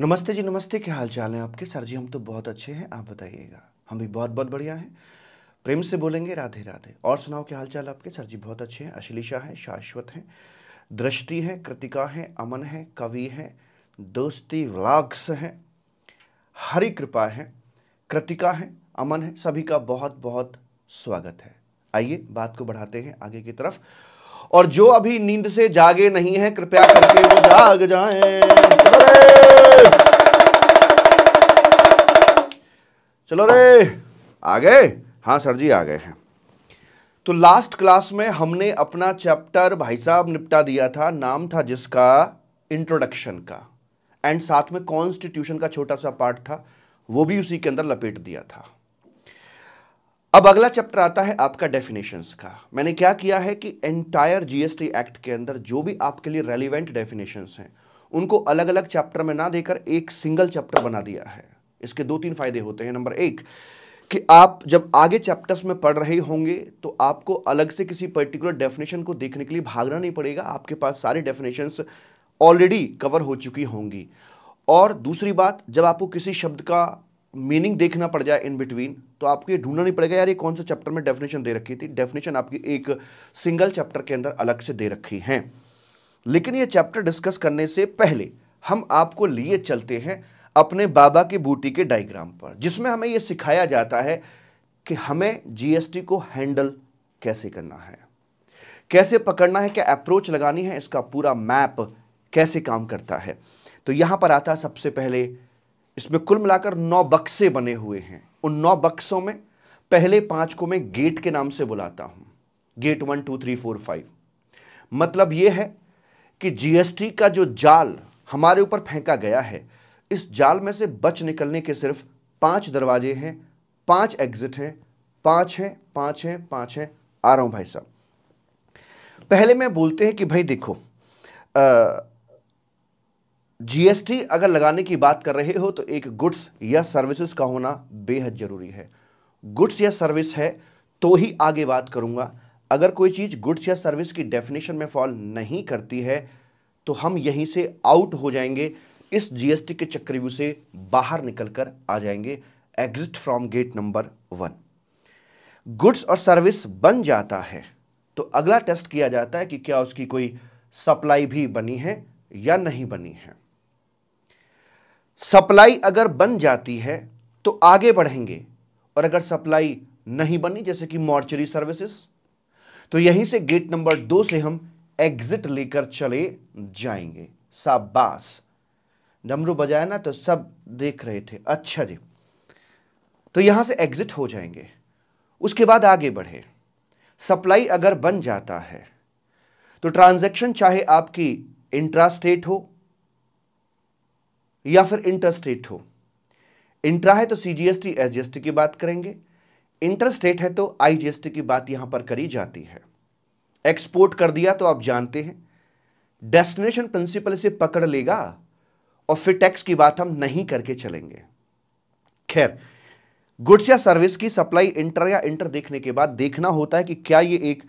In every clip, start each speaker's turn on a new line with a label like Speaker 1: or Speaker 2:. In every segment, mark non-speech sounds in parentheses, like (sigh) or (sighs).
Speaker 1: नमस्ते जी नमस्ते क्या हाल चाल है आपके सर जी हम तो बहुत अच्छे हैं आप बताइएगा हम भी बहुत बहुत बढ़िया हैं प्रेम से बोलेंगे राधे राधे और सुनाओ क्या हाल चाल आपके सर जी बहुत अच्छे हैं अश्लीषा है शाश्वत हैं दृष्टि है कृतिका है अमन है कवि है दोस्ती व्लाग्स हैं हरि कृपा है कृतिका है अमन है सभी का बहुत बहुत स्वागत है आइए बात को बढ़ाते हैं आगे की तरफ और जो अभी नींद से जागे नहीं है कृपया करके वो जाग जाएं चलो रे आ गए हाँ सर जी आ गए हैं तो लास्ट क्लास में हमने अपना चैप्टर भाई साहब निपटा दिया था नाम था जिसका इंट्रोडक्शन का एंड साथ में कॉन्स्टिट्यूशन का छोटा सा पार्ट था वो भी उसी के अंदर लपेट दिया था अब अगला चैप्टर आता है आपका डेफिनेशंस का मैंने क्या किया है कि एंटायर जीएसटी एक्ट के अंदर जो भी आपके लिए रेलिवेंट डेफिनेशंस हैं उनको अलग अलग चैप्टर में ना देकर एक सिंगल चैप्टर बना दिया है इसके दो तीन फायदे होते हैं नंबर एक कि आप जब आगे चैप्टर्स में पढ़ रहे होंगे तो आपको अलग से किसी पर्टिकुलर डेफिनेशन को देखने के लिए भागना नहीं पड़ेगा आपके पास सारी डेफिनेशंस ऑलरेडी कवर हो चुकी होंगी और दूसरी बात जब आपको किसी शब्द का मीनिंग देखना पड़ जाए इन बिटवीन तो आपको ये ढूंढना नहीं पड़ेगा यार ये कौन से चैप्टर में डेफिनेशन दे रखी थी डेफिनेशन आपकी एक सिंगल चैप्टर के अंदर अलग से दे रखी हैं लेकिन ये चैप्टर डिस्कस करने से पहले हम आपको लिए चलते हैं अपने बाबा की बूटी के डायग्राम पर जिसमें हमें यह सिखाया जाता है कि हमें जीएसटी को हैंडल कैसे करना है कैसे पकड़ना है क्या अप्रोच लगानी है इसका पूरा मैप कैसे काम करता है तो यहां पर आता है सबसे पहले इसमें कुल मिलाकर नौ बक्से बने हुए हैं उन नौ बक्सों में पहले पांच को मैं गेट के नाम से बुलाता हूं gate one two three four five मतलब यह है कि जीएसटी का जो जाल हमारे ऊपर फेंका गया है इस जाल में से बच निकलने के सिर्फ पांच दरवाजे हैं पांच एग्जिट हैं पांच हैं पांच हैं पांच हैं आ रहा हूं भाई साहब पहले मैं बोलते हैं कि भाई देखो जीएसटी अगर लगाने की बात कर रहे हो तो एक गुड्स या सर्विसेज का होना बेहद ज़रूरी है गुड्स या सर्विस है तो ही आगे बात करूंगा अगर कोई चीज़ गुड्स या सर्विस की डेफिनेशन में फॉल नहीं करती है तो हम यहीं से आउट हो जाएंगे इस जीएसटी के चक्रव्यूह से बाहर निकलकर आ जाएंगे exit from gate number one goods और सर्विस बन जाता है तो अगला टेस्ट किया जाता है कि क्या उसकी कोई सप्लाई भी बनी है या नहीं बनी है सप्लाई अगर बन जाती है तो आगे बढ़ेंगे और अगर सप्लाई नहीं बनी जैसे कि मॉर्चरी सर्विसेज तो यहीं से गेट नंबर दो से हम एग्जिट लेकर चले जाएंगे साबास डमरू बजाया ना तो सब देख रहे थे अच्छा जी तो यहां से एग्जिट हो जाएंगे उसके बाद आगे बढ़े सप्लाई अगर बन जाता है तो ट्रांजैक्शन चाहे आपकी इंट्रा स्टेट हो या फिर इंटर स्टेट हो इंट्रा है तो सीजीएसटी एसजीएसटी की बात करेंगे इंटरस्टेट है तो आईजीएसटी की बात यहां पर करी जाती है एक्सपोर्ट कर दिया तो आप जानते हैं डेस्टिनेशन प्रिंसिपल इसे पकड़ लेगा और फिर टैक्स की बात हम नहीं करके चलेंगे खैर गुड्स या सर्विस की सप्लाई इंटर या इंटर देखने के बाद देखना होता है कि क्या ये एक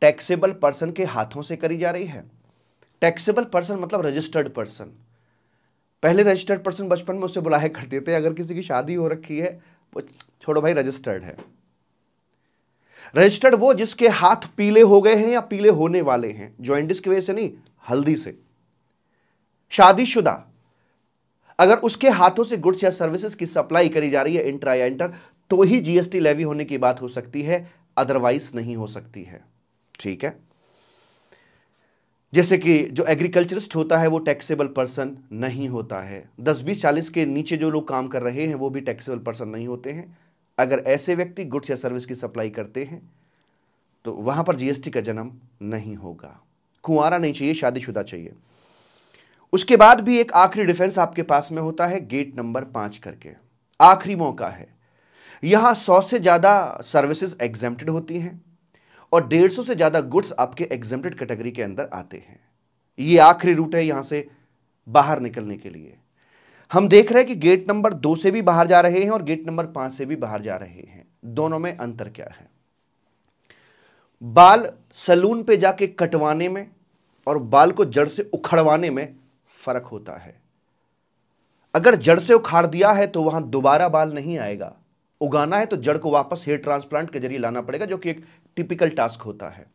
Speaker 1: टैक्सेबल पर्सन के हाथों से करी जा रही है टैक्सेबल पर्सन मतलब रजिस्टर्ड पर्सन पहले रजिस्टर्ड पर्सन बचपन में उसे बुलाया करते थे अगर किसी की शादी हो रखी है वो छोड़ो भाई रजिस्टर्ड है रजिस्टर्ड वो जिसके हाथ पीले हो गए हैं या पीले होने वाले हैं ज्वाइंटिस की वजह से नहीं हल्दी से शादीशुदा अगर उसके हाथों से गुड्स या सर्विसेज की सप्लाई करी जा रही है इंटर या इंटर तो ही जीएसटी लेवी होने की बात हो सकती है अदरवाइज नहीं हो सकती है ठीक है जैसे कि जो एग्रीकल्चरिस्ट होता है वो टैक्सेबल पर्सन नहीं होता है दस बीस चालीस के नीचे जो लोग काम कर रहे हैं वो भी टैक्सेबल पर्सन नहीं होते हैं अगर ऐसे व्यक्ति गुड्स या सर्विस की सप्लाई करते हैं तो वहां पर जीएसटी का जन्म नहीं होगा कुआरा नहीं चाहिए शादीशुदा चाहिए उसके बाद भी एक आखिरी डिफेंस आपके पास में होता है गेट नंबर पांच करके आखिरी मौका है यहां सौ से ज़्यादा सर्विसेज एग्जेम्प्टेड होती हैं और डेढ़ सौ से ज़्यादा गुड्स आपके एग्जेम्प्टेड कैटेगरी के अंदर आते हैं ये आखिरी रूट है यहां से बाहर निकलने के लिए हम देख रहे हैं कि गेट नंबर दो से भी बाहर जा रहे हैं और गेट नंबर पांच से भी बाहर जा रहे हैं दोनों में अंतर क्या है बाल सलून पे जाके कटवाने में और बाल को जड़ से उखड़वाने में फर्क होता है अगर जड़ से उखाड़ दिया है तो वहां दोबारा बाल नहीं आएगा उगाना है तो जड़ को वापस हेयर ट्रांसप्लांट के जरिए लाना पड़ेगा जो कि एक टिपिकल टास्क होता है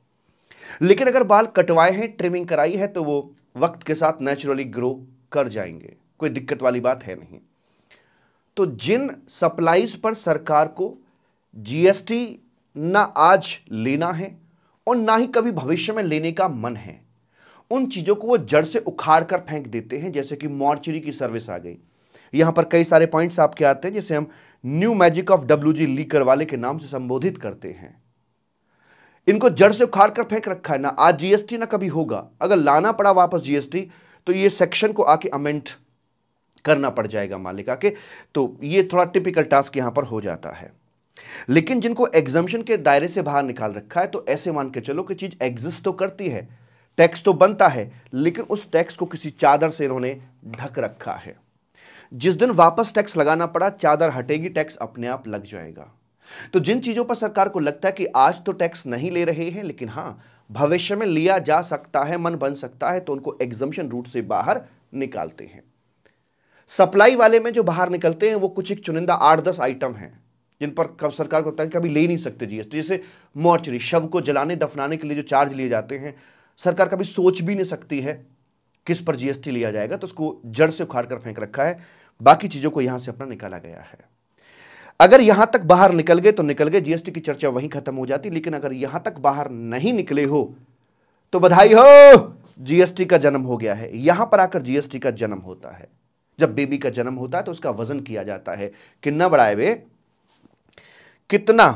Speaker 1: लेकिन अगर बाल कटवाए हैं ट्रिमिंग कराई है तो वो वक्त के साथ नेचुरली ग्रो कर जाएंगे कोई दिक्कत वाली बात है नहीं तो जिन सप्लाईज पर सरकार को जीएसटी ना आज लेना है और ना ही कभी भविष्य में लेने का मन है उन चीज़ों को वो जड़ से उखाड़ कर फेंक देते हैं जैसे कि मॉर्चरी की सर्विस आ गई यहाँ पर कई सारे पॉइंट्स आपके आते हैं जिसे हम new magic of W G liquor वाले के नाम से संबोधित करते हैं इनको जड़ से उखाड़ कर फेंक रखा है ना आज जीएसटी ना कभी होगा अगर लाना पड़ा वापस जीएसटी तो ये सेक्शन को आके अमेंट करना पड़ जाएगा मालिका के तो ये थोड़ा टिपिकल टास्क यहां पर हो जाता है लेकिन जिनको एग्जामेशन के दायरे से बाहर निकाल रखा है तो ऐसे मान के चलो कि चीज़ एग्जिस्ट तो करती है टैक्स तो बनता है लेकिन उस टैक्स को किसी चादर से इन्होंने ढक रखा है जिस दिन वापस टैक्स लगाना पड़ा चादर हटेगी टैक्स अपने आप लग जाएगा तो जिन चीजों पर सरकार को लगता है कि आज तो टैक्स नहीं ले रहे हैं लेकिन हां भविष्य में लिया जा सकता है मन बन सकता है तो उनको एग्जम्पन रूट से बाहर निकालते हैं सप्लाई वाले में जो बाहर निकलते हैं वो कुछ एक चुनिंदा आठ दस आइटम हैं जिन पर कब सरकार को लगता है कभी ले नहीं सकते जीएसटी जैसे मॉर्चरी शव को जलाने दफनाने के लिए जो चार्ज लिए जाते हैं सरकार कभी सोच भी नहीं सकती है किस पर जीएसटी लिया जाएगा तो उसको जड़ से उखाड़ कर फेंक रखा है बाकी चीज़ों को यहां से अपना निकाला गया है अगर यहां तक बाहर निकल गए तो निकल गए जीएसटी की चर्चा वहीं खत्म हो जाती लेकिन अगर यहां तक बाहर नहीं निकले हो तो बधाई हो जीएसटी का जन्म हो गया है यहां पर आकर जीएसटी का जन्म होता है जब बेबी का जन्म होता है तो उसका वजन किया जाता है कितना बढ़ाए वे कितना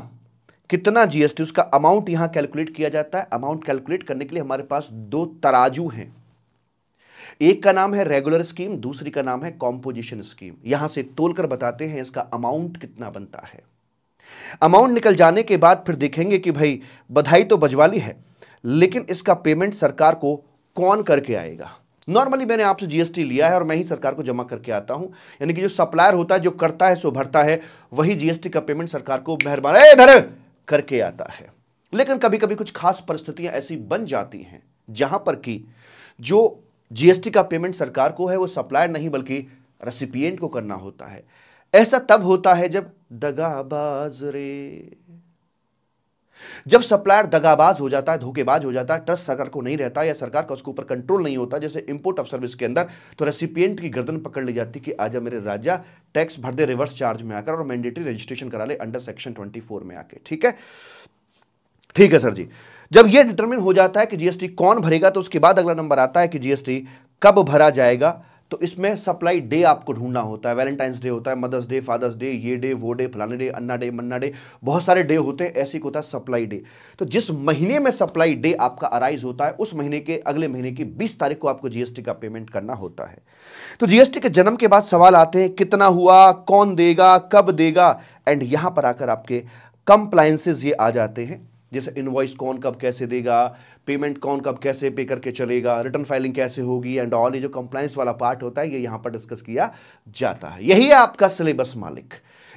Speaker 1: कितना जीएसटी उसका अमाउंट यहां कैलकुलेट किया जाता है अमाउंट कैलकुलेट करने के लिए हमारे पास दो तराजू हैं एक का नाम है रेगुलर स्कीम दूसरी का नाम है कॉम्पोजिशन स्कीम यहां से तोलकर बताते हैं इसका अमाउंट कितना बनता है अमाउंट निकल जाने के बाद फिर देखेंगे कि भाई बधाई तो बजवाली है लेकिन इसका पेमेंट सरकार को कौन करके आएगा नॉर्मली मैंने आपसे जीएसटी लिया है और मैं ही सरकार को जमा करके आता हूं यानी कि जो सप्लायर होता है जो करता है सो भरता है वही जीएसटी का पेमेंट सरकार को मेहरबान धर करके आता है लेकिन कभी कभी कुछ खास परिस्थितियां ऐसी बन जाती हैं जहां पर कि जो जीएसटी का पेमेंट सरकार को है वो सप्लायर नहीं बल्कि रेसिपिएंट को करना होता है ऐसा तब होता है जब दगाबाज रे जब सप्लायर दगाबाज हो जाता है धोखेबाज हो जाता है ट्रस्ट सरकार को नहीं रहता या सरकार का उसके ऊपर कंट्रोल नहीं होता जैसे इंपोर्ट ऑफ सर्विस के अंदर तो रेसिपियंट की गर्दन पकड़ ली जाती कि आजा मेरे राज्य टैक्स भर दे रिवर्स चार्ज में आकर और मैंडेटरी रजिस्ट्रेशन करा ले अंडर सेक्शन ट्वेंटी में आके ठीक है ठीक है सर जी जब यह डिटर्मिन हो जाता है कि जीएसटी कौन भरेगा तो उसके बाद अगला नंबर आता है कि जीएसटी कब भरा जाएगा तो इसमें सप्लाई डे आपको ढूंढना होता है वैलेंटाइंस डे होता है मदर्स डे फादर्स डे ये डे वो डे फलाने डे अन्ना डे मन्ना डे बहुत सारे डे होते हैं ऐसे होता है सप्लाई डे तो जिस महीने में सप्लाई डे आपका अराइज होता है उस महीने के अगले महीने की बीस तारीख को आपको जीएसटी का पेमेंट करना होता है तो जीएसटी के जन्म के बाद सवाल आते हैं कितना हुआ कौन देगा कब देगा एंड यहां पर आकर आपके कंप्लायसेज ये आ जाते हैं जैसे इनवॉइस कौन कब कैसे देगा पेमेंट कौन कब कैसे पे करके चलेगा रिटर्न फाइलिंग कैसे होगी एंड ऑल ये जो कंप्लाइंस वाला पार्ट होता है ये यहां पर डिस्कस किया जाता है यही है आपका सिलेबस मालिक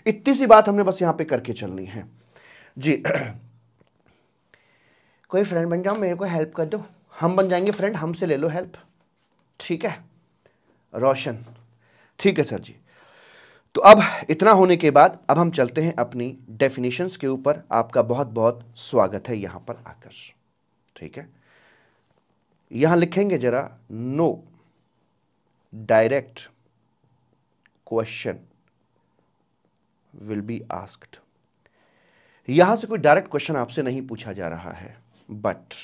Speaker 1: इतनी सी बात हमने बस यहाँ पे करके चलनी है जी (clears throat) कोई फ्रेंड बन जाओ मेरे को हेल्प कर दो हम बन जाएंगे फ्रेंड हमसे ले लो हेल्प ठीक है रोशन ठीक है सर जी तो अब इतना होने के बाद अब हम चलते हैं अपनी डेफिनेशंस के ऊपर आपका बहुत बहुत स्वागत है यहाँ पर आकर ठीक है यहां लिखेंगे जरा no direct question will be asked यहां से कोई डायरेक्ट क्वेश्चन आपसे नहीं पूछा जा रहा है बट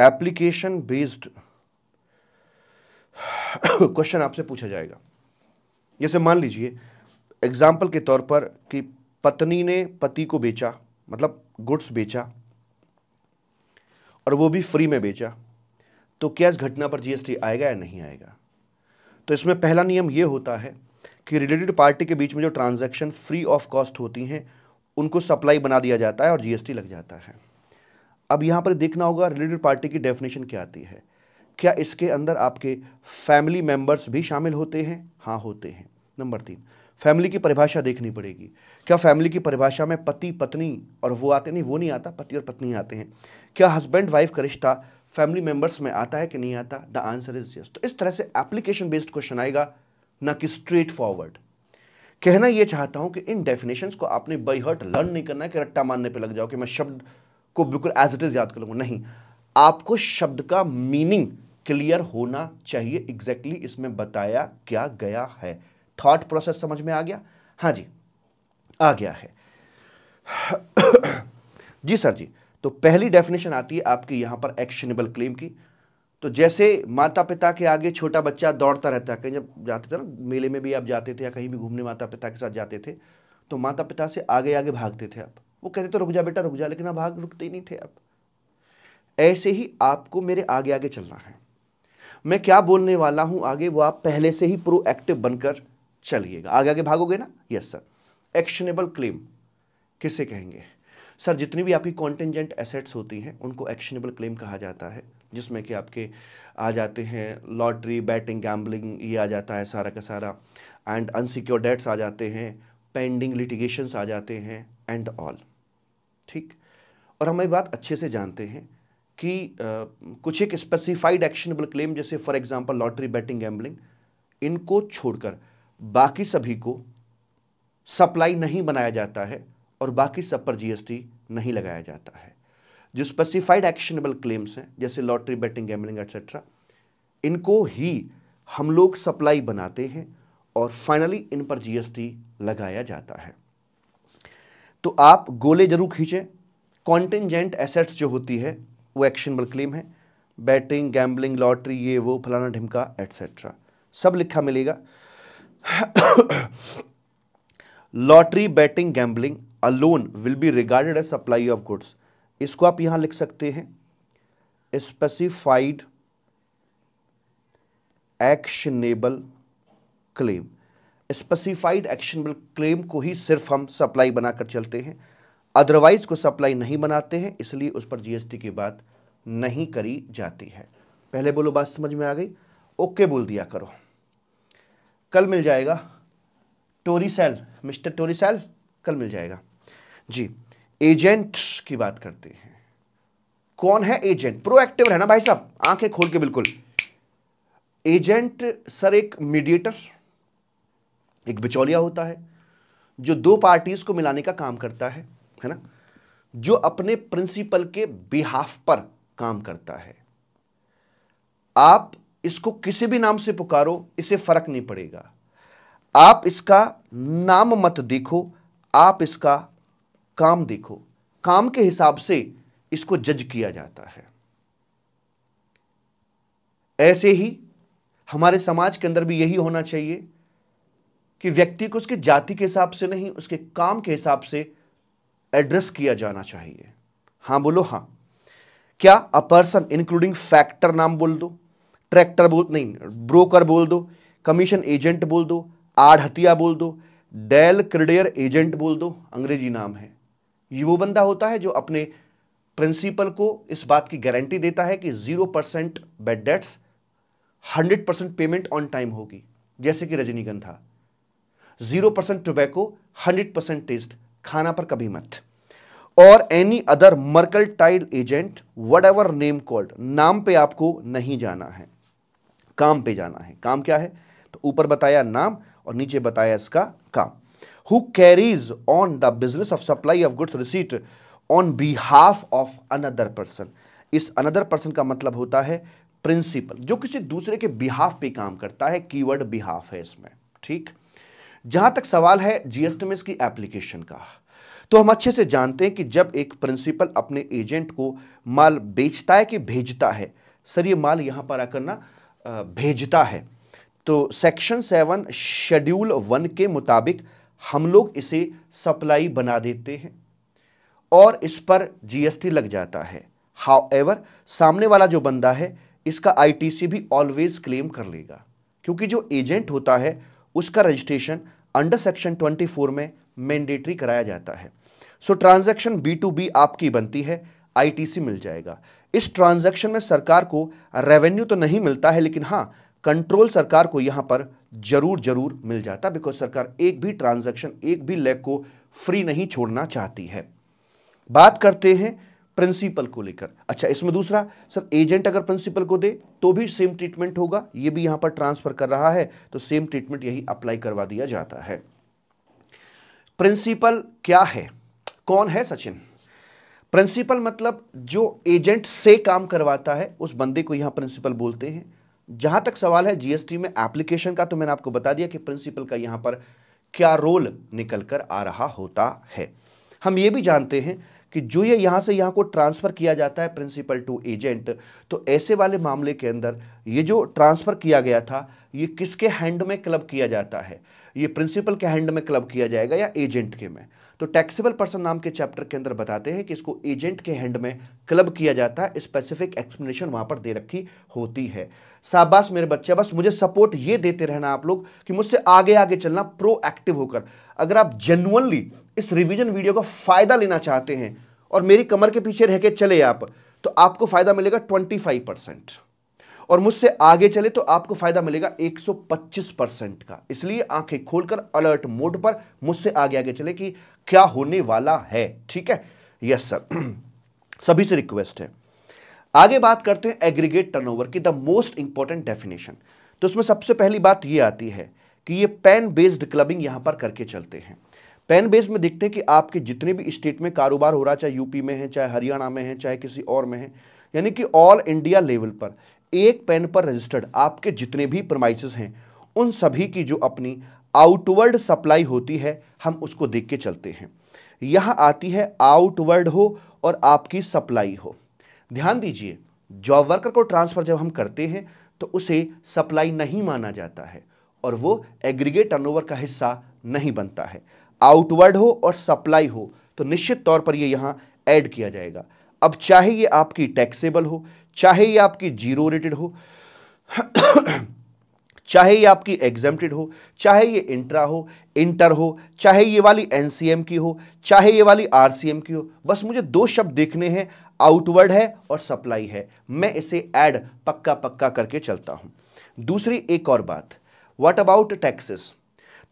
Speaker 1: एप्लीकेशन बेस्ड क्वेश्चन आपसे पूछा जाएगा जैसे मान लीजिए एग्जाम्पल के तौर पर कि पत्नी ने पति को बेचा मतलब गुड्स बेचा और वो भी फ्री में बेचा तो क्या इस घटना पर जीएसटी आएगा या नहीं आएगा तो इसमें पहला नियम ये होता है कि रिलेटेड पार्टी के बीच में जो ट्रांजैक्शन फ्री ऑफ कॉस्ट होती हैं उनको सप्लाई बना दिया जाता है और जीएसटी लग जाता है अब यहाँ पर देखना होगा रिलेटेड पार्टी की डेफिनेशन क्या आती है क्या इसके अंदर आपके फैमिली मेम्बर्स भी शामिल होते हैं हाँ होते हैं नंबर तीन फैमिली की परिभाषा देखनी पड़ेगी क्या फैमिली की परिभाषा में पति पत्नी और वो आते नहीं वो नहीं आता पति और पत्नी आते हैं क्या हस्बैंड वाइफ का रिश्ता फैमिली मेंबर्स में आता है कि नहीं आता द आंसर इज यस तो इस तरह से एप्लीकेशन बेस्ड क्वेश्चन आएगा ना कि स्ट्रेट फॉरवर्ड कहना यह चाहता हूं कि इन डेफिनेशन को आपने बाई हर्ट लर्न नहीं करना है कि रट्टा मानने पर लग जाओ कि मैं शब्द को बिल्कुल एज इट इज याद करूंगा नहीं आपको शब्द का मीनिंग क्लियर होना चाहिए एग्जैक्टली exactly इसमें बताया क्या गया है थॉट प्रोसेस समझ में आ गया हाँ जी आ गया है जी सर जी तो पहली डेफिनेशन आती है आपकी यहां पर एक्शनेबल क्लेम की तो जैसे माता पिता के आगे छोटा बच्चा दौड़ता रहता है कहीं जब जाते थे ना मेले में भी आप जाते थे या कहीं भी घूमने माता पिता के साथ जाते थे तो माता पिता से आगे आगे भागते थे आप वो कहते थे तो, रुक जा बेटा रुक जा लेकिन आप भाग रुकते ही नहीं थे आप ऐसे ही आपको मेरे आगे आगे चलना है मैं क्या बोलने वाला हूं आगे वो आप पहले से ही प्रोएक्टिव बनकर चलिएगा आगे आगे भागोगे ना यस सर एक्शनेबल क्लेम किसे कहेंगे सर जितनी भी आपकी कॉन्टेंजेंट एसेट्स होती हैं उनको एक्शनेबल क्लेम कहा जाता है जिसमें कि आपके आ जाते हैं लॉटरी बैटिंग गैम्बलिंग ये आ जाता है सारा का सारा एंड अनसिक्योर डेट्स आ जाते हैं पेंडिंग लिटिगेशंस आ जाते हैं एंड ऑल ठीक और हम ये बात अच्छे से जानते हैं कि आ, कुछ एक स्पेसिफाइड एक्शनेबल क्लेम जैसे for example lottery betting gambling इनको छोड़कर बाकी सभी को सप्लाई नहीं बनाया जाता है और बाकी सब पर जीएसटी नहीं लगाया जाता है जो स्पेसिफाइड एक्शनेबल क्लेम्स हैं जैसे लॉटरी बेटिंग गैमलिंग एट्सेट्रा इनको ही हम लोग सप्लाई बनाते हैं और फाइनली इन पर जीएसटी लगाया जाता है तो आप गोले जरूर खींचे कॉन्टेंजेंट एसेट्स जो होती है वो एक्शनबल क्लेम है बैटिंग गैम्बलिंग लॉटरी ये वो फलाना ढिमका एट्सेट्रा सब लिखा मिलेगा lottery betting gambling alone will be regarded as supply of goods इसको आप यहां लिख सकते हैं specified actionable claim specified actionable claim को ही सिर्फ हम सप्लाई बनाकर चलते हैं अदरवाइज को सप्लाई नहीं बनाते हैं इसलिए उस पर जीएसटी की बात नहीं करी जाती है पहले बोलो बात समझ में आ गई ओके बोल दिया करो कल मिल जाएगा टोरी सेल मिस्टर टोरी सेल कल मिल जाएगा जी एजेंट की बात करते हैं कौन है एजेंट प्रोएक्टिव ना भाई साहब आंखें खोल के बिल्कुल एजेंट सर एक मीडिएटर एक बिचौलिया होता है जो दो पार्टीज को मिलाने का काम करता है है ना जो अपने प्रिंसिपल के बिहाफ पर काम करता है आप इसको किसी भी नाम से पुकारो इसे फर्क नहीं पड़ेगा आप इसका नाम मत देखो आप इसका काम देखो काम के हिसाब से इसको जज किया जाता है ऐसे ही हमारे समाज के अंदर भी यही होना चाहिए कि व्यक्ति को उसके जाति के हिसाब से नहीं उसके काम के हिसाब से एड्रेस किया जाना चाहिए हां बोलो हां क्या अ पर्सन इंक्लूडिंग फैक्टर नाम बोल दो ट्रैक्टर बोल नहीं ब्रोकर बोल दो कमीशन एजेंट बोल दो आड़हतिया बोल दो डेल क्रिडेयर एजेंट बोल दो अंग्रेजी नाम है ये वो बंदा होता है जो अपने प्रिंसिपल को इस बात की गारंटी देता है कि zero percent bad debts hundred percent payment on time होगी जैसे कि Rajnigandha zero percent tobacco hundred percent taste खाना पर कभी मत और any other mercantile agent whatever name called नाम पे आपको नहीं जाना है काम पे जाना है काम क्या है तो ऊपर बताया नाम और नीचे बताया इसका काम who carries on the business of supply of goods receipt on behalf of another person इस अनदर पर्सन का मतलब होता है प्रिंसिपल जो किसी दूसरे के बिहाफ पे काम करता है कीवर्ड बिहाफ है इसमें ठीक जहां तक सवाल है जीएसटी में इसकी एप्लीकेशन का तो हम अच्छे से जानते हैं कि जब एक प्रिंसिपल अपने एजेंट को माल बेचता है कि भेजता है सर ये माल यहां पर आकर ना भेजता है तो सेक्शन सेवन शेड्यूल वन के मुताबिक हम लोग इसे सप्लाई बना देते हैं और इस पर जीएसटी लग जाता है हाउ एवर सामने वाला जो बंदा है इसका आईटीसी भी ऑलवेज क्लेम कर लेगा क्योंकि जो एजेंट होता है उसका रजिस्ट्रेशन अंडर सेक्शन 24 में मैंडेटरी कराया जाता है so transaction B to B आपकी बनती है आईटीसी मिल जाएगा इस ट्रांजैक्शन में सरकार को रेवेन्यू तो नहीं मिलता है लेकिन हाँ कंट्रोल सरकार को यहाँ पर जरूर जरूर मिल जाता बिकॉज सरकार एक भी ट्रांजैक्शन एक भी लेग को फ्री नहीं छोड़ना चाहती है बात करते हैं प्रिंसिपल को लेकर अच्छा इसमें दूसरा सर एजेंट अगर प्रिंसिपल को दे तो भी सेम ट्रीटमेंट होगा ये भी यहां पर ट्रांसफर कर रहा है तो सेम ट्रीटमेंट यही अप्लाई करवा दिया जाता है प्रिंसिपल क्या है कौन है सचिन प्रिंसिपल मतलब जो एजेंट से काम करवाता है उस बंदे को यहाँ प्रिंसिपल बोलते हैं जहां तक सवाल है जीएसटी में एप्लीकेशन का तो मैंने आपको बता दिया कि प्रिंसिपल का यहां पर क्या रोल निकल कर आ रहा होता है हम ये भी जानते हैं कि जो ये यहां से यहां को ट्रांसफ़र किया जाता है प्रिंसिपल टू एजेंट तो ऐसे वाले मामले के अंदर ये जो ट्रांसफ़र किया गया था ये किसके हैंड में क्लब किया जाता है ये प्रिंसिपल के हैंड में क्लब किया जाएगा या एजेंट के में तो टैक्सेबल पर्सन नाम के चैप्टर के अंदर बताते हैं कि इसको एजेंट के हैंड में क्लब किया जाता है स्पेसिफिक एक्सप्लेनेशन वहां पर दे रखी होती है शाबाश मेरे बच्चे बस मुझे सपोर्ट ये देते रहना आप लोग कि मुझसे आगे आगे चलना प्रोएक्टिव होकर अगर आप जेनुअनली इस रिविजन वीडियो का फ़ायदा लेना चाहते हैं और मेरी कमर के पीछे रह के चले आप तो आपको फ़ायदा मिलेगा ट्वेंटी और मुझसे आगे चले तो आपको फायदा मिलेगा 125 परसेंट का इसलिए आंखें खोलकर अलर्ट मोड पर मुझसे आगे आगे चले कि क्या होने वाला है ठीक है यस सर (clears throat) सभी से रिक्वेस्ट है आगे बात करते हैं एग्रीगेट टर्नओवर की द मोस्ट इंपॉर्टेंट डेफिनेशन तो उसमें सबसे पहली बात यह आती है कि ये पेन बेस्ड क्लबिंग यहां पर करके चलते हैं पेन बेस में देखते हैं कि आपके जितने भी स्टेट में कारोबार हो रहा है चाहे यूपी में है चाहे हरियाणा में है चाहे किसी और में है यानी कि ऑल इंडिया लेवल पर एक पेन पर रजिस्टर्ड आपके जितने भी प्रमाइसिस हैं उन सभी की जो अपनी आउटवर्ड सप्लाई होती है हम उसको देख के चलते हैं यहाँ आती है आउटवर्ड हो और आपकी सप्लाई हो ध्यान दीजिए जॉब वर्कर को ट्रांसफ़र जब हम करते हैं तो उसे सप्लाई नहीं माना जाता है और वो एग्रीगेट टर्नओवर का हिस्सा नहीं बनता है आउटवर्ड हो और सप्लाई हो तो निश्चित तौर पर ये यहाँ ऐड किया जाएगा अब चाहे ये आपकी टैक्सेबल हो चाहे ये आपकी जीरो रेटेड हो चाहे ये आपकी एग्जेम्प्टेड हो चाहे ये इंट्रा हो इंटर हो चाहे ये वाली एनसीएम की हो चाहे ये वाली आरसीएम की हो बस मुझे दो शब्द देखने हैं आउटवर्ड है और सप्लाई है मैं इसे ऐड पक्का पक्का करके चलता हूं दूसरी एक और बात व्हाट अबाउट टैक्सेस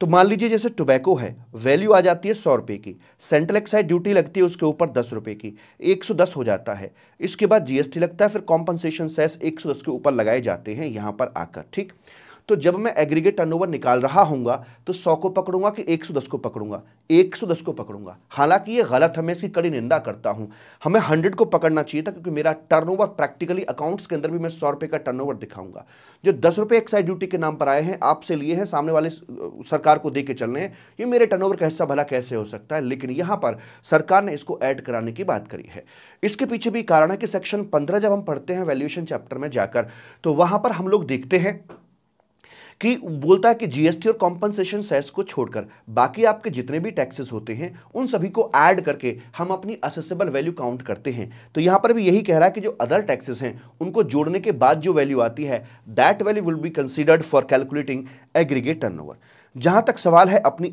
Speaker 1: तो मान लीजिए जैसे टोबैको है वैल्यू आ जाती है सौ रुपये की सेंट्रल एक्साइज ड्यूटी लगती है उसके ऊपर दस रुपये की एक सौ दस हो जाता है इसके बाद जीएसटी लगता है फिर कॉम्पनसेशन सेस एक सौ दस के ऊपर लगाए जाते हैं यहाँ पर आकर ठीक तो जब मैं एग्रीगेट टर्नओवर निकाल रहा हूँ तो 100 को पकड़ूंगा कि 110 को पकड़ूंगा 110 को पकड़ूंगा हालांकि ये गलत है मैं इसकी कड़ी निंदा करता हूँ हमें 100 को पकड़ना चाहिए था क्योंकि मेरा टर्नओवर प्रैक्टिकली अकाउंट्स के अंदर भी मैं सौ रुपये का टर्न दिखाऊंगा जो दस रुपये एक्साइज ड्यूटी के नाम पर आए हैं आपसे लिए हैं सामने वाले सरकार को दे के चल रहे हैं ये मेरे टर्नओवर का हिस्सा भला कैसे हो सकता है लेकिन यहाँ पर सरकार ने इसको ऐड कराने की बात करी है इसके पीछे भी कारण है कि सेक्शन पंद्रह जब हम पढ़ते हैं वैल्यूएशन चैप्टर में जाकर तो वहाँ पर हम लोग देखते हैं कि बोलता है कि जीएसटी और कॉम्पनसेशन सेस को छोड़कर बाकी आपके जितने भी टैक्सेस होते हैं उन सभी को ऐड करके हम अपनी असेसेबल वैल्यू काउंट करते हैं तो यहाँ पर भी यही कह रहा है कि जो अदर टैक्सेस हैं उनको जोड़ने के बाद जो वैल्यू आती है that value will be considered for calculating aggregate turn जहाँ तक सवाल है अपनी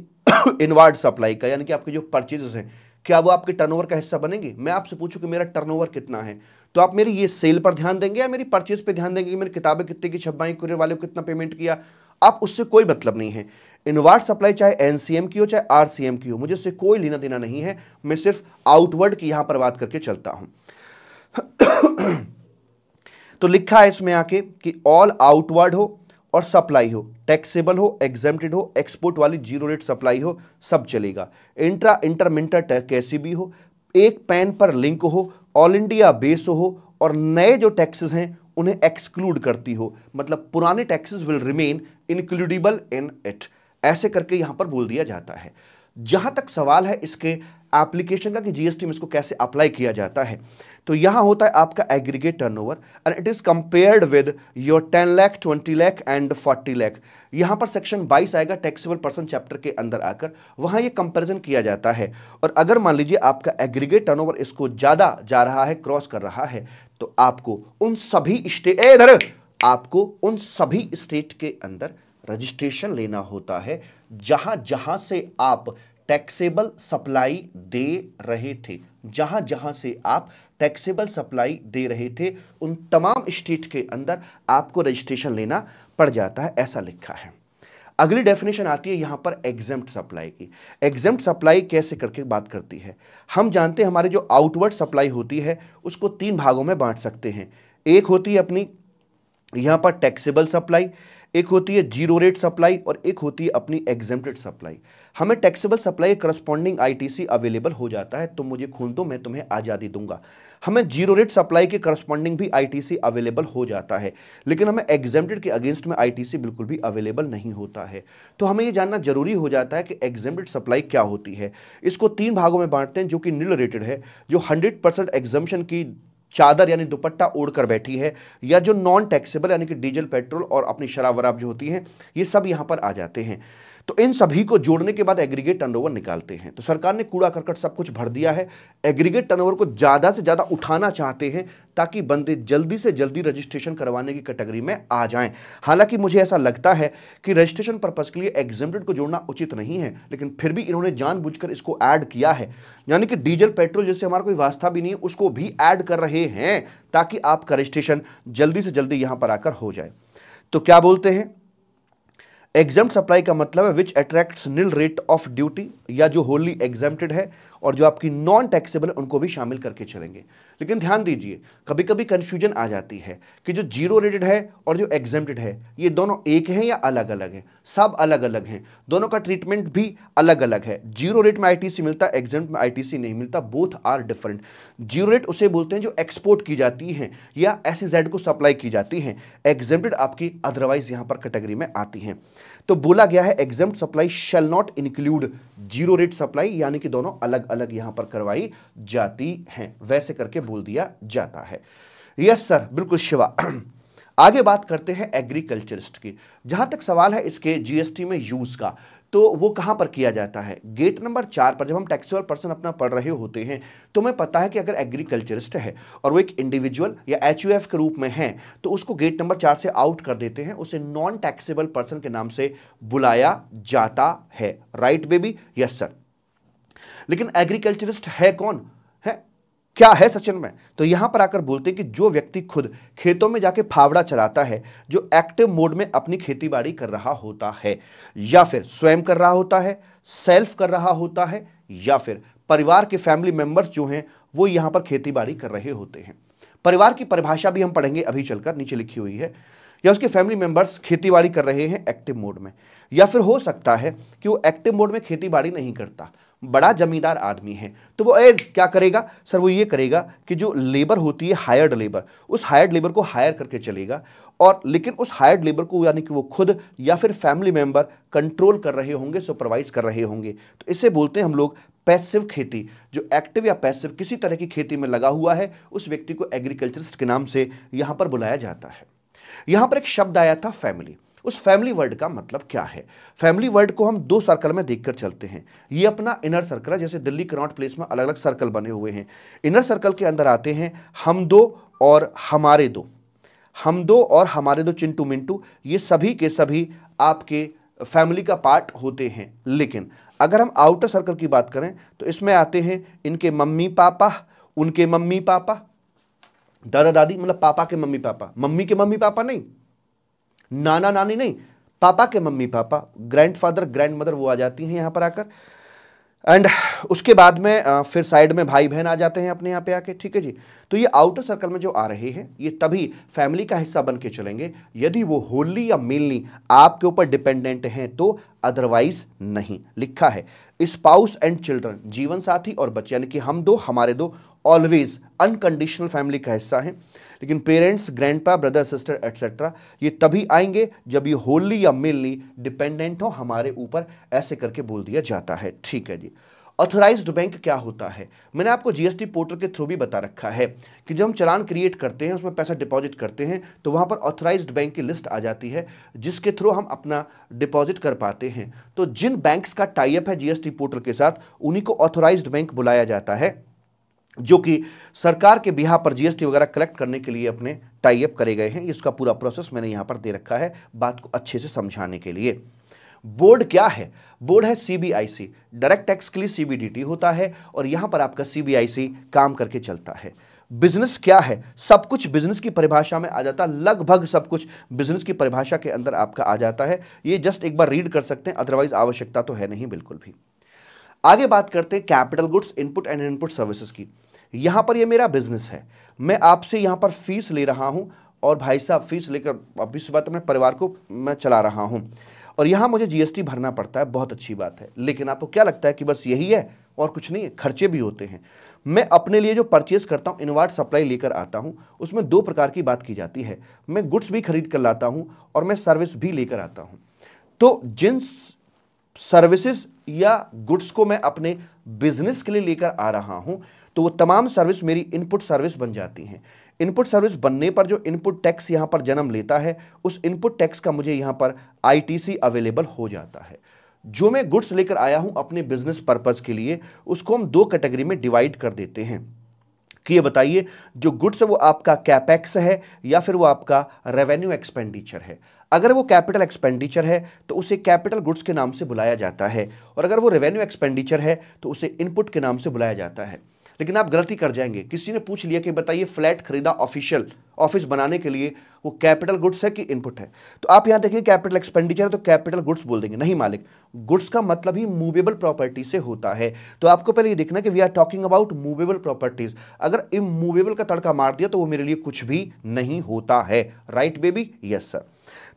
Speaker 1: इनवर्ड (coughs) सप्लाई का यानी कि आपके जो परचेजेस हैं क्या वो आपके टर्नओवर का हिस्सा बनेंगे मैं आपसे पूछूं कि मेरा टर्नओवर कितना है तो आप मेरी ये सेल पर ध्यान देंगे या मेरी परचेज पर ध्यान देंगे कि मेरी किताबें कितने की छपाई कुरियर वाले को कितना पेमेंट किया आप उससे कोई मतलब नहीं है इनवार्ड सप्लाई चाहे एनसीएम की हो चाहे आरसीएम की हो मुझे इससे कोई लेना देना नहीं है मैं सिर्फ आउटवर्ड की यहां पर बात करके चलता हूं (coughs) तो लिखा है इसमें आके कि ऑल आउटवर्ड हो और सप्लाई हो टैक्सेबल हो एग्जेम्प्टेड हो एक्सपोर्ट वाली जीरो रेट सप्लाई हो सब चलेगा इंट्रा इंटरमिंटर कैसी भी हो एक पैन पर लिंक हो ऑल इंडिया बेस हो और नए जो टैक्सेस हैं उन्हें एक्सक्लूड करती हो मतलब पुराने taxes will remain includable in it ऐसे करके यहां पर बोल दिया जाता है जहां तक सवाल है इसके एप्लीकेशन का कि जीएसटी में इसको कैसे अप्लाई किया जाता है तो यहां होता है आपका aggregate turnover and it is compared with your ten lakh twenty lakh and forty lakh यहां पर सेक्शन 22 आएगा टैक्सेबल पर्सन चैप्टर के अंदर आकर वहां ये कंपैरिजन किया जाता है और अगर मान लीजिए आपका एग्रीगेट टर्नओवर इसको ज़्यादा जा रहा है क्रॉस कर रहा है तो आपको उन सभी स्टेट इधर आपको उन सभी स्टेट के अंदर रजिस्ट्रेशन लेना होता है जहां जहां से आप टैक्सेबल सप्लाई दे रहे थे जहां जहां से आप टैक्सेबल सप्लाई दे रहे थे उन तमाम स्टेट के अंदर आपको रजिस्ट्रेशन लेना पड़ जाता है ऐसा लिखा है अगली डेफिनेशन आती है यहां पर एग्जाम सप्लाई की एग्जाम सप्लाई कैसे करके बात करती है हम जानते हैं हमारे जो आउटवर्ड सप्लाई होती है उसको तीन भागों में बांट सकते हैं एक होती है अपनी यहां पर टैक्सेबल सप्लाई एक होती है जीरो रेट सप्लाई और एक होती है अपनी एग्जेम्प्टेड सप्लाई हमें taxable supply corresponding ITC available हो जाता है तो मुझे खून दो मैं तुम्हें आज़ादी दूंगा हमें जीरो रेट सप्लाई के करस्पॉन्डिंग भी आईटीसी अवेलेबल हो जाता है लेकिन हमें एग्जेम्प्टेड के अगेंस्ट में आईटीसी बिल्कुल भी अवेलेबल नहीं होता है तो हमें यह जानना जरूरी हो जाता है कि एग्जेम्प्टेड सप्लाई क्या होती है इसको तीन भागों में बांटते हैं जो कि निल रेटेड है जो हंड्रेड परसेंट एग्जेपन की चादर यानी दुपट्टा ओढ़ कर बैठी है या जो नॉन टैक्सेबल यानी कि डीजल पेट्रोल और अपनी शराब वराब जो होती है ये सब यहाँ पर आ जाते हैं तो इन सभी को जोड़ने के बाद एग्रीगेट टर्नओवर निकालते हैं तो सरकार ने कूड़ा करकट सब कुछ भर दिया है एग्रीगेट टर्नओवर को ज़्यादा से ज़्यादा उठाना चाहते हैं ताकि बंदे जल्दी से जल्दी रजिस्ट्रेशन करवाने की कैटेगरी में आ जाएं हालांकि मुझे ऐसा लगता है कि रजिस्ट्रेशन पर्पज़ के लिए एग्जेम्प्टेड को जोड़ना उचित नहीं है लेकिन फिर भी इन्होंने जानबूझकर इसको ऐड किया है यानी कि डीजल पेट्रोल जैसे हमारा कोई वास्ता भी नहीं है उसको भी ऐड कर रहे हैं ताकि आपका रजिस्ट्रेशन जल्दी से जल्दी यहां पर आकर हो जाए तो क्या बोलते हैं एग्जाम सप्लाई का मतलब है which attracts nil rate of duty या जो होली एग्जाम्प्टेड है और जो आपकी नॉन टैक्सेबल है उनको भी शामिल करके चलेंगे लेकिन ध्यान दीजिए कभी कभी कन्फ्यूजन आ जाती है कि जो जीरो रेटेड है और जो एग्जाम्प्टेड है ये दोनों एक हैं या अलग अलग हैं सब अलग अलग हैं दोनों का ट्रीटमेंट भी अलग अलग है जीरो रेट में आई मिलता एग्जाम में आई नहीं मिलता both are different zero rate उसे बोलते हैं जो एक्सपोर्ट की जाती हैं या एस e को सप्लाई की जाती हैं एग्जाम्प्टेड आपकी अदरवाइज यहाँ पर कैटेगरी में आती हैं तो बोला गया है exempt supply shall not include जी जीरो रेट सप्लाई यानी कि दोनों अलग अलग यहां पर करवाई जाती हैं वैसे करके बोल दिया जाता है यस सर बिल्कुल शिवा (clears throat) आगे बात करते हैं एग्रीकल्चरिस्ट की जहां तक सवाल है इसके जीएसटी में यूज का तो वो कहाँ पर किया जाता है गेट नंबर चार पर जब हम टैक्सेबल पर्सन अपना पढ़ रहे होते हैं तो हमें पता है कि अगर एग्रीकल्चरिस्ट है और वो एक इंडिविजुअल या एच के रूप में है तो उसको गेट नंबर चार से आउट कर देते हैं उसे नॉन टैक्सीबल पर्सन के नाम से बुलाया जाता है राइट बेबी यस सर लेकिन एग्रीकल्चरिस्ट है कौन क्या है सचिन में तो यहां पर आकर बोलते हैं कि जो व्यक्ति खुद खेतों में जाके फावड़ा चलाता है जो एक्टिव मोड में अपनी खेतीबाड़ी कर रहा होता है या फिर स्वयं कर रहा होता है सेल्फ कर रहा होता है या फिर परिवार के फैमिली मेंबर्स जो हैं वो यहाँ पर खेतीबाड़ी कर रहे होते हैं परिवार की परिभाषा भी हम पढ़ेंगे अभी चलकर नीचे लिखी हुई है या उसके फैमिली मेंबर्स खेतीबाड़ी कर रहे हैं एक्टिव मोड में या फिर हो सकता है कि वो एक्टिव मोड में खेतीबाड़ी नहीं करता बड़ा ज़मींदार आदमी है तो वो ए, क्या करेगा सर वो ये करेगा कि जो लेबर होती है हायर्ड लेबर उस हायर्ड लेबर को हायर करके चलेगा और लेकिन उस हायर्ड लेबर को यानी कि वो खुद या फिर फैमिली मेंबर कंट्रोल कर रहे होंगे सुपरवाइज कर रहे होंगे तो इसे बोलते हैं हम लोग पैसिव खेती जो एक्टिव या पैसिव किसी तरह की खेती में लगा हुआ है उस व्यक्ति को एग्रीकल्चरिस्ट के नाम से यहाँ पर बुलाया जाता है यहाँ पर एक शब्द आया था फैमिली उस फैमिली वर्ड का मतलब क्या है फैमिली वर्ड को हम दो सर्कल में देखकर चलते हैं ये अपना इनर सर्कल है जैसे दिल्ली करॉट प्लेस में अलग अलग सर्कल बने हुए हैं इनर सर्कल के अंदर आते हैं हम दो और हमारे दो हम दो और हमारे दो चिंटू मिंटू ये सभी के सभी आपके फैमिली का पार्ट होते हैं लेकिन अगर हम आउटर सर्कल की बात करें तो इसमें आते हैं इनके मम्मी पापा उनके मम्मी पापा दादा दादी मतलब पापा के मम्मी पापा मम्मी के मम्मी पापा नहीं नाना नानी नहीं पापा के मम्मी पापा ग्रैंडफादर मदर वो आ जाती हैं यहाँ पर आकर एंड उसके बाद में फिर साइड में भाई बहन आ जाते हैं अपने यहाँ पे आके ठीक है जी तो ये आउटर सर्कल में जो आ रहे हैं ये तभी फैमिली का हिस्सा बन के चलेंगे यदि वो होली या मिलनी आपके ऊपर डिपेंडेंट हैं तो अदरवाइज नहीं लिखा है स्पाउस एंड चिल्ड्रन जीवन साथी और बच्चे यानी कि हम दो हमारे दो ऑलवेज अनकंडीशनल फैमिली का हिस्सा हैं लेकिन parents grandpa brother sister etcetera ये तभी आएंगे जब ये होली या मिलनी डिपेंडेंट हो हमारे ऊपर ऐसे करके बोल दिया जाता है ठीक है जी ऑथोराइज्ड बैंक क्या होता है मैंने आपको जीएसटी पोर्टल के थ्रू भी बता रखा है कि जब हम चलान क्रिएट करते हैं उसमें पैसा डिपॉजिट करते हैं तो वहाँ पर ऑथोराइज्ड बैंक की लिस्ट आ जाती है जिसके थ्रू हम अपना डिपॉजिट कर पाते हैं तो जिन बैंक्स का टाइप है जीएसटी पोर्टल के साथ उन्हीं को ऑथोराइज्ड बैंक बुलाया जाता है जो कि सरकार के बिहार पर जीएसटी वगैरह कलेक्ट करने के लिए अपने टाइप करे गए हैं इसका पूरा प्रोसेस मैंने यहां पर दे रखा है बात को अच्छे से समझाने के लिए बोर्ड क्या है बोर्ड है सीबीआईसी डायरेक्ट टैक्स के लिए सीबीडीटी होता है और यहां पर आपका सीबीआईसी काम करके चलता है बिजनेस क्या है सब कुछ बिजनेस की परिभाषा में आ जाता है लगभग सब कुछ बिजनेस की परिभाषा के अंदर आपका आ जाता है ये जस्ट एक बार रीड कर सकते हैं अदरवाइज आवश्यकता तो है नहीं बिल्कुल भी आगे बात करते हैं capital goods input and input services की यहाँ पर ये मेरा बिजनेस है मैं आपसे यहाँ पर फीस ले रहा हूँ और भाई साहब फीस लेकर अभी सुबह तो मैं परिवार को मैं चला रहा हूँ और यहाँ मुझे जीएसटी भरना पड़ता है बहुत अच्छी बात है लेकिन आपको क्या लगता है कि बस यही है और कुछ नहीं है खर्चे भी होते हैं मैं अपने लिए जो परचेस करता हूँ इन्वर्ट सप्लाई लेकर आता हूँ उसमें दो प्रकार की बात की जाती है मैं गुड्स भी खरीद कर लाता हूँ और मैं सर्विस भी लेकर आता हूँ तो जिन सर्विसेज या गुड्स को मैं अपने बिजनेस के लिए लेकर आ रहा हूं तो वो तमाम सर्विस मेरी इनपुट सर्विस बन जाती हैं इनपुट सर्विस बनने पर जो इनपुट टैक्स यहाँ पर जन्म लेता है उस इनपुट टैक्स का मुझे यहाँ पर आईटीसी अवेलेबल हो जाता है जो मैं गुड्स लेकर आया हूँ अपने बिजनेस पर्पज़ के लिए उसको हम दो कैटेगरी में डिवाइड कर देते हैं कि ये बताइए जो गुड्स है वो आपका कैपेक्स है या फिर वो आपका रेवेन्यू एक्सपेंडिचर है अगर वो कैपिटल एक्सपेंडिचर है तो उसे कैपिटल गुड्स के नाम से बुलाया जाता है और अगर वो रेवेन्यू एक्सपेंडिचर है तो उसे इनपुट के नाम से बुलाया जाता है लेकिन आप गलती कर जाएंगे किसी ने पूछ लिया कि बताइए फ्लैट खरीदा ऑफिशियल ऑफिस बनाने के लिए वो कैपिटल गुड्स है कि इनपुट है तो आप यहां देखिए कैपिटल एक्सपेंडिचर है तो कैपिटल गुड्स बोल देंगे नहीं मालिक गुड्स का मतलब ही मूवेबल प्रॉपर्टी से होता है तो आपको पहले ये देखना कि we are talking about movable properties अगर इमूवेबल का तड़का मार दिया तो वो मेरे लिए कुछ भी नहीं होता है राइट बेबी यस सर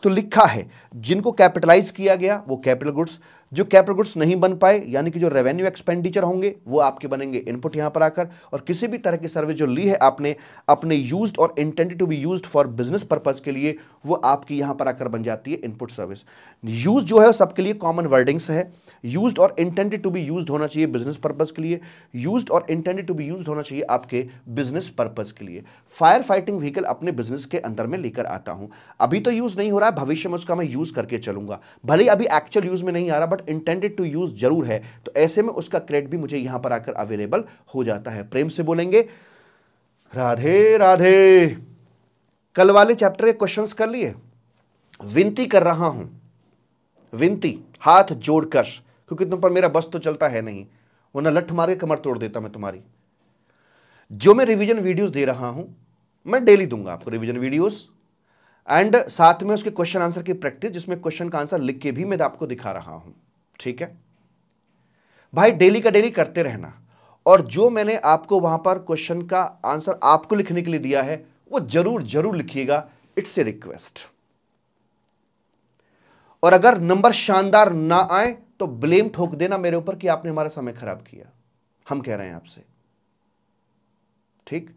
Speaker 1: तो लिखा है जिनको कैपिटलाइज किया गया वो कैपिटल गुड्स जो कैपिटल गुड्स नहीं बन पाए यानी कि जो रेवेन्यू एक्सपेंडिचर होंगे वो आपके बनेंगे इनपुट यहां पर आकर और किसी भी तरह की सर्विस जो ली है आपने अपने यूज और intended to be use for business purpose के लिए वो आपकी यहां पर आकर बन जाती है इनपुट सर्विस यूज जो है सबके लिए कॉमन वर्डिंग्स है यूज और इंटेंडेड टू बी यूज होना चाहिए बिजनेस पर्पज के लिए यूज और इंटेंडेड टू बी यूज होना चाहिए आपके बिजनेस पर्पज के लिए फायर फाइटिंग व्हीकल अपने बिजनेस के अंदर में लेकर आता हूं अभी तो यूज नहीं हो रहा है भविष्य में उसका मैं यूज करके चलूंगा भले अभी एक्चुअल यूज में नहीं आ रहा but not intended to use जरूर है तो ऐसे में उसका क्रेडिट भी मुझे यहां पर आकर अवेलेबल हो जाता है प्रेम से बोलेंगे राधे राधे कल वाले चैप्टर के क्वेश्चन कर लिए विनती कर रहा हूं विनती हाथ जोड़कर क्योंकि तुम पर मेरा बस तो चलता है नहीं वरना लठ मारे कमर तोड़ देता मैं तुम्हारी जो मैं रिवीजन वीडियोस दे रहा हूं मैं डेली दूंगा आपको रिवीजन वीडियोस एंड साथ में उसके क्वेश्चन आंसर की प्रैक्टिस जिसमें क्वेश्चन का आंसर लिख के भी मैं आपको दिखा रहा हूं ठीक है भाई डेली का डेली करते रहना और जो मैंने आपको वहां पर क्वेश्चन का आंसर आपको लिखने के लिए दिया है वो जरूर जरूर लिखिएगा इट्स ए रिक्वेस्ट और अगर नंबर शानदार ना आए तो ब्लेम ठोक देना मेरे ऊपर कि आपने हमारा समय खराब किया हम कह रहे हैं आपसे ठीक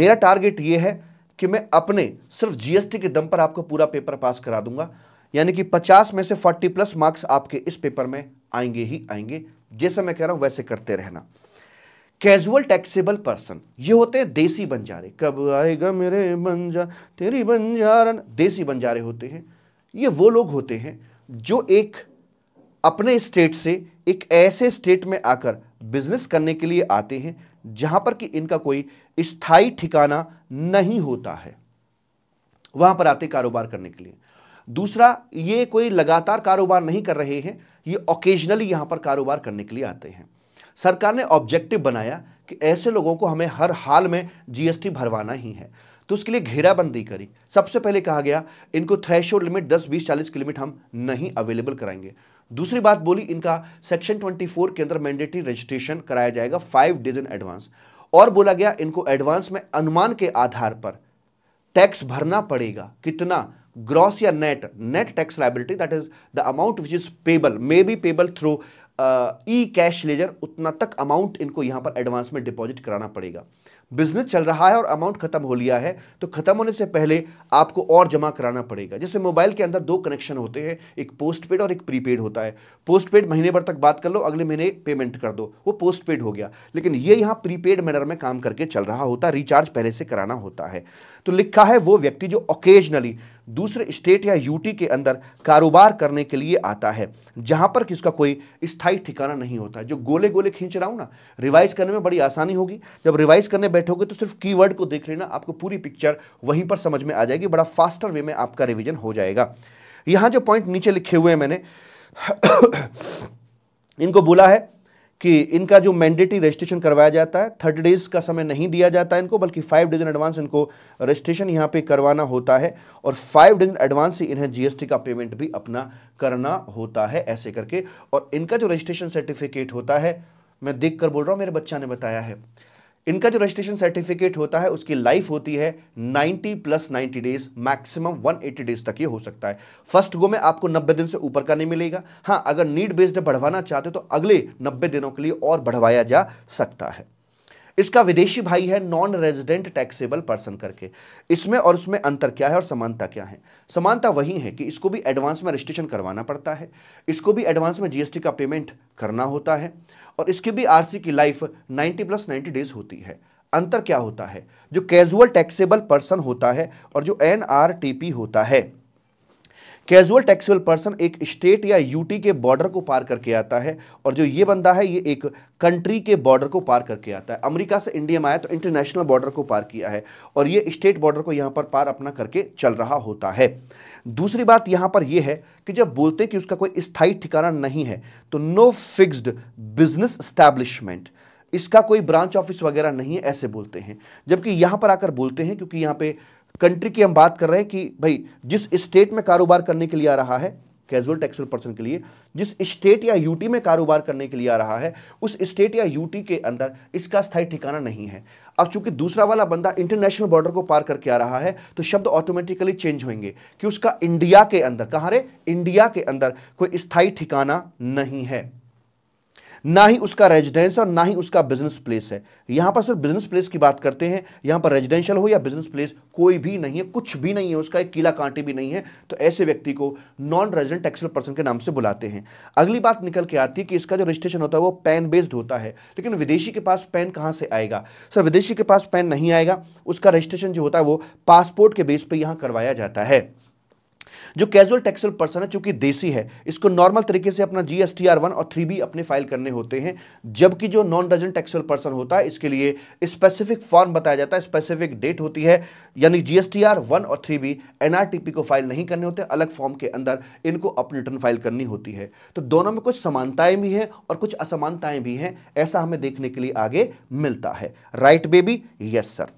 Speaker 1: मेरा टारगेट यह है कि मैं अपने सिर्फ जीएसटी के दम पर आपको पूरा पेपर पास करा दूंगा यानी कि 50 में से 40 प्लस मार्क्स आपके इस पेपर में आएंगे ही आएंगे जैसा मैं कह रहा हूं वैसे करते रहना कैजुअल टैक्सेबल पर्सन ये होते हैं देसी बंजारे कब आएगा मेरे बंजा तेरी बंजारन देसी बंजारे होते हैं ये वो लोग होते हैं जो एक अपने स्टेट से एक ऐसे स्टेट में आकर बिजनेस करने के लिए आते हैं जहां पर कि इनका कोई स्थायी ठिकाना नहीं होता है वहां पर आते कारोबार करने के लिए दूसरा ये कोई लगातार कारोबार नहीं कर रहे हैं ये ओकेजनली यहाँ पर कारोबार करने के लिए आते हैं सरकार ने ऑब्जेक्टिव बनाया कि ऐसे लोगों को हमें हर हाल में जीएसटी भरवाना ही है तो उसके लिए घेराबंदी करी सबसे पहले कहा गया इनको थ्रेश लिमिट 10, 20, 40 की लिमिट हम नहीं अवेलेबल कराएंगे दूसरी बात बोली इनका सेक्शन 24 के अंदर मैंडेटरी रजिस्ट्रेशन कराया जाएगा फाइव डेज इन एडवांस और बोला गया इनको एडवांस में अनुमान के आधार पर टैक्स भरना पड़ेगा कितना ग्रॉस या net net tax liability that is the amount which is payable may be payable through E cash ledger उतना तक अमाउंट इनको यहाँ पर एडवांस में डिपॉजिट कराना पड़ेगा बिजनेस चल रहा है और अमाउंट खत्म हो लिया है तो खत्म होने से पहले आपको और जमा कराना पड़ेगा जैसे मोबाइल के अंदर दो कनेक्शन होते हैं एक पोस्ट पेड और एक प्रीपेड होता है पोस्ट पेड महीने भर तक बात कर लो अगले महीने पेमेंट कर दो वो पोस्ट पेड हो गया लेकिन ये यहाँ प्रीपेड मैनर में काम करके चल रहा होता है रिचार्ज पहले से कराना होता है तो लिखा है वो व्यक्ति जो ओकेजनली दूसरे स्टेट या यूटी के अंदर कारोबार करने के लिए आता है जहां पर किसका कोई स्थायी ठिकाना नहीं होता जो गोले गोले खींच रहा हूं ना रिवाइज करने में बड़ी आसानी होगी जब रिवाइज करने बैठोगे तो सिर्फ कीवर्ड को देख लेना आपको पूरी पिक्चर वहीं पर समझ में आ जाएगी बड़ा फास्टर वे में आपका रिविजन हो जाएगा यहां जो पॉइंट नीचे लिखे हुए हैं मैंने (coughs) इनको बोला है कि इनका जो मैंडेटरी रजिस्ट्रेशन करवाया जाता है थर्टी डेज़ का समय नहीं दिया जाता है इनको बल्कि फाइव डेज इन एडवांस इनको रजिस्ट्रेशन यहाँ पे करवाना होता है और फाइव डेज इन एडवांस से इन्हें जीएसटी का पेमेंट भी अपना करना होता है ऐसे करके और इनका जो रजिस्ट्रेशन सर्टिफिकेट होता है मैं देख बोल रहा हूँ मेरे बच्चा ने बताया है इनका जो रजिस्ट्रेशन सर्टिफिकेट होता है उसकी लाइफ होती है 90 प्लस 90 डेज मैक्सिमम 180 डेज तक ये हो सकता है फर्स्ट गो में आपको 90 दिन से ऊपर का नहीं मिलेगा हाँ अगर नीड बेस्ड बढ़वाना चाहते तो अगले 90 दिनों के लिए और बढ़वाया जा सकता है इसका विदेशी भाई है नॉन रेजिडेंट टैक्सेबल पर्सन करके इसमें और उसमें अंतर क्या है और समानता क्या है समानता वही है कि इसको भी एडवांस में रजिस्ट्रेशन करवाना पड़ता है इसको भी एडवांस में जीएसटी का पेमेंट करना होता है और इसकी भी आरसी की लाइफ 90 प्लस 90 डेज होती है अंतर क्या होता है जो कैजुअल टैक्सेबल पर्सन होता है और जो एनआरटीपी होता है कैजुअल टैक्सेबल पर्सन एक स्टेट या यूटी के बॉर्डर को पार करके आता है और जो ये बंदा है ये एक कंट्री के बॉर्डर को पार करके आता है अमेरिका से इंडिया में आया तो इंटरनेशनल बॉर्डर को पार किया है और ये स्टेट बॉर्डर को यहाँ पर पार अपना करके चल रहा होता है दूसरी बात यहाँ पर यह है कि जब बोलते हैं कि उसका कोई स्थायी ठिकाना नहीं है तो नो फिक्सड बिजनेस स्टैब्लिशमेंट इसका कोई ब्रांच ऑफिस वगैरह नहीं है ऐसे बोलते हैं जबकि यहाँ पर आकर बोलते हैं क्योंकि यहाँ पे कंट्री की हम बात कर रहे हैं कि भाई जिस स्टेट में कारोबार करने के लिए आ रहा है कैजुअल टैक्स पर्सन के लिए जिस स्टेट या यूटी में कारोबार करने के लिए आ रहा है उस स्टेट या यूटी के अंदर इसका स्थायी ठिकाना नहीं है अब चूंकि दूसरा वाला बंदा इंटरनेशनल बॉर्डर को पार करके आ रहा है तो शब्द ऑटोमेटिकली चेंज होंगे कि उसका इंडिया के अंदर कहाँ रहे इंडिया के अंदर कोई स्थायी ठिकाना नहीं है ना ही उसका रेजिडेंस और ना ही उसका बिजनेस प्लेस है यहां पर सिर्फ बिजनेस प्लेस की बात करते हैं यहां पर रेजिडेंशियल हो या बिजनेस प्लेस कोई भी नहीं है कुछ भी नहीं है उसका एक किला कांटे भी नहीं है तो ऐसे व्यक्ति को नॉन रेजिडेंट टैक्सेबल पर्सन के नाम से बुलाते हैं अगली बात निकल के आती है कि इसका जो रजिस्ट्रेशन होता है वो पैन बेस्ड होता है लेकिन विदेशी के पास पैन कहां से आएगा सर विदेशी के पास पैन नहीं आएगा उसका रजिस्ट्रेशन जो होता है वो पासपोर्ट के बेस पर यहां करवाया जाता है जो कैजुअल टैक्सल पर्सन है चूंकि देसी है इसको नॉर्मल तरीके से अपना G S T R one और थ्री बी अपने फाइल करने होते हैं जबकि जो नॉन रेजिडेंट टैक्सल पर्सन होता है इसके लिए स्पेसिफिक फॉर्म बताया जाता है स्पेसिफिक डेट होती है यानी G S T R one और three B N R T P को फाइल नहीं करने होते अलग फॉर्म के अंदर इनको अपनी रिटर्न फाइल करनी होती है तो दोनों में कुछ समानताएं भी हैं और कुछ असमानताएं भी हैं ऐसा हमें देखने के लिए आगे मिलता है राइट बेबी यस सर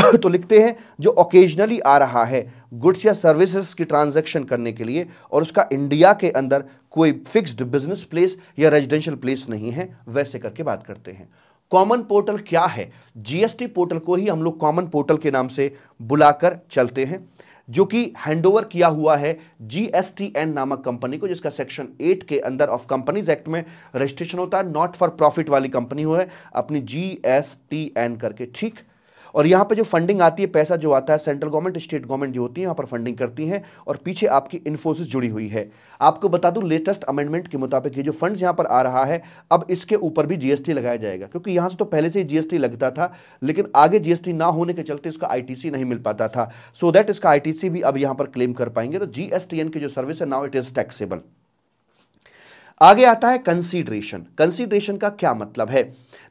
Speaker 1: तो लिखते हैं जो ओकेजनली आ रहा है गुड्स या सर्विसेज की ट्रांजैक्शन करने के लिए और उसका इंडिया के अंदर कोई फिक्स्ड बिजनेस प्लेस या रेजिडेंशियल प्लेस नहीं है वैसे करके बात करते हैं कॉमन पोर्टल क्या है जीएसटी पोर्टल को ही हम लोग कॉमन पोर्टल के नाम से बुलाकर चलते हैं जो कि हैंडओवर किया हुआ है जीएसटीएन नामक कंपनी को जिसका सेक्शन 8 के अंदर ऑफ कंपनीज एक्ट में रजिस्ट्रेशन होता है नॉट फॉर प्रॉफिट वाली कंपनी हो है अपनी जीएसटीएन करके ठीक और यहाँ पर जो फंडिंग आती है पैसा जो आता है सेंट्रल गवर्नमेंट स्टेट गवर्नमेंट जो होती है यहाँ पर फंडिंग करती हैं और पीछे आपकी इन्फोसिस जुड़ी हुई है आपको बता दूँ लेटेस्ट अमेंडमेंट के मुताबिक ये जो फंड्स यहाँ पर आ रहा है अब इसके ऊपर भी जीएसटी लगाया जाएगा क्योंकि यहाँ से तो पहले से ही जीएसटी लगता था लेकिन आगे जीएसटी ना होने के चलते इसका आईटीसी नहीं मिल पाता था सो so दैट इसका आईटीसी भी अब यहाँ पर क्लेम कर पाएंगे तो जीएसटीएन की जो सर्विस है नाउ इट इज टैक्सेबल आगे आता है कंसीडरेशन कंसीडरेशन का क्या मतलब है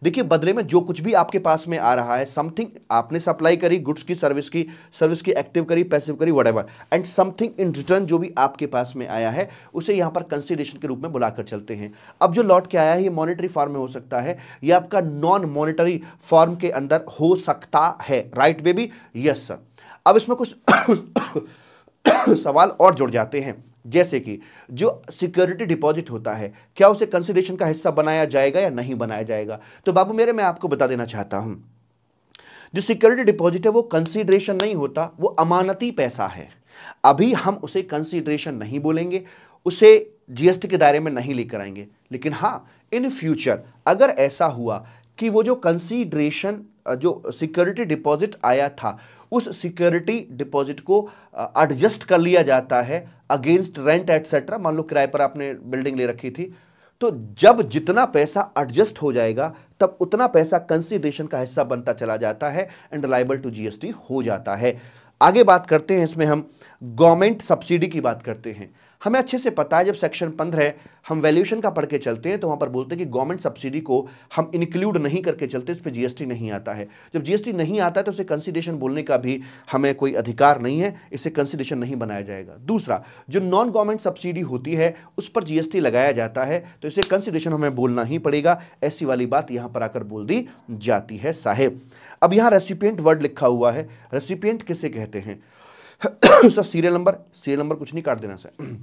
Speaker 1: देखिए बदले में जो कुछ भी आपके पास में आ रहा है समथिंग आपने सप्लाई करी गुड्स की सर्विस की सर्विस की एक्टिव करी पैसिव करी what and something in return जो भी आपके पास में आया है उसे यहाँ पर कंसिडरेशन के रूप में बुलाकर चलते हैं अब जो लौट के आया है ये मॉनिटरी फॉर्म में हो सकता है यह आपका नॉन मॉनिटरी फॉर्म के अंदर हो सकता है राइट बेबी यस सर अब इसमें कुछ (coughs) सवाल और जुड़ जाते हैं जैसे कि जो सिक्योरिटी डिपॉजिट होता है क्या उसे कंसिडरेशन का हिस्सा बनाया जाएगा या नहीं बनाया जाएगा तो बाबू मेरे मैं आपको बता देना चाहता हूं जो सिक्योरिटी डिपॉजिट है वो कंसिडरेशन नहीं होता वो अमानती पैसा है अभी हम उसे कंसिडरेशन नहीं बोलेंगे उसे जीएसटी के दायरे में नहीं लेकर आएंगे लेकिन हाँ इन फ्यूचर अगर ऐसा हुआ कि वो जो कंसीडरेशन जो सिक्योरिटी डिपॉजिट आया था उस सिक्योरिटी डिपॉजिट को एडजस्ट कर लिया जाता है अगेंस्ट रेंट एटसेट्रा मान लो किराए पर आपने बिल्डिंग ले रखी थी तो जब जितना पैसा एडजस्ट हो जाएगा तब उतना पैसा कंसीडरेशन का हिस्सा बनता चला जाता है एंड लाइबल टू जीएसटी हो जाता है आगे बात करते हैं इसमें हम गवर्नमेंट सब्सिडी की बात करते हैं हमें अच्छे से पता है जब सेक्शन पंद्रह हम वैल्यूशन का पढ़ के चलते हैं तो वहाँ पर बोलते हैं कि गवर्नमेंट सब्सिडी को हम इंक्लूड नहीं करके चलते उस पर जीएसटी नहीं आता है जब जीएसटी नहीं आता है तो उसे कंसिडेशन बोलने का भी हमें कोई अधिकार नहीं है इसे कंसिडेशन नहीं बनाया जाएगा दूसरा जो नॉन गवर्नमेंट सब्सिडी होती है उस पर जीएसटी लगाया जाता है तो इसे कंसिडेशन हमें बोलना ही पड़ेगा ऐसी वाली बात यहाँ पर आकर बोल दी जाती है साहेब अब यहाँ रेसिपियंट वर्ड लिखा हुआ है रेसिपियंट किसे कहते हैं sir serial number serial number कुछ नहीं काट देना सर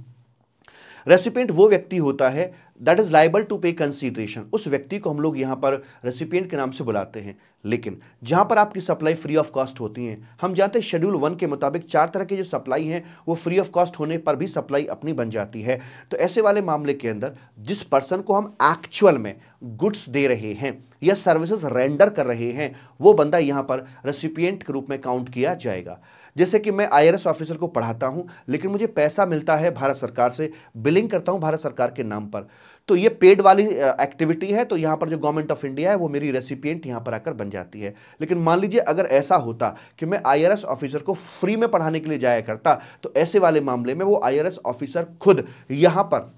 Speaker 1: रेसिपेंट (coughs) वो व्यक्ति होता है that is liable to pay consideration उस व्यक्ति को हम लोग यहाँ पर रेसिपेंट के नाम से बुलाते हैं लेकिन जहाँ पर आपकी सप्लाई फ्री ऑफ कॉस्ट होती हैं हम जानते हैं शेड्यूल वन के मुताबिक चार तरह की जो सप्लाई हैं वो फ्री ऑफ कॉस्ट होने पर भी सप्लाई अपनी बन जाती है तो ऐसे वाले मामले के अंदर जिस पर्सन को हम एक्चुअल में गुड्स दे रहे हैं या सर्विसेज रेंडर कर रहे हैं वो बंदा यहाँ पर रेसिपियंट के रूप में काउंट किया जाएगा जैसे कि मैं आई ऑफिसर को पढ़ाता हूँ लेकिन मुझे पैसा मिलता है भारत सरकार से बिलिंग करता हूँ भारत सरकार के नाम पर तो ये पेड वाली एक्टिविटी है तो यहाँ पर जो गवर्नमेंट ऑफ इंडिया है वो मेरी रेसिपियंट यहाँ पर आकर बन जाती है लेकिन मान लीजिए अगर ऐसा होता कि मैं आईआरएस ऑफिसर को फ्री में पढ़ाने के लिए जाया करता तो ऐसे वाले मामले में वो आईआरएस ऑफिसर खुद यहाँ पर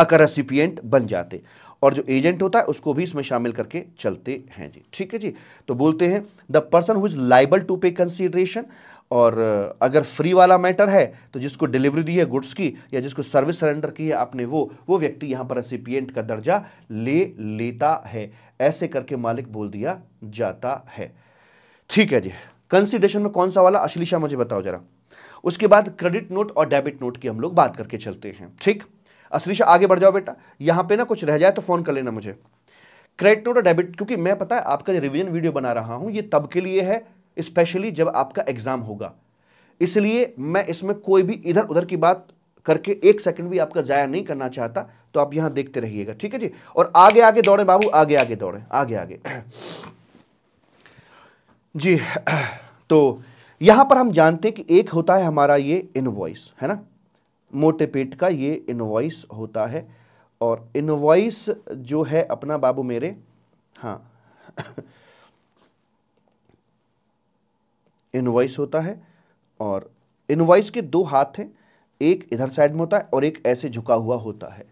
Speaker 1: आकर रेसिपियंट बन जाते और जो एजेंट होता है उसको भी इसमें शामिल करके चलते हैं जी ठीक है जी तो बोलते हैं the person who is liable to pay consideration और अगर फ्री वाला मैटर है तो जिसको डिलीवरी दी है गुड्स की या जिसको सर्विस सरेंडर की है आपने वो वो व्यक्ति यहाँ पर रेसिपियंट का दर्जा ले लेता है ऐसे करके मालिक बोल दिया जाता है ठीक है जी कंसिडेशन में कौन सा वाला अश्लीषा मुझे बताओ जरा उसके बाद क्रेडिट नोट और डेबिट नोट की हम लोग बात करके चलते हैं ठीक अश्लीषा आगे बढ़ जाओ बेटा यहाँ पर ना कुछ रह जाए तो फ़ोन कर लेना मुझे क्रेडिट नोट और डेबिट क्योंकि मैं पता है आपका जो रिविजन वीडियो बना रहा हूँ ये तब के लिए है स्पेशली जब आपका एग्ज़ाम होगा इसलिए मैं इसमें कोई भी इधर उधर की बात करके एक सेकंड भी आपका ज़ाया नहीं करना चाहता तो आप यहां देखते रहिएगा ठीक है जी और आगे आगे दौड़े बाबू आगे आगे दौड़े आगे आगे जी तो यहां पर हम जानते हैं कि एक होता है हमारा ये इनवॉइस है ना मोटे पेट का ये इनवॉइस होता है और इनवॉइस जो है अपना बाबू मेरे हाँ इनवॉइस होता है और इनवॉइस के दो हाथ हैं एक इधर साइड में होता है और एक ऐसे झुका हुआ होता है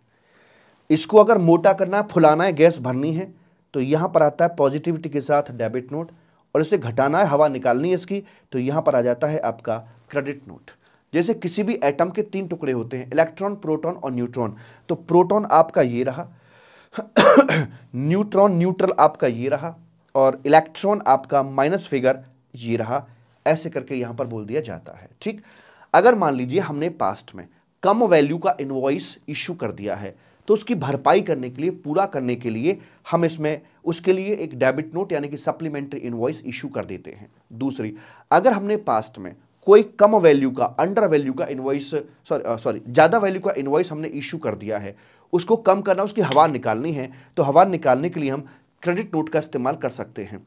Speaker 1: इसको अगर मोटा करना है फुलाना है गैस भरनी है तो यहाँ पर आता है पॉजिटिविटी के साथ डेबिट नोट और इसे घटाना है हवा निकालनी है इसकी तो यहाँ पर आ जाता है आपका क्रेडिट नोट जैसे किसी भी एटम के तीन टुकड़े होते हैं इलेक्ट्रॉन प्रोटॉन और न्यूट्रॉन तो प्रोटॉन आपका ये रहा (coughs) न्यूट्रॉन न्यूट्रल आपका ये रहा और इलेक्ट्रॉन आपका माइनस फिगर ये रहा ऐसे करके यहां पर बोल दिया जाता है ठीक अगर मान लीजिए हमने पास्ट में कम वैल्यू का इन्वॉइस इश्यू कर दिया है तो उसकी भरपाई करने के लिए पूरा करने के लिए हम इसमें उसके लिए एक डेबिट नोट यानी कि सप्लीमेंट्री इन्वॉइस इशू कर देते हैं दूसरी अगर हमने पास्ट में कोई कम वैल्यू का अंडर वैल्यू का इन्वॉइस सॉरी सॉरी ज़्यादा वैल्यू का इन्वॉइस हमने इशू कर दिया है उसको कम करना उसकी हवा निकालनी है तो हवा निकालने के लिए हम क्रेडिट नोट का इस्तेमाल कर सकते हैं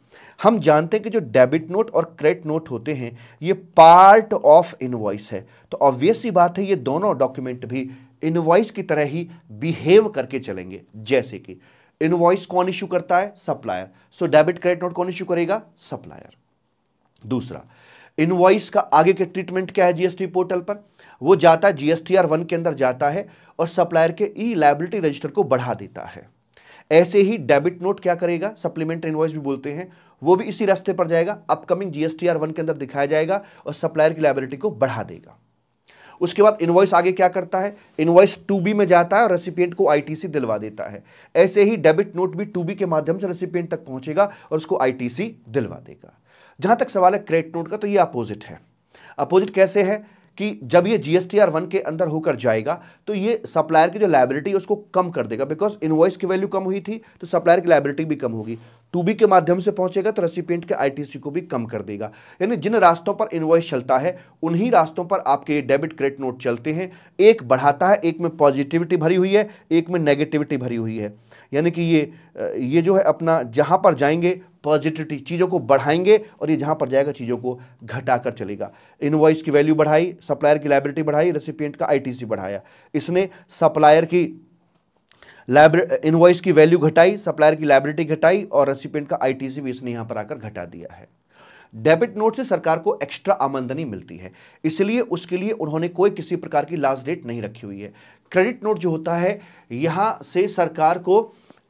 Speaker 1: हम जानते हैं कि जो डेबिट नोट और क्रेडिट नोट होते हैं ये पार्ट ऑफ इनवॉइस है तो ऑब्वियस ही बात है ये दोनों डॉक्यूमेंट भी इनवॉइस की तरह ही बिहेव करके चलेंगे जैसे कि इनवॉइस कौन इशू करता है supplier so debit credit note कौन इशू करेगा सप्लायर दूसरा इनवॉइस का आगे के ट्रीटमेंट क्या है जीएसटी पोर्टल पर वो जाता है जीएसटीआर वन के अंदर जाता है और सप्लायर के ई लाइबिलिटी रजिस्टर को बढ़ा देता है ऐसे ही डेबिट नोट क्या करेगा सप्लीमेंट्री इन्वॉइस भी बोलते हैं वो भी इसी रास्ते पर जाएगा अपकमिंग आर वन के अंदर दिखाया जाएगा और सप्लायर की लाइबिलिटी को बढ़ा देगा उसके बाद इन्वॉइस आगे क्या करता है इन्वॉइस टू बी में जाता है और रेसिपियंट को आईटीसी दिलवा देता है ऐसे ही डेबिट नोट भी टू बी के माध्यम से रेसिपियंट तक पहुंचेगा और उसको आईटीसी दिलवा देगा जहां तक सवाल है क्रेडिट नोट का तो ये अपोजिट है अपोजिट कैसे है कि जब ये जीएसटीआर वन के अंदर होकर जाएगा तो ये सप्लायर की जो लाइबिलिटी है उसको कम कर देगा बिकॉज इन्वॉइस की वैल्यू कम हुई थी तो सप्लायर की लाइबिलिटी भी कम होगी टू बी के माध्यम से पहुंचेगा तो रेसिपेंट के आईटीसी को भी कम कर देगा यानी जिन रास्तों पर इन्वॉइस चलता है उन्हीं रास्तों पर आपके डेबिट क्रेडिट नोट चलते हैं एक बढ़ाता है एक में पॉजिटिविटी भरी हुई है एक में नेगेटिविटी भरी हुई है यानी कि ये ये जो है अपना जहाँ पर जाएंगे पॉजिटिविटी चीज़ों को बढ़ाएंगे और ये जहाँ पर जाएगा चीज़ों को घटाकर चलेगा इनवॉइस की वैल्यू बढ़ाई सप्लायर की लाइब्रिटी बढ़ाई रेसिपियंट का आईटीसी बढ़ाया इसने सप्लायर की इनवॉइस की वैल्यू घटाई सप्लायर की लाइब्रिटी घटाई और रेसिपियंट का आई भी इसने यहाँ पर आकर घटा दिया है डेबिट नोट से सरकार को एक्स्ट्रा आमंदनी मिलती है इसलिए उसके लिए उन्होंने कोई किसी प्रकार की लास्ट डेट नहीं रखी हुई है क्रेडिट नोट जो होता है यहाँ से सरकार को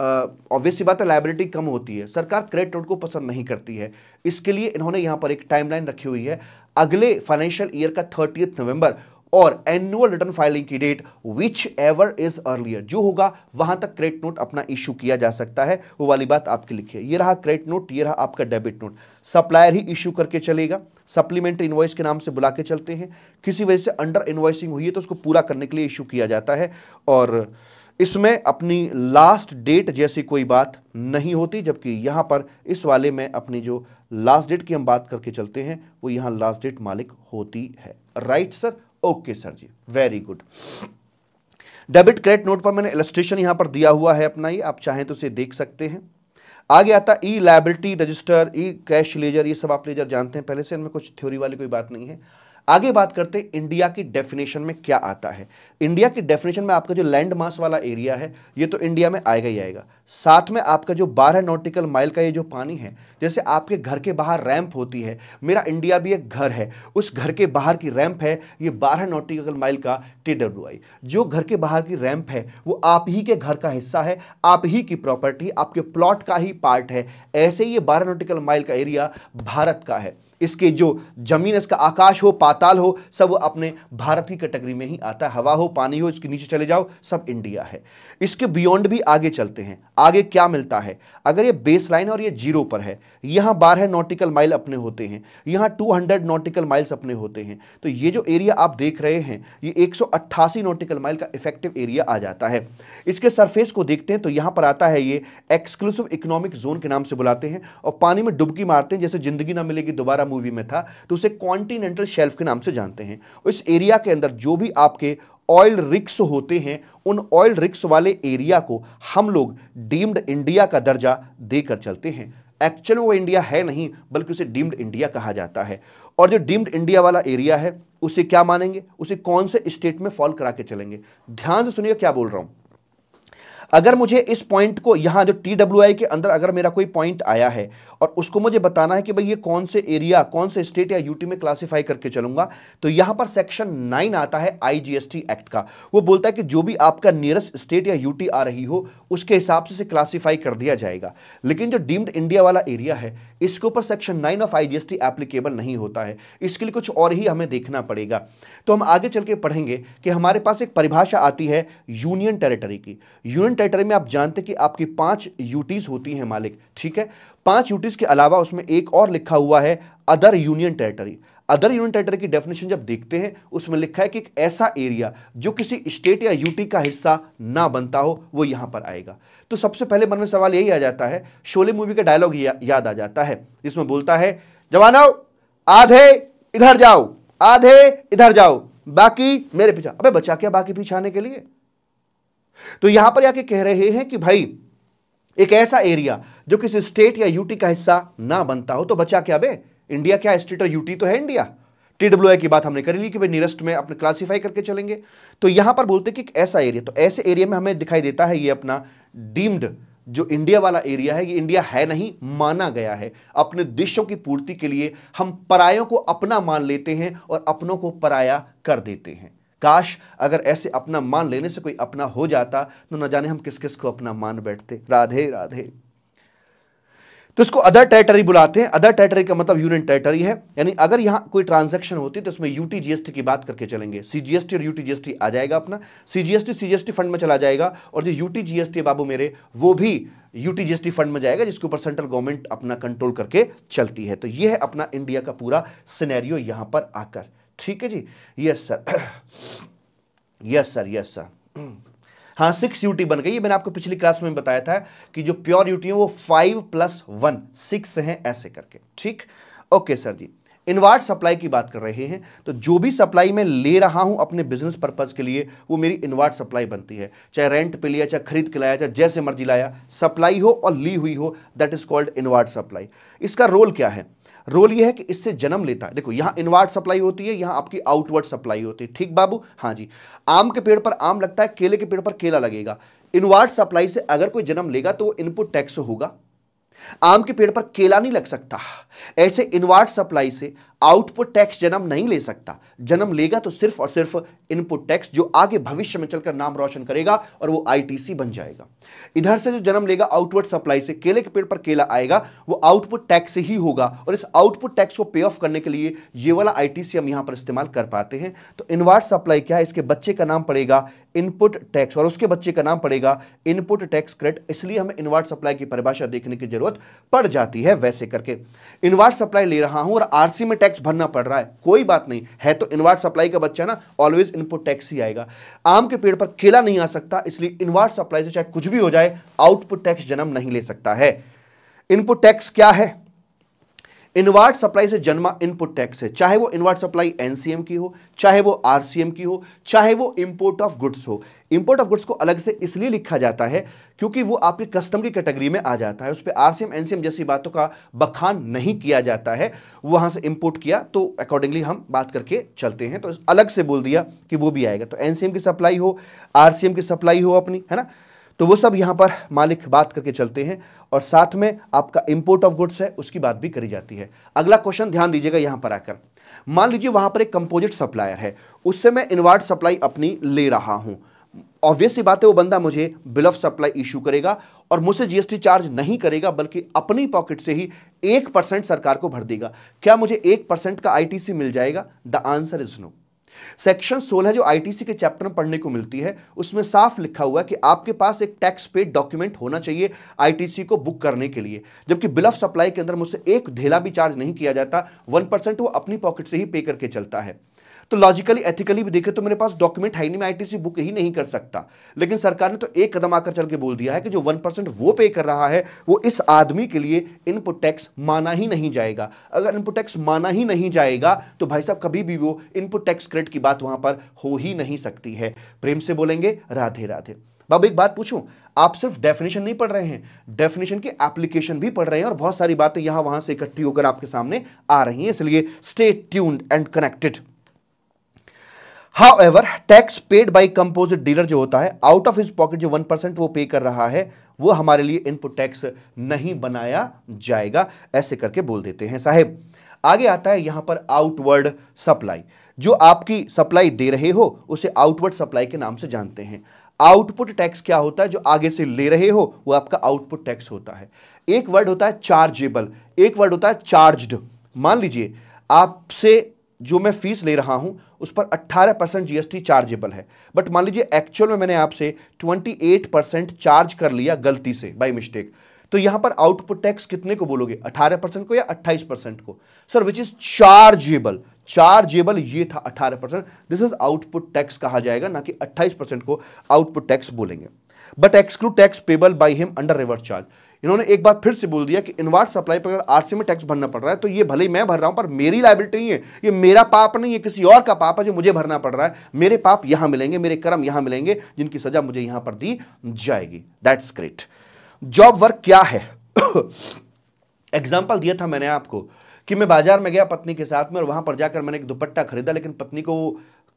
Speaker 1: ऑब्वियसली बात है लाइबिलिटी कम होती है सरकार क्रेडिट नोट को पसंद नहीं करती है इसके लिए इन्होंने यहाँ पर एक टाइमलाइन रखी हुई है अगले फाइनेंशियल ईयर का थर्टीथ नवंबर और एनुअल रिटर्न फाइलिंग की date whichever is earlier जो होगा वहां तक क्रेडिट नोट अपना इश्यू किया जा सकता है वो वाली बात आपकी लिखी है ये रहा क्रेडिट नोट ये रहा आपका डेबिट नोट सप्लायर ही इशू करके चलेगा सप्लीमेंट्री इन्वॉइस के नाम से बुला के चलते हैं किसी वजह से अंडर इन्वॉइसिंग हुई है तो उसको पूरा करने के लिए इशू किया जाता है और इसमें अपनी लास्ट डेट जैसी कोई बात नहीं होती जबकि यहाँ पर इस वाले में अपनी जो लास्ट डेट की हम बात करके चलते हैं वो यहाँ लास्ट डेट मालिक होती है राइट सर ओके सर जी very good debit credit note पर मैंने इलेस्ट्रेशन यहाँ पर दिया हुआ है अपना ये आप चाहें तो इसे देख सकते हैं आगे आता e liability register e cash ledger ये सब आप लेजर जानते हैं पहले से इनमें कुछ थ्योरी वाली कोई बात नहीं है आगे बात करते हैं इंडिया की डेफिनेशन में क्या आता है इंडिया की डेफिनेशन में आपका जो लैंड मास वाला एरिया है ये तो इंडिया में आएगा ही आएगा साथ में आपका जो 12 नॉटिकल माइल का ये जो पानी है जैसे आपके घर के बाहर रैंप होती है मेरा इंडिया भी एक घर है उस घर के बाहर की रैंप है ये 12 नॉटिकल माइल का टी जो घर के बाहर की रैंप है वो आप ही के घर का हिस्सा है आप ही की प्रॉपर्टी आपके प्लॉट का ही पार्ट है ऐसे ही ये बारह नोटिकल माइल का एरिया भारत का है इसके जो जमीन इसका आकाश हो पाताल हो सब अपने भारत की कैटेगरी में ही आता है हवा हो पानी हो इसके नीचे चले जाओ सब इंडिया है इसके बियॉन्ड भी आगे चलते हैं आगे क्या मिलता है अगर ये बेस लाइन और ये जीरो पर है यहाँ बारह नॉटिकल माइल अपने होते हैं यहाँ टू हंड्रेड नॉटिकल माइल्स अपने होते हैं तो ये जो एरिया आप देख रहे हैं ये एक नॉटिकल माइल का इफेक्टिव एरिया आ जाता है इसके सरफेस को देखते हैं तो यहाँ पर आता है ये एक्सक्लूसिव इकोनॉमिक जोन के नाम से बुलाते हैं और पानी में डुबकी मारते हैं जैसे ज़िंदगी ना मिलेगी दोबारा अठारह मूवी में था तो उसे कॉन्टिनेंटल शेल्फ के नाम से जानते हैं इस एरिया के अंदर जो भी आपके ऑयल रिक्स होते हैं उन ऑयल रिक्स वाले एरिया को हम लोग डीम्ड इंडिया का दर्जा देकर चलते हैं एक्चुअल वो इंडिया है नहीं बल्कि उसे डीम्ड इंडिया कहा जाता है और जो डीम्ड इंडिया वाला एरिया है उसे क्या मानेंगे उसे कौन से स्टेट में फॉल करा के चलेंगे ध्यान से सुनिए क्या बोल रहा हूं अगर मुझे इस पॉइंट को यहां जो टी डब्ल्यू आई के अंदर अगर मेरा कोई पॉइंट आया है और उसको मुझे बताना है कि भाई ये कौन से एरिया कौन से स्टेट या यूटी में क्लासीफाई करके चलूंगा तो यहां पर सेक्शन नाइन आता है आईजीएसटी एक्ट का वो बोलता है कि जो भी आपका नियरेस्ट स्टेट या यूटी आ रही हो उसके हिसाब से क्लासीफाई कर दिया जाएगा लेकिन जो डीम्ड इंडिया वाला एरिया है इसके ऊपर section nine of I applicable नहीं होता है इसके लिए कुछ और ही हमें देखना पड़ेगा तो हम आगे चल के पढ़ेंगे कि हमारे पास एक परिभाषा आती है यूनियन टेरिटरी की यूनियन ओपन टेरिटरी में आप जानते कि आपकी पांच यूटीज होती हैं मालिक ठीक है पांच यूटीज के अलावा उसमें एक और लिखा हुआ है other union territory other union territory की डेफिनेशन जब देखते हैं उसमें लिखा है कि एक ऐसा एरिया जो किसी स्टेट या यूटी का हिस्सा ना बनता हो वो यहां पर आएगा तो सबसे पहले मन में सवाल यही आ जाता है शोले मूवी का डायलॉग या, याद आ जाता है जिसमें बोलता है जवानों आधे इधर जाओ आधे इधर जाओ बाकी मेरे पीछा अबे बचा क्या बाकी पीछे आने के लिए तो यहां पर आके कह रहे हैं कि भाई एक ऐसा एरिया जो किसी स्टेट या यूटी का हिस्सा ना बनता हो तो बचा क्या बे इंडिया क्या स्टेट और यूटी तो है इंडिया टीडब्ल्यू की बात हमने कर ली कि भाई निरस्ट में अपने क्लासीफाई करके चलेंगे तो यहां पर बोलते कि ऐसा एरिया तो ऐसे एरिया में हमें दिखाई देता है ये अपना डीम्ड जो इंडिया वाला एरिया है ये इंडिया है नहीं माना गया है अपने देशों की पूर्ति के लिए हम परायों को अपना मान लेते हैं और अपनों को पराया कर देते हैं काश अगर ऐसे अपना मान लेने से कोई अपना हो जाता तो न जाने हम किस किस को अपना मान बैठते राधे राधे तो इसको अदर टेरिटरी बुलाते हैं अदर टेरिटरी का मतलब यूनियन टेरिटरी है यानी अगर यहां कोई ट्रांजैक्शन होती है तो उसमें यूटी जीएसटी की बात करके चलेंगे सीजीएसटी और यूटी जीएसटी आ जाएगा अपना सीजीएसटी सीजीएसटी फंड में चला जाएगा और जो यूटी जीएसटी बाबू मेरे वो भी यूटी जीएसटी फंड में जाएगा जिसके ऊपर सेंट्रल गवर्नमेंट अपना कंट्रोल करके चलती है तो यह है अपना इंडिया का पूरा सिनेरियो यहां पर आकर ठीक है जी yes sir yes sir yes sir हाँ सिक्स यूटी बन गई मैंने आपको पिछली क्लास में बताया था कि जो प्योर यूटी है वो फाइव प्लस वन सिक्स है ऐसे करके ठीक ओके सर जी इनवर्ट सप्लाई की बात कर रहे हैं तो जो भी सप्लाई मैं ले रहा हूं अपने बिजनेस पर्पज के लिए वो मेरी इनवर्ट सप्लाई बनती है चाहे रेंट पे लिया चाहे खरीद के लाया चाहे जैसे मर्जी लाया सप्लाई हो और ली हुई हो that is called inward supply इसका रोल क्या है रोल ये है कि इससे जन्म लेता है देखो यहां इनवर्ड सप्लाई होती है यहां आपकी आउटवर्ड सप्लाई होती है ठीक बाबू हाँ जी आम के पेड़ पर आम लगता है केले के पेड़ पर केला लगेगा इनवर्ड सप्लाई से अगर कोई जन्म लेगा तो वो इनपुट टैक्स होगा आम के पेड़ पर केला नहीं लग सकता ऐसे इनवर्ट सप्लाई से आउटपुट टैक्स जन्म नहीं ले सकता जन्म लेगा तो सिर्फ और सिर्फ इनपुट टैक्स जो आगे भविष्य में चलकर नाम रोशन करेगा और वो आईटीसी बन जाएगा इधर से जो जन्म लेगा आउटवर्ड सप्लाई से केले के पेड़ पर केला आएगा वो आउटपुट टैक्स ही होगा और इस आउटपुट टैक्स को पे ऑफ करने के लिए ये वाला आईटीसी हम यहां पर इस्तेमाल कर पाते हैं तो इनवर्ट सप्लाई क्या है इसके बच्चे का नाम पड़ेगा इनपुट टैक्स और उसके बच्चे का नाम पड़ेगा इनपुट टैक्स क्रेडिट इसलिए हमें इनवर्ट सप्लाई की परिभाषा देखने की जरूरत पड़ जाती है वैसे करके इनवर्ट सप्लाई ले रहा हूं और आरसी में टैक्स भरना पड़ रहा है कोई बात नहीं है तो इनवर्ट सप्लाई का बच्चा ना ऑलवेज इनपुट टैक्स ही आएगा आम के पेड़ पर केला नहीं आ सकता इसलिए इनवर्ट सप्लाई से चाहे कुछ भी हो जाए आउटपुट टैक्स जन्म नहीं ले सकता है इनपुट टैक्स क्या है इनवर्ट सप्लाई से जन्मा इनपुट टैक्स है चाहे वो इनवर्ट सप्लाई एनसीएम की हो चाहे वो आरसीएम की हो चाहे वो इंपोर्ट ऑफ गुड्स हो इंपोर्ट ऑफ गुड्स को अलग से इसलिए लिखा जाता है क्योंकि वो आपके कस्टम की कैटेगरी में आ जाता है उस पर आरसीएम एनसीएम जैसी बातों का बखान नहीं किया जाता है वहां से इंपोर्ट किया तो अकॉर्डिंगली हम बात करके चलते हैं तो अलग से बोल दिया कि वो भी आएगा तो एनसीएम की सप्लाई हो आरसीएम की सप्लाई हो अपनी है ना तो वो सब यहाँ पर मालिक बात करके चलते हैं और साथ में आपका इम्पोर्ट ऑफ गुड्स है उसकी बात भी करी जाती है अगला क्वेश्चन ध्यान दीजिएगा यहाँ पर आकर मान लीजिए वहाँ पर एक कंपोजिट सप्लायर है उससे मैं इन्वर्ट सप्लाई अपनी ले रहा हूँ ऑब्वियसली बात है वो बंदा मुझे बिल ऑफ सप्लाई इशू करेगा और मुझसे जीएसटी चार्ज नहीं करेगा बल्कि अपनी पॉकेट से ही एक परसेंट सरकार को भर देगा क्या मुझे एक परसेंट का आईटीसी मिल जाएगा the answer is no section 16 जो आईटीसी के चैप्टर में पढ़ने को मिलती है उसमें साफ लिखा हुआ है कि आपके पास एक टैक्स पेड डॉक्यूमेंट होना चाहिए आईटीसी को बुक करने के लिए जबकि बिल ऑफ सप्लाई के अंदर मुझसे एक ढेला भी चार्ज नहीं किया जाता वन परसेंट वो अपनी पॉकेट से ही पे करके चलता है तो लॉजिकली एथिकली भी देखे तो मेरे पास डॉक्यूमेंट है नहीं मैं आईटीसी बुक ही नहीं कर सकता लेकिन सरकार ने तो एक कदम आकर चल के बोल दिया है कि जो वन परसेंट वो पे कर रहा है वो इस आदमी के लिए इनपुट टैक्स माना ही नहीं जाएगा अगर इनपुट टैक्स माना ही नहीं जाएगा तो भाई साहब कभी भी वो इनपुट टैक्स क्रेडिट की बात वहां पर हो ही नहीं सकती है प्रेम से बोलेंगे राधे राधे बाबू एक बात पूछूं आप सिर्फ डेफिनेशन नहीं पढ़ रहे हैं डेफिनेशन की एप्लीकेशन भी पढ़ रहे हैं और बहुत सारी बातें यहां वहां से इकट्ठी होकर आपके सामने आ रही हैं इसलिए stay tuned and connected ever tax paid by composite dealer जो होता है आउट ऑफ हिज पॉकेट जो वन परसेंट वो पे कर रहा है वो हमारे लिए इनपुट टैक्स नहीं बनाया जाएगा ऐसे करके बोल देते हैं साहेब आगे आता है यहां पर आउटवर्ड सप्लाई जो आपकी सप्लाई दे रहे हो उसे आउटवर्ड सप्लाई के नाम से जानते हैं आउटपुट टैक्स क्या होता है जो आगे से ले रहे हो वो आपका आउटपुट टैक्स होता है एक वर्ड होता है चार्जेबल एक वर्ड होता है चार्ज्ड मान लीजिए आपसे जो मैं फीस ले रहा हूं उस पर 18 परसेंट जीएसटी चार्जेबल है बट मान लीजिए एक्चुअल में मैंने आपसे 28 परसेंट चार्ज कर लिया गलती से बाई मिस्टेक तो यहां पर आउटपुट टैक्स कितने को बोलोगे 18 परसेंट को या 28 परसेंट को sir which is chargeable chargeable ये था 18 percent this is output tax कहा जाएगा ना कि 28 परसेंट को आउटपुट टैक्स बोलेंगे but exclude tax payable by him under reverse charge इन्होंने एक बार फिर से बोल दिया कि इनवर्ट सप्लाई पर अगर आरसी में टैक्स भरना पड़ रहा है तो ये भले ही मैं भर रहा हूं पर मेरी लाइबिलिटी नहीं है ये मेरा पाप नहीं है किसी और का पाप है जो मुझे भरना पड़ रहा है मेरे पाप यहां मिलेंगे मेरे कर्म यहां मिलेंगे जिनकी सजा मुझे यहां पर दी जाएगी दैट्स ग्रेट जॉब वर्क क्या है एग्जाम्पल (coughs) दिया था मैंने आपको कि मैं बाजार में गया पत्नी के साथ में और वहां पर जाकर मैंने एक दुपट्टा खरीदा लेकिन पत्नी को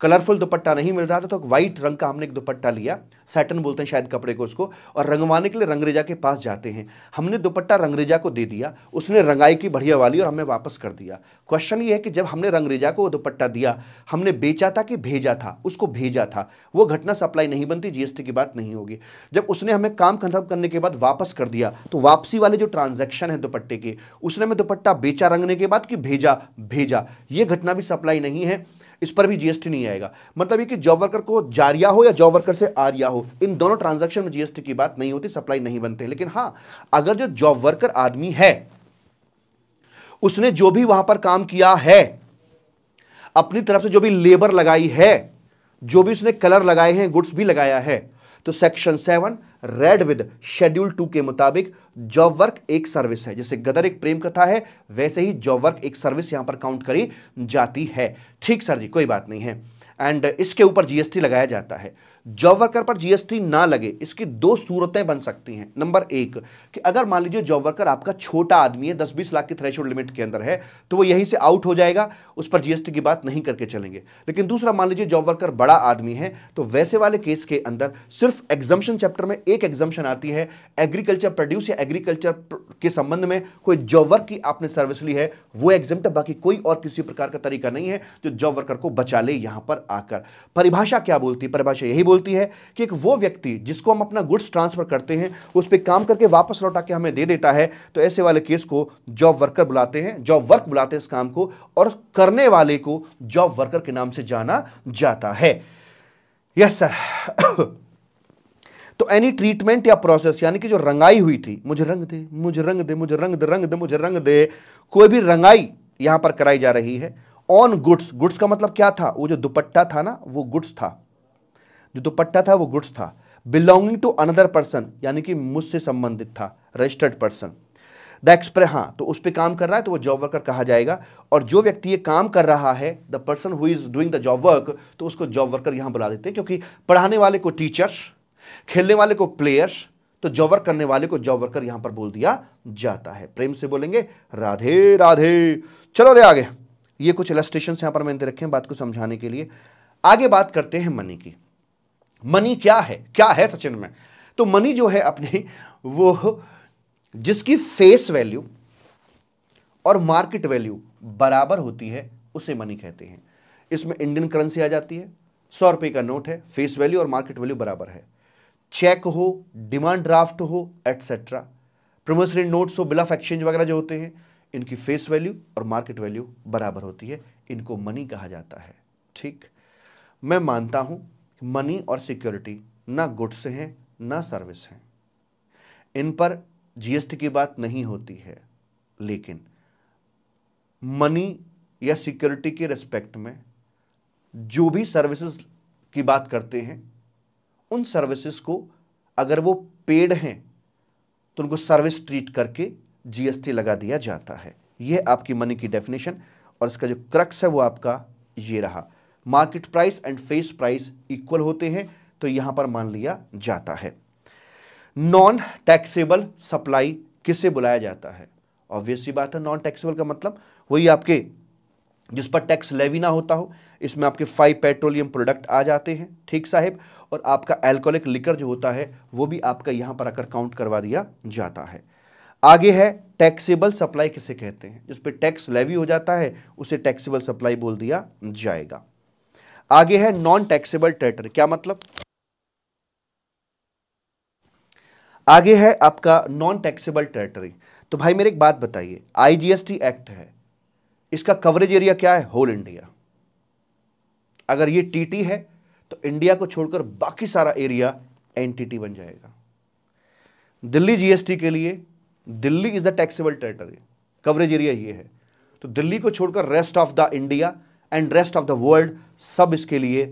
Speaker 1: कलरफुल दुपट्टा नहीं मिल रहा था तो वाइट रंग का हमने एक दुपट्टा लिया सैटन बोलते हैं शायद कपड़े को उसको और रंगवाने के लिए रंगरेजा के पास जाते हैं हमने दुपट्टा रंगरेजा को दे दिया उसने रंगाई की बढ़िया वाली और हमें वापस कर दिया क्वेश्चन ये है कि जब हमने रंगरेजा को वो दुपट्टा दिया हमने बेचा था कि भेजा था उसको भेजा था वो घटना सप्लाई नहीं बनती जीएसटी की बात नहीं होगी जब उसने हमें काम खत्म करने के बाद वापस कर दिया तो वापसी वाले जो ट्रांजेक्शन है दुपट्टे के उसने हमें दुपट्टा बेचा रंगने के बाद कि भेजा भेजा ये घटना भी सप्लाई नहीं है इस पर भी जीएसटी नहीं आएगा मतलब ये कि जॉब वर्कर को जारिया हो या जॉब वर्कर से आरिया हो इन दोनों ट्रांजैक्शन में जीएसटी की बात नहीं होती सप्लाई नहीं बनते लेकिन हाँ अगर जो जॉब वर्कर आदमी है उसने जो भी वहां पर काम किया है अपनी तरफ से जो भी लेबर लगाई है जो भी उसने कलर लगाए हैं गुड्स भी लगाया है तो section seven read with schedule two के मुताबिक जॉब वर्क एक सर्विस है जैसे गदर एक प्रेम कथा है वैसे ही जॉब वर्क एक सर्विस यहां पर काउंट करी जाती है ठीक सर जी कोई बात नहीं है एंड इसके ऊपर जीएसटी लगाया जाता है जॉब वर्कर पर जीएसटी ना लगे इसकी दो सूरतें बन सकती हैं नंबर एक कि अगर मान लीजिए जॉब वर्कर आपका छोटा आदमी है दस बीस लाख की थ्रेशोल्ड लिमिट के अंदर है तो वो यहीं से आउट हो जाएगा उस पर जीएसटी की बात नहीं करके चलेंगे लेकिन दूसरा मान लीजिए जॉब वर्कर बड़ा आदमी है तो वैसे वाले केस के अंदर सिर्फ एग्जाम्शन चैप्टर में एक एग्जाम्शन आती है एग्रीकल्चर प्रोड्यूस या एग्रीकल्चर के संबंध में कोई जॉब वर्क की आपने सर्विस ली है वो एग्जाम बाकी कोई और किसी प्रकार का तरीका नहीं है जो जॉब वर्कर को बचा ले यहां पर आकर परिभाषा क्या बोलती परिभाषा यही बोल बोलती है कि एक वो व्यक्ति जिसको हम अपना गुड्स ट्रांसफर करते हैं उस पर काम करके वापस लौटा के हमें दे देता है तो ऐसे वाले केस को जॉब वर्कर बुलाते हैं जॉब वर्क बुलाते हैं इस काम को और करने वाले को जॉब वर्कर के नाम से जाना जाता है यस सर (coughs) तो एनी ट्रीटमेंट या प्रोसेस यानी कि जो रंगाई हुई थी मुझे रंग दे मुझे रंग दे मुझे रंग दे रंग दे मुझे रंग दे कोई भी रंगाई यहां पर कराई जा रही है ऑन गुड्स गुड्स का मतलब क्या था वो जो दुपट्टा था ना वो गुड्स था जो दुपट्टा था वो गुड्स था बिलोंगिंग टू अनदर पर्सन यानी कि मुझसे संबंधित था रजिस्टर्ड पर्सन द एक्सप्रे हाँ तो उस पर काम कर रहा है तो वो जॉब वर्कर कहा जाएगा और जो व्यक्ति ये काम कर रहा है the person who is doing the job work तो उसको जॉब वर्कर यहाँ बुला देते हैं क्योंकि पढ़ाने वाले को टीचर्स खेलने वाले को प्लेयर्स तो जॉब वर्क करने वाले को जॉब वर्कर यहां पर बोल दिया जाता है प्रेम से बोलेंगे राधे राधे चलो रे आगे ये कुछ इलस्ट्रेशन यहां पर मैंने रखे हैं बात को समझाने के लिए आगे बात करते हैं मनी की मनी क्या है क्या है सचिन में तो मनी जो है अपनी वो जिसकी फेस वैल्यू और मार्केट वैल्यू बराबर होती है उसे मनी कहते हैं इसमें इंडियन करेंसी आ जाती है सौ रुपए का नोट है फेस वैल्यू और मार्केट वैल्यू बराबर है चेक हो डिमांड ड्राफ्ट हो एटसेट्रा प्रोमोसरी नोट हो बिल ऑफ एक्सचेंज वगैरह जो होते हैं इनकी फेस वैल्यू और मार्केट वैल्यू बराबर होती है इनको मनी कहा जाता है ठीक मैं मानता हूं मनी और सिक्योरिटी ना गुड्स हैं ना सर्विस हैं इन पर जीएसटी की बात नहीं होती है लेकिन मनी या सिक्योरिटी के रिस्पेक्ट में जो भी सर्विसेज की बात करते हैं उन सर्विसेज को अगर वो पेड हैं तो उनको सर्विस ट्रीट करके जीएसटी लगा दिया जाता है यह आपकी मनी की डेफिनेशन और इसका जो क्रक्स है वो आपका ये रहा market price and face price equal होते हैं तो यहां पर मान लिया जाता है नॉन टैक्सेबल सप्लाई किसे बुलाया जाता है ऑब्वियसली बात है नॉन टैक्सेबल का मतलब वही आपके जिस पर टैक्स लेवी ना होता हो इसमें आपके फाइव पेट्रोलियम प्रोडक्ट आ जाते हैं ठीक साहिब और आपका एल्कोहलिक लिकर जो होता है वो भी आपका यहां पर आकर काउंट करवा दिया जाता है आगे है टैक्सेबल सप्लाई किसे कहते हैं जिस पर टैक्स लेवी हो जाता है उसे टैक्सेबल सप्लाई बोल दिया जाएगा आगे है नॉन टैक्सेबल टेटर क्या मतलब आगे है आपका नॉन टैक्सेबल टेरिटरी तो भाई मेरे एक बात बताइए आईजीएसटी एक्ट है इसका कवरेज एरिया क्या है होल इंडिया अगर ये टीटी है तो इंडिया को छोड़कर बाकी सारा एरिया एनटीटी बन जाएगा दिल्ली जीएसटी के लिए Delhi is the taxable territory coverage area ये है तो दिल्ली को छोड़कर rest of the India and rest of the world सब इसके लिए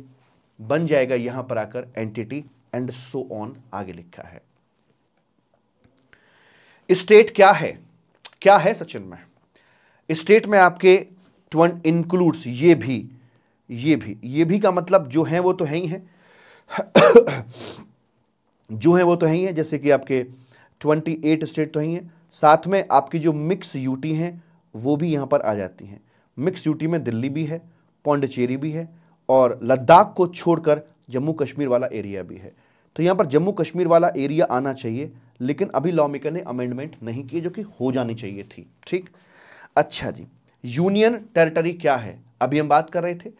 Speaker 1: बन जाएगा यहां पर आकर एंटिटी एंड सो ऑन आगे लिखा है स्टेट क्या है क्या है सचिन में स्टेट में आपके ट्वन इंक्लूड्स ये भी ये भी ये भी का मतलब जो है वो तो है ही है (coughs) जो है वो तो है ही है जैसे कि आपके ट्वेंटी एट स्टेट तो ही है साथ में आपकी जो मिक्स यूटी हैं वो भी यहां पर आ जाती हैं मिक्स यूटी में दिल्ली भी है पौंडचेरी भी है और लद्दाख को छोड़कर जम्मू कश्मीर वाला एरिया भी है तो यहाँ पर जम्मू कश्मीर वाला एरिया आना चाहिए लेकिन अभी लॉ मेकर ने अमेंडमेंट नहीं किए जो कि हो जानी चाहिए थी ठीक अच्छा जी यूनियन टेरिटरी क्या है अभी हम बात कर रहे थे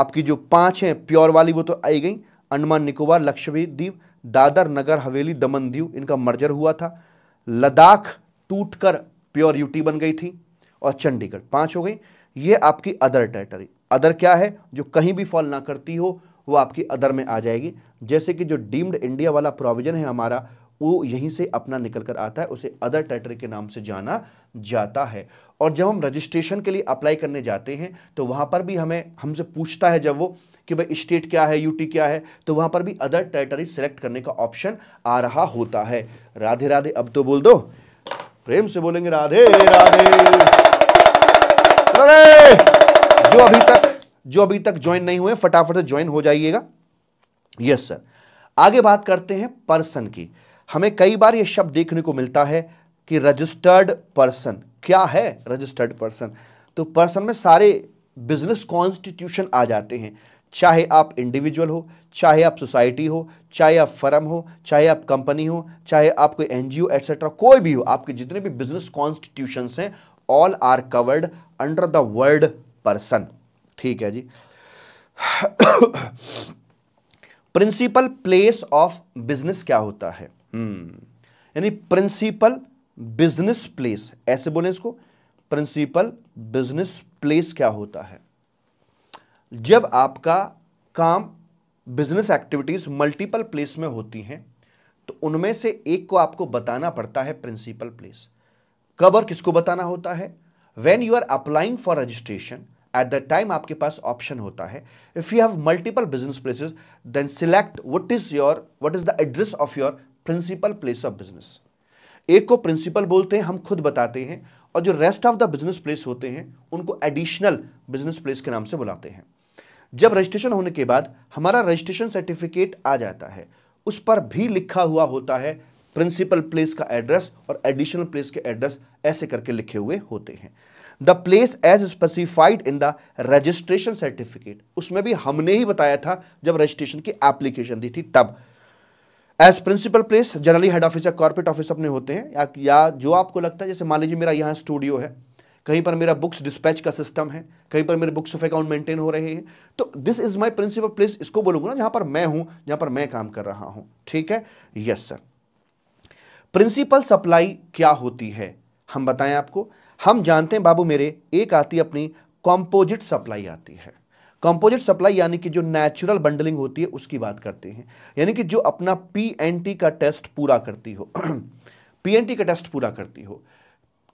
Speaker 1: आपकी जो पांच हैं प्योर वाली वो तो आई गई अंडमान निकोबार लक्षद्वीप द्वीप दादर नगर हवेली दमन दीव इनका मर्जर हुआ था लद्दाख टूटकर प्योर यूटी बन गई थी और चंडीगढ़ पांच हो गई ये आपकी अदर टेरिटरी अदर क्या है जो कहीं भी फॉल ना करती हो वो आपकी अदर में आ जाएगी जैसे कि जो डीम्ड इंडिया वाला प्रोविजन है हमारा वो यहीं से अपना निकल कर आता है उसे अदर टेरिटरी के नाम से जाना जाता है और जब हम रजिस्ट्रेशन के लिए अप्लाई करने जाते हैं तो वहाँ पर भी हमें हमसे पूछता है जब वो कि भाई स्टेट क्या है यूटी क्या है तो वहाँ पर भी अदर टेरिटरी सेलेक्ट करने का ऑप्शन आ रहा होता है राधे राधे अब तो बोल दो प्रेम से बोलेंगे राधे राधे जो अभी तक जो अभी तक ज्वाइन नहीं हुए फटाफट से ज्वाइन हो जाइएगा यस सर आगे बात करते हैं पर्सन की हमें कई बार यह शब्द देखने को मिलता है कि रजिस्टर्ड पर्सन क्या है रजिस्टर्ड पर्सन तो पर्सन में सारे बिजनेस कॉन्स्टिट्यूशन आ जाते हैं चाहे आप इंडिविजुअल हो चाहे आप सोसाइटी हो चाहे आप फर्म हो चाहे आप कंपनी हो चाहे आप कोई एनजीओ एटसेट्रा कोई भी हो आपके जितने भी बिजनेस कॉन्स्टिट्यूशन हैं all are covered under the world person ठीक है जी प्रिंसिपल प्लेस ऑफ बिजनेस क्या होता है hmm. यानी प्रिंसिपल बिजनेस प्लेस ऐसे बोले इसको प्रिंसिपल बिजनेस प्लेस क्या होता है जब आपका काम बिजनेस एक्टिविटीज मल्टीपल प्लेस में होती हैं तो उनमें से एक को आपको बताना पड़ता है प्रिंसिपल प्लेस कब और किसको बताना होता है when you are applying for registration at the time आपके पास ऑप्शन होता है if you have multiple business places then select what is your what is the address of your principal place of business एक को principal बोलते हैं हम खुद बताते हैं और जो rest of the business place होते हैं उनको एडिशनल बिजनेस प्लेस के नाम से बुलाते हैं जब रजिस्ट्रेशन होने के बाद हमारा रजिस्ट्रेशन सर्टिफिकेट आ जाता है उस पर भी लिखा हुआ होता है प्रिंसिपल प्लेस का एड्रेस और एडिशनल प्लेस के एड्रेस ऐसे करके लिखे हुए होते हैं the place as specified in the registration certificate उसमें भी हमने ही बताया था जब रजिस्ट्रेशन की एप्लीकेशन दी थी तब as principal place generally head office या कॉर्पोरेट ऑफिस अपने होते हैं या, या जो आपको लगता है जैसे मान लीजिए मेरा यहाँ स्टूडियो है कहीं पर मेरा बुक्स डिस्पैच का सिस्टम है कहीं पर मेरे बुक्स ऑफ अकाउंट मेंटेन हो रहे हैं तो this is my principal place इसको बोलूंगा ना जहां पर मैं हूं जहां पर मैं काम कर रहा हूं ठीक है यस सर प्रिंसिपल सप्लाई क्या होती है हम बताएं आपको हम जानते हैं बाबू मेरे एक आती है अपनी कॉम्पोजिट सप्लाई आती है कॉम्पोजिट सप्लाई यानी कि जो नेचुरल बंडलिंग होती है उसकी बात करते हैं यानी कि जो अपना पी एन टी का टेस्ट पूरा करती हो पी एन टी का टेस्ट पूरा करती हो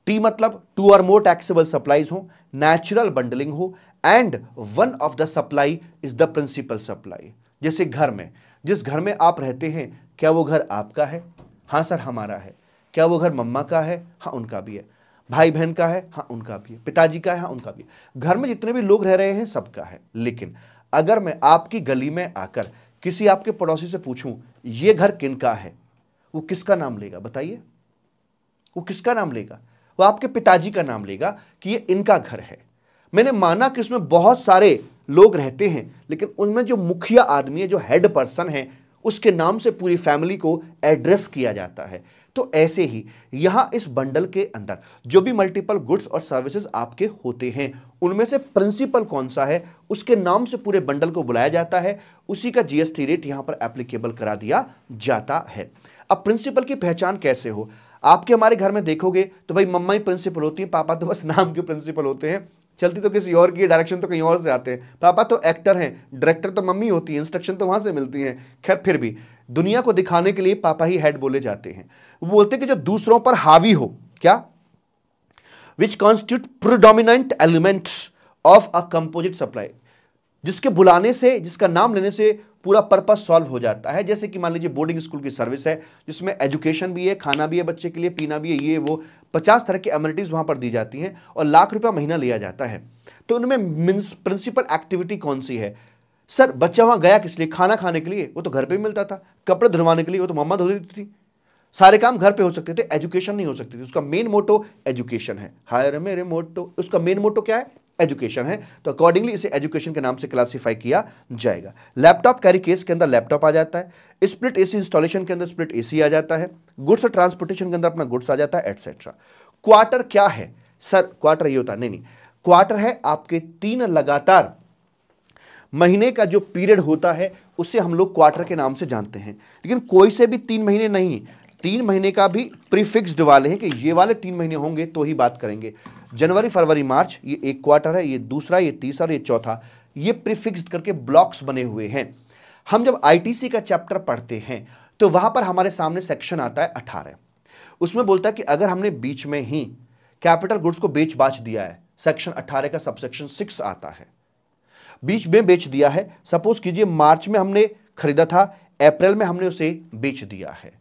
Speaker 1: टी मतलब two or more taxable supplies हो नेचुरल बंडलिंग हो and one of the supply is the principal supply जैसे घर में जिस घर में आप रहते हैं क्या वो घर आपका है हाँ सर हमारा है क्या वो घर मम्मा का है हाँ उनका भी है भाई बहन का है हाँ उनका भी है पिताजी का है हाँ उनका भी है घर में जितने भी लोग रह रहे हैं सबका है लेकिन अगर मैं आपकी गली में आकर किसी आपके पड़ोसी से पूछूं ये घर किन का है वो किसका नाम लेगा बताइए वो किसका नाम लेगा वो आपके पिताजी का नाम लेगा कि ये इनका घर है मैंने माना कि उसमें बहुत सारे लोग रहते हैं लेकिन उनमें जो मुखिया आदमी है जो हेड पर्सन है उसके नाम से पूरी फैमिली को एड्रेस किया जाता है तो ऐसे ही यहां इस बंडल के अंदर जो भी मल्टीपल गुड्स और सर्विसेज आपके होते हैं उनमें से प्रिंसिपल कौन सा है उसके नाम से पूरे बंडल को बुलाया जाता है उसी का जीएसटी रेट यहां पर एप्लीकेबल करा दिया जाता है अब प्रिंसिपल की पहचान कैसे हो आपके हमारे घर में देखोगे तो भाई मम्मा ही प्रिंसिपल होती है पापा तो बस नाम के प्रिंसिपल होते हैं चलती तो किसी और की डायरेक्शन तो कहीं और से आते हैं पापा तो एक्टर हैं डायरेक्टर तो मम्मी होती है इंस्ट्रक्शन तो वहाँ से मिलती हैं खैर फिर भी दुनिया को दिखाने के लिए पापा ही हेड बोले जाते हैं वो बोलते हैं कि जो दूसरों पर हावी हो क्या which constitute predominant element of a composite supply जिसके बुलाने से जिसका नाम लेने से पूरा पर्पज सॉल्व हो जाता है जैसे कि मान लीजिए बोर्डिंग स्कूल की सर्विस है जिसमें एजुकेशन भी है खाना भी है बच्चे के लिए पीना भी है ये वो पचास तरह की अमेनिटीज़ वहाँ पर दी जाती हैं और लाख रुपया महीना लिया जाता है तो उनमें प्रिंसिपल एक्टिविटी कौन सी है सर बच्चा वहाँ गया किस लिए खाना खाने के लिए वो तो घर पर मिलता था कपड़े धुलवाने के लिए वो तो मम्मा धो देती थी सारे काम घर पे हो सकते थे एजुकेशन नहीं हो सकती थी उसका मेन मोटो एजुकेशन है हायर मेरे मोटो उसका मेन मोटो क्या है एजुकेशन है तो अकॉर्डिंगली इसे एजुकेशन के नाम से क्लासिफाई किया जाएगा लैपटॉप कैरी केस के अंदर लैपटॉप आ जाता है स्प्लिट एसी इंस्टॉलेशन के अंदर स्प्लिट एसी आ जाता है गुड्स और ट्रांसपोर्टेशन के अंदर अपना गुड्स आ जाता है एटसेट्रा क्वार्टर क्या है सर क्वार्टर ये होता नहीं नहीं क्वार्टर है आपके तीन लगातार महीने का जो पीरियड होता है उसे हम लोग क्वार्टर के नाम से जानते हैं लेकिन कोई से भी तीन महीने नहीं तीन महीने का भी प्रीफिक्स्ड वाले हैं कि ये वाले तीन महीने होंगे तो ही बात करेंगे जनवरी फरवरी मार्च ये एक क्वार्टर है ये दूसरा ये तीसरा और ये चौथा ये प्रीफिक्स करके ब्लॉक्स बने हुए हैं हम जब आईटीसी का चैप्टर पढ़ते हैं तो वहां पर हमारे सामने सेक्शन आता है अठारह उसमें बोलता है कि अगर हमने बीच में ही कैपिटल गुड्स को बेच बाच दिया है सेक्शन अठारह का सबसेक्शन सिक्स आता है बीच में बेच दिया है सपोज कीजिए मार्च में हमने खरीदा था अप्रैल में हमने उसे बेच दिया है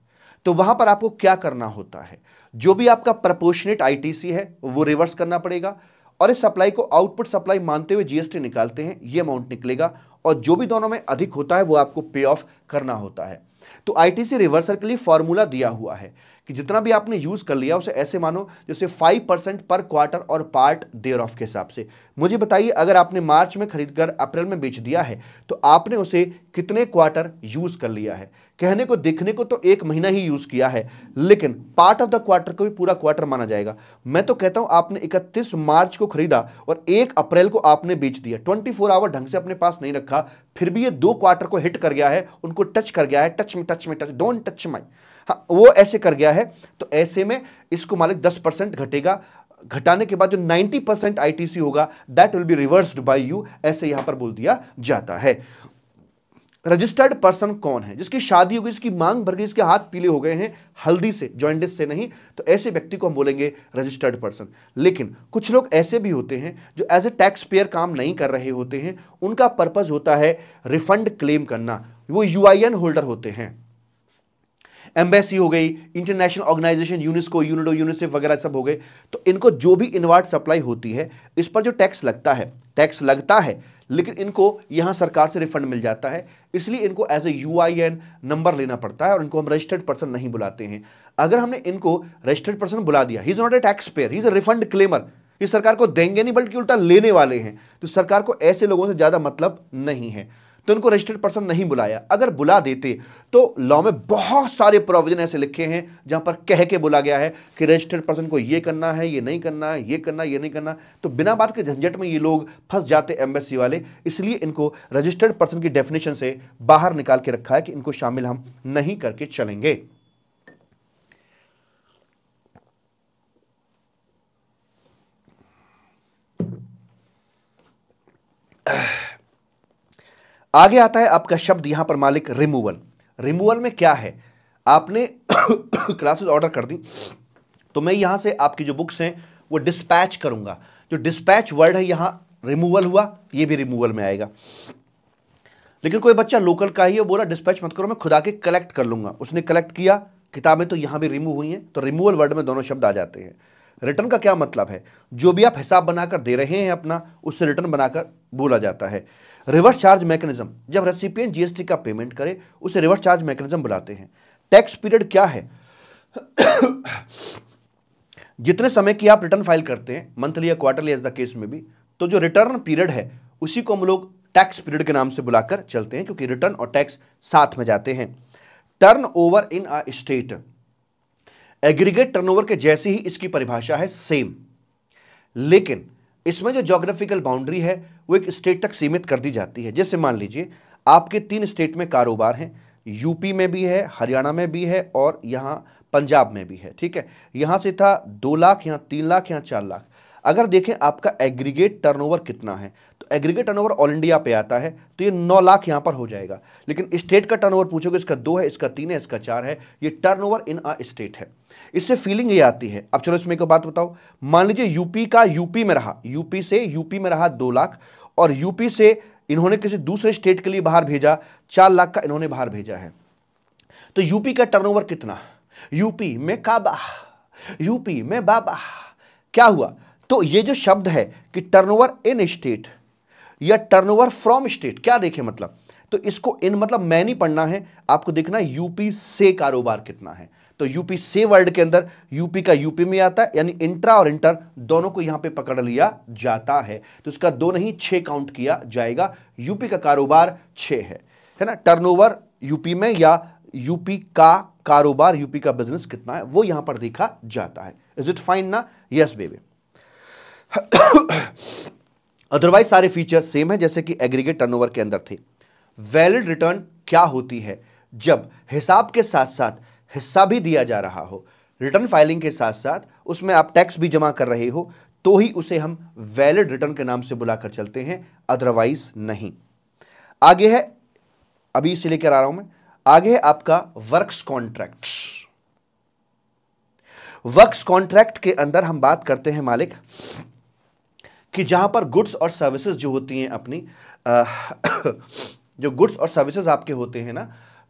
Speaker 1: तो वहां पर आपको क्या करना होता है जो भी आपका प्रपोर्शनेट आईटीसी है वो रिवर्स करना पड़ेगा और इस सप्लाई को आउटपुट सप्लाई मानते हुए जीएसटी निकालते हैं ये अमाउंट निकलेगा और जो भी दोनों में अधिक होता है वो आपको पे ऑफ करना होता है तो आईटीसी रिवर्सल के लिए फॉर्मूला दिया हुआ है कि जितना भी आपने यूज़ कर लिया उसे ऐसे मानो जैसे फाइव परसेंट पर क्वार्टर और पार्ट देयर ऑफ के हिसाब से मुझे बताइए अगर आपने मार्च में खरीद कर अप्रैल में बेच दिया है तो आपने उसे कितने क्वार्टर यूज़ कर लिया है कहने को देखने को तो एक महीना ही यूज किया है लेकिन पार्ट ऑफ द क्वार्टर को भी पूरा क्वार्टर माना जाएगा मैं तो कहता हूं आपने 31 मार्च को खरीदा और 1 अप्रैल को आपने बेच दिया 24 फोर आवर ढंग से अपने पास नहीं रखा फिर भी ये दो क्वार्टर को हिट कर गया है उनको टच कर गया है टच में टच में टच डोंट टच माई हाँ वो ऐसे कर गया है तो ऐसे में इसको मालिक दस घटेगा घटाने के बाद जो 90 परसेंट आईटीसी होगा that will be reversed by you ऐसे यहां पर बोल दिया जाता है रजिस्टर्ड पर्सन कौन है जिसकी शादी हो गई जिसकी मांग भर गई जिसके हाथ पीले हो गए हैं हल्दी से जॉइंटिस से नहीं तो ऐसे व्यक्ति को हम बोलेंगे रजिस्टर्ड पर्सन लेकिन कुछ लोग ऐसे भी होते हैं जो एज ए टैक्स पेयर काम नहीं कर रहे होते हैं उनका पर्पज़ होता है रिफंड क्लेम करना वो यू होल्डर होते हैं एम्बेसी हो गई international organization UNESCO UNIDO UNICEF वगैरह सब हो गए तो इनको जो भी इनवाट सप्लाई होती है इस पर जो टैक्स लगता है टैक्स लगता है लेकिन इनको यहाँ सरकार से रिफंड मिल जाता है इसलिए इनको एज ए यू नंबर लेना पड़ता है और इनको हम रजिस्टर्ड पर्सन नहीं बुलाते हैं अगर हमने इनको रजिस्टर्ड पर्सन बुला दिया he is not a taxpayer he is a refund claimer ये सरकार को देंगे नहीं बल्कि उल्टा लेने वाले हैं तो सरकार को ऐसे लोगों से ज़्यादा मतलब नहीं है तो उनको रजिस्टर्ड पर्सन नहीं बुलाया अगर बुला देते तो लॉ में बहुत सारे प्रोविजन ऐसे लिखे हैं जहां पर कह के बोला गया है कि रजिस्टर्ड पर्सन को ये करना है ये नहीं करना है ये करना ये नहीं करना तो बिना बात के झंझट में ये लोग फंस जाते एम्बेसी वाले इसलिए इनको रजिस्टर्ड पर्सन की डेफिनेशन से बाहर निकाल के रखा है कि इनको शामिल हम नहीं करके चलेंगे (sighs) आगे आता है आपका शब्द यहां पर मालिक रिमूवल रिमूवल में क्या है आपने क्लासेस (coughs) ऑर्डर कर दी तो मैं यहां से आपकी जो बुक्स हैं वो डिस्पैच करूंगा जो डिस्पैच वर्ड है यहां रिमूवल हुआ ये भी रिमूवल में आएगा लेकिन कोई बच्चा लोकल का ही है बोला डिस्पैच मत करो मैं खुदा के कलेक्ट कर लूंगा उसने कलेक्ट किया किताबें तो यहां भी रिमूव हुई हैं तो रिमूवल वर्ड में दोनों शब्द आ जाते हैं रिटर्न का क्या मतलब है जो भी आप हिसाब बनाकर दे रहे हैं अपना उससे रिटर्न बनाकर बोला जाता है रिवर्स चार्ज मैकेनिज्म जब रेसिपियन जीएसटी का पेमेंट करे उसे रिवर्स चार्ज मैकेनिज्म बुलाते हैं टैक्स पीरियड क्या है (coughs) जितने समय की आप रिटर्न फाइल करते हैं मंथली या क्वार्टरली एज द केस में भी तो जो रिटर्न पीरियड है उसी को हम लोग टैक्स पीरियड के नाम से बुलाकर चलते हैं क्योंकि रिटर्न और टैक्स साथ में जाते हैं turnover in a state aggregate turnover के जैसी ही इसकी परिभाषा है सेम लेकिन इसमें जो जोग्राफिकल बाउंड्री है वो एक स्टेट तक सीमित कर दी जाती है जैसे मान लीजिए आपके तीन स्टेट में कारोबार हैं यूपी में भी है हरियाणा में भी है और यहाँ पंजाब में भी है ठीक है यहाँ से था दो लाख यहाँ तीन लाख यहाँ चार लाख अगर देखें आपका एग्रीगेट टर्नओवर कितना है तो एग्रीगेट टर्नओवर ऑल इंडिया पे आता है तो ये नौ लाख यहाँ पर हो जाएगा लेकिन स्टेट का टर्नओवर पूछोगे इसका दो है इसका तीन है इसका चार है ये टर्नओवर इन अ स्टेट है इससे फीलिंग ये आती है अब चलो इसमें एक बात बताओ मान लीजिए यूपी का यूपी में रहा यूपी से यूपी में रहा दो लाख और यूपी से इन्होंने किसी दूसरे स्टेट के लिए बाहर भेजा चार लाख का इन्होंने बाहर भेजा है तो यूपी का टर्न कितना यूपी में काबा यूपी में बाबा क्या हुआ तो ये जो शब्द है कि टर्नओवर इन स्टेट या टर्नओवर फ्रॉम स्टेट क्या देखें मतलब तो इसको इन मतलब मैं नहीं पढ़ना है आपको देखना है यूपी से कारोबार कितना है तो यूपी से वर्ल्ड के अंदर यूपी का यूपी में आता है यानी इंट्रा और इंटर दोनों को यहां पे पकड़ लिया जाता है तो इसका दो नहीं छे काउंट किया जाएगा यूपी का कारोबार छ है है ना टर्नओवर यूपी में या यूपी का कारोबार यूपी का बिजनेस कितना है वो यहां पर देखा जाता है इज इट फाइन ना यस बेबी अदरवाइज सारे फीचर सेम है जैसे कि एग्रीगेट टर्नओवर के अंदर थे वैलिड रिटर्न क्या होती है जब हिसाब के साथ साथ हिस्सा भी दिया जा रहा हो रिटर्न फाइलिंग के साथ साथ उसमें आप टैक्स भी जमा कर रहे हो तो ही उसे हम वैलिड रिटर्न के नाम से बुलाकर चलते हैं अदरवाइज नहीं आगे है अभी इसे लेकर आ रहा हूं मैं आगे है आपका वर्क्स कॉन्ट्रैक्ट वर्क्स कॉन्ट्रैक्ट के अंदर हम बात करते हैं मालिक कि जहाँ पर गुड्स और सर्विसेज जो होती हैं अपनी आ, (coughs) जो गुड्स और सर्विसेज आपके होते हैं ना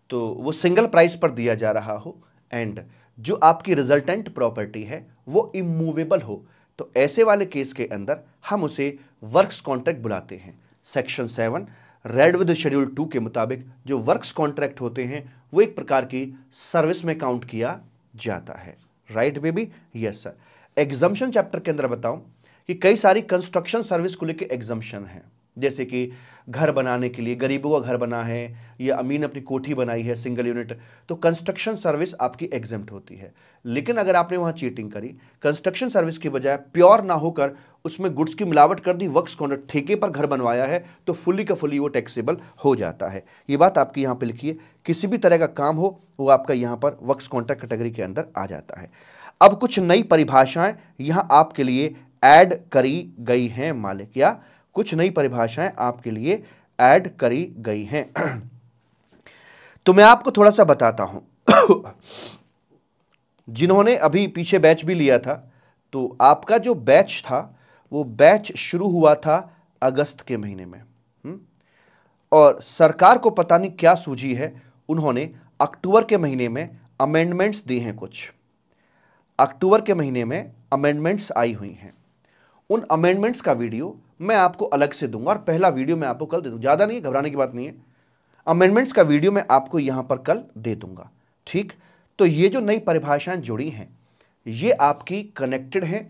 Speaker 1: तो वो सिंगल प्राइस पर दिया जा रहा हो एंड जो आपकी रिजल्टेंट प्रॉपर्टी है वो इमूवेबल हो तो ऐसे वाले केस के अंदर हम उसे वर्क्स कॉन्ट्रैक्ट बुलाते हैं section seven read with schedule two के मुताबिक जो वर्क्स कॉन्ट्रैक्ट होते हैं वो एक प्रकार की सर्विस में काउंट किया जाता है right baby yes sir exemption chapter के अंदर बताऊं कि कई सारी कंस्ट्रक्शन सर्विस को लेकर एग्जम्पन है जैसे कि घर बनाने के लिए गरीबों का घर बना है या अमीन अपनी कोठी बनाई है सिंगल यूनिट तो कंस्ट्रक्शन सर्विस आपकी एग्जम्प्ट होती है लेकिन अगर आपने वहाँ चीटिंग करी कंस्ट्रक्शन सर्विस की बजाय प्योर ना होकर उसमें गुड्स की मिलावट कर दी वक्स कॉन्ट्रेक्ट ठेके पर घर बनवाया है तो फुली का फुली वो टैक्सेबल हो जाता है ये बात आपकी यहाँ पर लिखिए किसी भी तरह का काम हो वो आपका यहाँ पर वक्स कॉन्ट्रैक्ट कैटेगरी के अंदर आ जाता है अब कुछ नई परिभाषाएं यहां आपके लिए ऐड करी गई हैं मालिक या कुछ नई परिभाषाएं आपके लिए ऐड करी गई हैं (clears throat) तो मैं आपको थोड़ा सा बताता हूं (clears throat) जिन्होंने अभी पीछे बैच भी लिया था तो आपका जो बैच था वो बैच शुरू हुआ था अगस्त के महीने में हम्म? और सरकार को पता नहीं क्या सूझी है उन्होंने अक्टूबर के महीने में अमेंडमेंट्स दी हैं कुछ अक्टूबर के महीने में अमेंडमेंट्स आई हुई हैं उन अमेंडमेंट्स का वीडियो मैं आपको अलग से दूंगा और पहला वीडियो मैं आपको कल दे दूंगा ज़्यादा नहीं घबराने की बात नहीं है अमेंडमेंट्स का वीडियो मैं आपको यहां पर कल दे दूंगा ठीक तो ये जो नई परिभाषाएं जुड़ी हैं ये आपकी कनेक्टेड हैं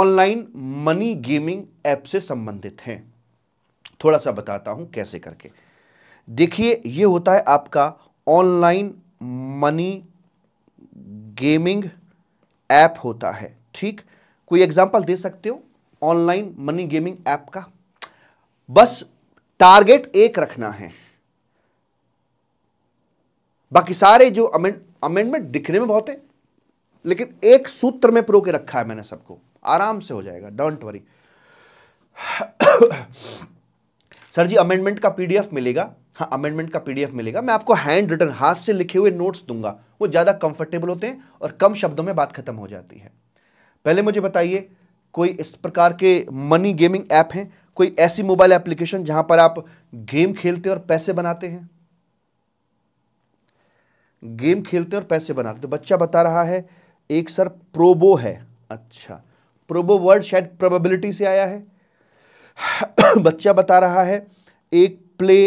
Speaker 1: ऑनलाइन मनी गेमिंग ऐप से संबंधित हैं थोड़ा सा बताता हूं कैसे करके देखिए ये होता है आपका ऑनलाइन मनी गेमिंग ऐप होता है ठीक कोई एग्जाम्पल दे सकते हो ऑनलाइन मनी गेमिंग ऐप का बस टारगेट एक रखना है बाकी सारे जो अमेंडमेंट दिखने में बहुत है लेकिन एक सूत्र में प्रो के रखा है मैंने सबको आराम से हो जाएगा डोंट वरी सर जी अमेंडमेंट का पीडीएफ मिलेगा हाँ अमेंडमेंट का पीडीएफ मिलेगा मैं आपको हैंड रिटर्न हाथ से लिखे हुए नोट्स दूंगा वो ज़्यादा कंफर्टेबल होते हैं और कम शब्दों में बात खत्म हो जाती है पहले मुझे बताइए कोई इस प्रकार के मनी गेमिंग ऐप हैं कोई ऐसी मोबाइल एप्लीकेशन जहां पर आप गेम खेलते और पैसे बनाते हैं गेम खेलते और पैसे बनाते तो बच्चा बता रहा है एक सर प्रोबो है अच्छा प्रोबो वर्ड शायद प्रोबेबिलिटी से आया है (coughs) बच्चा बता रहा है एक प्ले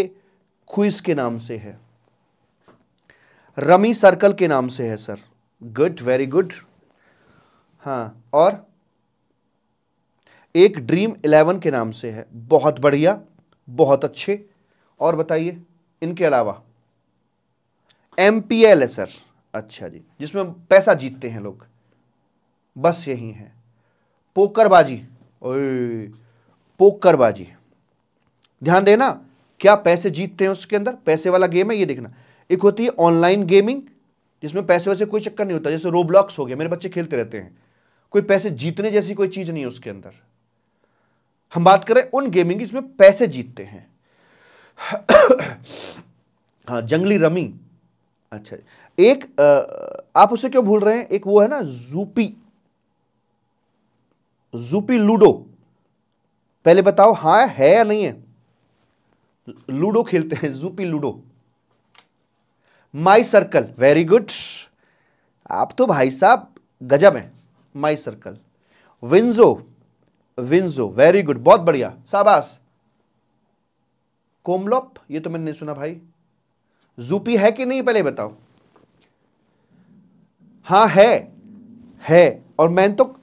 Speaker 1: क्विज के नाम से है रमी सर्कल के नाम से है सर गुड वेरी गुड हाँ और एक ड्रीम इलेवन के नाम से है बहुत बढ़िया बहुत अच्छे और बताइए इनके अलावा एम पी एल है सर अच्छा जी जिसमें पैसा जीतते हैं लोग बस यही है पोकरबाजी पोकरबाजी ध्यान देना क्या पैसे जीतते हैं उसके अंदर पैसे वाला गेम है ये देखना एक होती है ऑनलाइन गेमिंग जिसमें पैसे वैसे कोई चक्कर नहीं होता जैसे रोबलॉक्स हो गया मेरे बच्चे खेलते रहते हैं कोई पैसे जीतने जैसी कोई चीज़ नहीं है उसके अंदर हम बात करें उन गेमिंग की जिसमें पैसे जीतते हैं हाँ जंगली रमी अच्छा एक आप उसे क्यों भूल रहे हैं एक वो है ना जूपी जूपी लूडो पहले बताओ हाँ है या नहीं है लूडो खेलते हैं Zupee Ludo My Circle very good आप तो भाई साहब गजब हैं My Circle WinZO WinZO very good बहुत बढ़िया साबास कोमलोप ये तो मैंने नहीं सुना भाई जूपी है कि नहीं पहले बताओ हाँ है है और मैं तो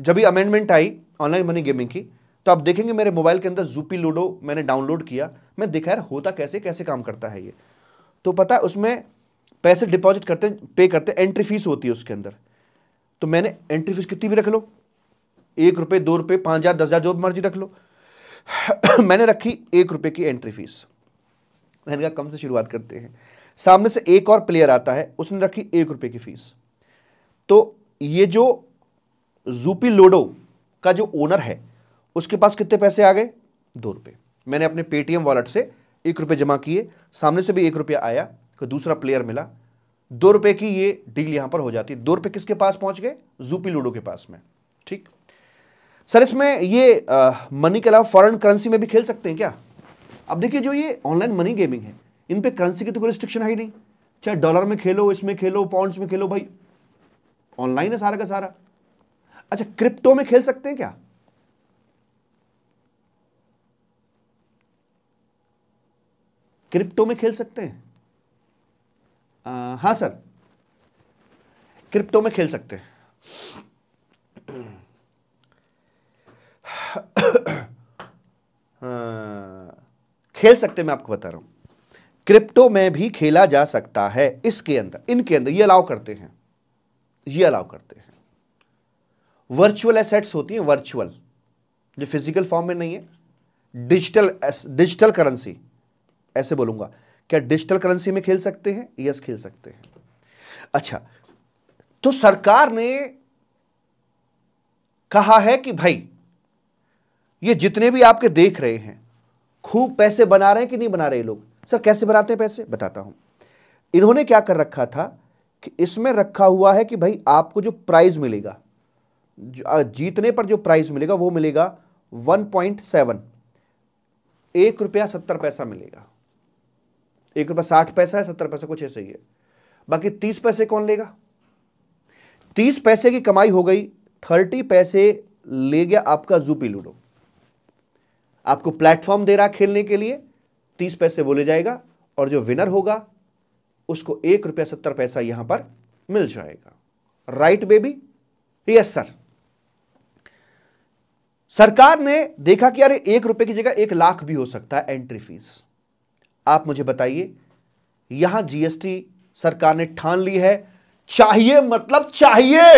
Speaker 1: जब भी अमेंडमेंट आई ऑनलाइन मनी गेमिंग की तो आप देखेंगे मेरे मोबाइल के अंदर जूपी लूडो मैंने डाउनलोड किया मैं देखा यार होता कैसे कैसे काम करता है ये तो पता है उसमें पैसे डिपॉजिट करते पे करते एंट्री फीस होती है उसके अंदर तो मैंने एंट्री फीस कितनी भी रख लो एक रुपये दो रुपये पाँच हज़ार दस हज़ार जो मर्जी रख लो (clears throat) मैंने रखी एक रुपये की एंट्री फीस मैंने कहा कम से शुरुआत करते हैं सामने से एक और प्लेयर आता है उसने रखी एक रुपये की फ़ीस तो ये जो जूपी लोडो का जो ओनर है उसके पास कितने पैसे आ गए दो रुपये मैंने अपने पेटीएम वॉलेट से एक रुपये जमा किए सामने से भी एक रुपया आया कोई तो दूसरा प्लेयर मिला दो रुपए की ये डील यहां पर हो जाती है दो रुपए किसके पास पहुंच गए जूपी लूडो के पास में ठीक सर इसमें ये आ, मनी के अलावा फॉरेन करेंसी में भी खेल सकते हैं क्या अब देखिए जो ये ऑनलाइन मनी गेमिंग है इन पे करेंसी की तो कोई रिस्ट्रिक्शन है ही नहीं चाहे डॉलर में खेलो इसमें खेलो पॉइंट्स में खेलो भाई ऑनलाइन है सारा का सारा अच्छा क्रिप्टो में खेल सकते हैं क्या क्रिप्टो में खेल सकते हैं हाँ सर क्रिप्टो में खेल सकते हैं आ, खेल सकते मैं आपको बता रहा हूं क्रिप्टो में भी खेला जा सकता है इसके अंदर इनके अंदर ये अलाउ करते हैं ये अलाउ करते हैं वर्चुअल एसेट्स होती हैं वर्चुअल जो फिजिकल फॉर्म में नहीं है डिजिटल डिजिटल करेंसी ऐसे बोलूंगा क्या डिजिटल करेंसी में खेल सकते हैं यस खेल सकते हैं अच्छा तो सरकार ने कहा है कि भाई ये जितने भी आपके देख रहे हैं खूब पैसे बना रहे हैं कि नहीं बना रहे लोग सर कैसे बनाते हैं पैसे बताता हूं इन्होंने क्या कर रखा था कि इसमें रखा हुआ है कि भाई आपको जो प्राइज मिलेगा जीतने पर जो प्राइज मिलेगा वो मिलेगा 1.7 एक रुपया सत्तर पैसा मिलेगा एक रुपये साठ पैसा है सत्तर पैसा कुछ ऐसे ही है बाकी तीस पैसे कौन लेगा तीस पैसे की कमाई हो गई थर्टी पैसे ले गया आपका जूपी लूडो आपको प्लेटफॉर्म दे रहा खेलने के लिए तीस पैसे वो ले जाएगा और जो विनर होगा उसको एक रुपया सत्तर पैसा यहां पर मिल जाएगा राइट बेबी यस सर सरकार ने देखा कि अरे एक रुपए की जगह एक लाख भी हो सकता है एंट्री फीस आप मुझे बताइए यहां जीएसटी सरकार ने ठान ली है चाहिए मतलब चाहिए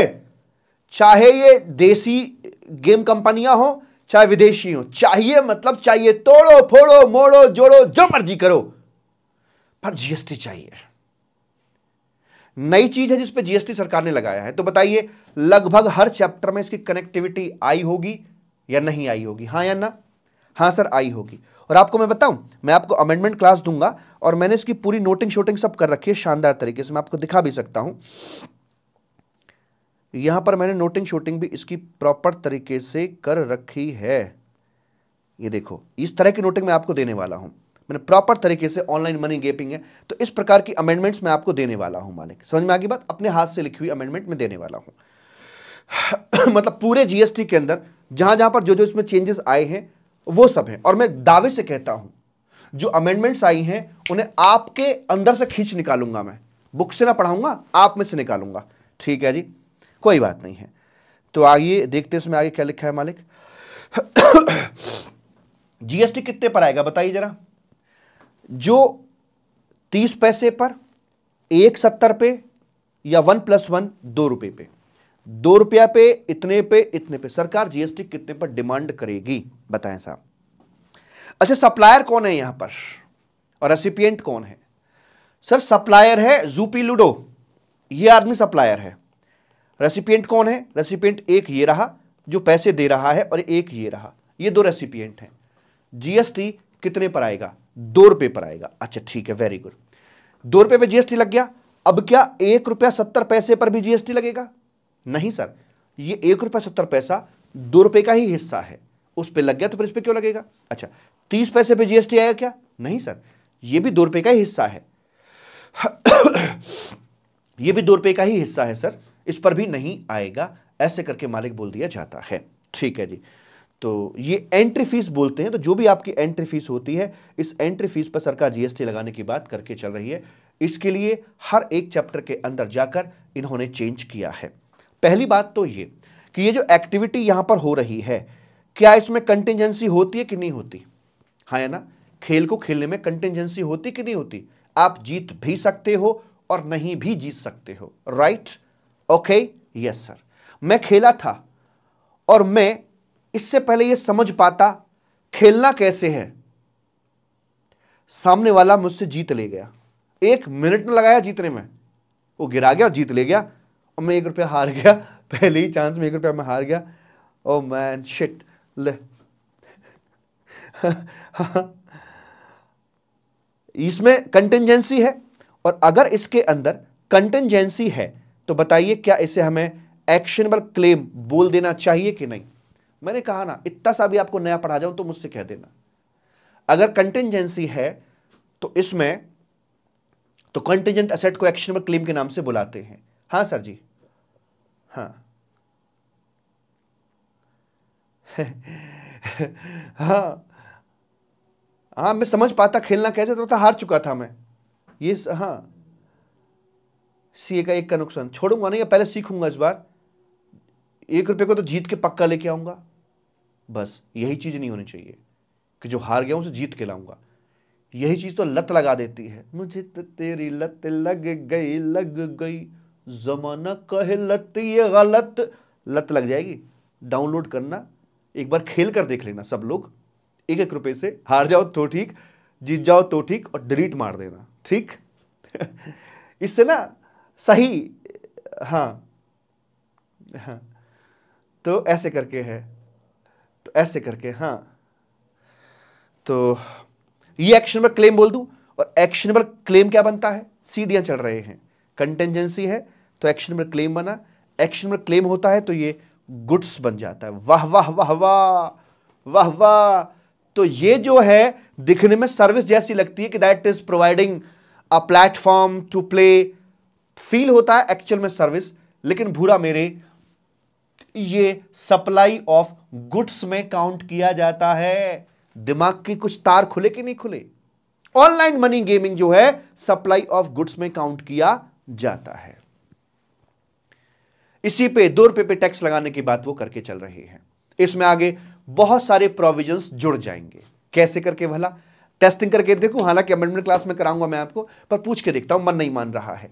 Speaker 1: चाहे ये देसी गेम कंपनियां हो चाहे विदेशी हो चाहिए मतलब चाहिए तोड़ो फोड़ो मोड़ो जोड़ो जो मर्जी करो पर जीएसटी चाहिए नई चीज है जिसपे जीएसटी सरकार ने लगाया है तो बताइए लगभग हर चैप्टर में इसकी कनेक्टिविटी आई होगी या नहीं आई होगी हां या ना हां सर आई होगी और आपको मैं बताऊं मैं आपको अमेंडमेंट क्लास दूंगा और मैंने इसकी पूरी नोटिंग शोटिंग सब कर रखी है शानदार तरीके से मैं आपको दिखा भी सकता हूं यहां पर मैंने नोटिंग शोटिंग भी इसकी प्रॉपर तरीके से कर रखी है ये देखो इस तरह की नोटिंग मैं आपको देने वाला हूं मैंने प्रॉपर तरीके से ऑनलाइन मनी गेपिंग है तो इस प्रकार की अमेंडमेंट्स मैं आपको देने वाला हूं मालिक समझ में आगे बात अपने हाथ से लिखी हुई अमेंडमेंट में देने वाला हूं (clears throat) मतलब पूरे जीएसटी के अंदर जहां जहां पर जो जो इसमें चेंजेस आए हैं वो सब है और मैं दावे से कहता हूं जो अमेंडमेंट्स आई हैं उन्हें आपके अंदर से खींच निकालूंगा मैं बुक से ना पढ़ाऊंगा आप में से निकालूंगा ठीक है जी कोई बात नहीं है तो आइए देखते हैं इसमें आगे क्या लिखा है मालिक जीएसटी कितने पर आएगा बताइए जरा जो तीस पैसे पर एक सत्तर पे या वन प्लस वन दो रुपए पे दो रुपया पे इतने पे इतने पे सरकार जीएसटी कितने पर डिमांड करेगी बताएं साहब अच्छा सप्लायर कौन है यहां पर और रेसिपियंट कौन है सर सप्लायर है जूपी लूडो ये आदमी सप्लायर है रेसिपियंट कौन है रेसिपियंट एक ये रहा जो पैसे दे रहा है और एक ये रहा ये दो रेसिपियंट हैं जीएसटी कितने पर आएगा दो रुपए पर आएगा अच्छा ठीक है वेरी गुड दो रुपए पर जीएसटी लग गया अब क्या एक रुपया सत्तर पैसे पर भी जीएसटी लगेगा नहीं सर ये एक रुपये सत्तर पैसा दो रुपये का ही हिस्सा है उस पर लग गया तो फिर इस पर क्यों लगेगा अच्छा तीस पैसे पे जीएसटी आया क्या नहीं सर ये भी दो रुपये का ही हिस्सा है (coughs) ये भी दो रुपये का ही हिस्सा है सर इस पर भी नहीं आएगा ऐसे करके मालिक बोल दिया जाता है ठीक है जी तो ये एंट्री फीस बोलते हैं तो जो भी आपकी एंट्री फीस होती है इस एंट्री फीस पर सरकार जीएसटी लगाने की बात करके चल रही है इसके लिए हर एक चैप्टर के अंदर जाकर इन्होंने चेंज किया है पहली बात तो ये कि ये जो एक्टिविटी यहां पर हो रही है क्या इसमें कंटिजेंसी होती है कि नहीं होती हाँ है ना खेल को खेलने में कंटिजेंसी होती कि नहीं होती आप जीत भी सकते हो और नहीं भी जीत सकते हो राइट ओके यस सर मैं खेला था और मैं इससे पहले यह समझ पाता खेलना कैसे है सामने वाला मुझसे जीत ले गया एक मिनट लगाया जीतने में वो गिरा गया और जीत ले गया और मैं एक रुपया हार गया पहले ही चांस में एक रुपया मैं हार गया ओ मैन शिट ले इसमें कंटेंजेंसी है और अगर इसके अंदर कंटेंजेंसी है तो बताइए क्या इसे हमें एक्शनबल क्लेम बोल देना चाहिए कि नहीं मैंने कहा ना इतना सा भी आपको नया पढ़ा जाऊं तो मुझसे कह देना अगर कंटेंजेंसी है तो इसमें तो कंटेंजेंट असेट को एक्शनबल क्लेम के नाम से बुलाते हैं हाँ सर जी हाँ (laughs) हाँ हाँ मैं समझ पाता खेलना कैसे तो, तो हार चुका था मैं ये हाँ सीए का एक का नुकसान छोड़ूंगा नहीं या पहले सीखूंगा इस बार एक रुपये को तो जीत के पक्का लेके आऊंगा बस यही चीज़ नहीं होनी चाहिए कि जो हार गया उसे जीत के लाऊंगा यही चीज़ तो लत लगा देती है मुझे तो तेरी लत लग गई लग गई जमाना कहे लत ये गलत लत लग जाएगी डाउनलोड करना एक बार खेल कर देख लेना सब लोग एक एक रुपये से हार जाओ तो ठीक जीत जाओ तो ठीक और डिलीट मार देना ठीक (laughs) इससे ना सही हाँ हाँ तो ऐसे करके है तो ऐसे करके हाँ तो ये एक्शनबल क्लेम बोल दूं और एक्शनबल क्लेम क्या बनता है सीढ़ियां चढ़ रहे हैं कंटेंजेंसी है तो एक्शन में क्लेम बना एक्शन में क्लेम होता है तो ये गुड्स बन जाता है वाह वाह वाह वाह वाह वाह तो ये जो है दिखने में सर्विस जैसी लगती है कि that is providing a platform to play feel होता है एक्चुअल में सर्विस लेकिन भूरा मेरे ये सप्लाई ऑफ गुड्स में काउंट किया जाता है दिमाग की कुछ तार खुले कि नहीं खुले ऑनलाइन मनी गेमिंग जो है सप्लाई ऑफ गुड्स में काउंट किया जाता है इसी पे दो रुपए पे टैक्स लगाने की बात वो करके चल रही है इसमें आगे बहुत सारे प्रोविजंस जुड़ जाएंगे कैसे करके भला टेस्टिंग करके देखो हालांकि अमेंडमेंट क्लास में कराऊंगा मैं आपको पर पूछ के देखता हूं मन नहीं मान रहा है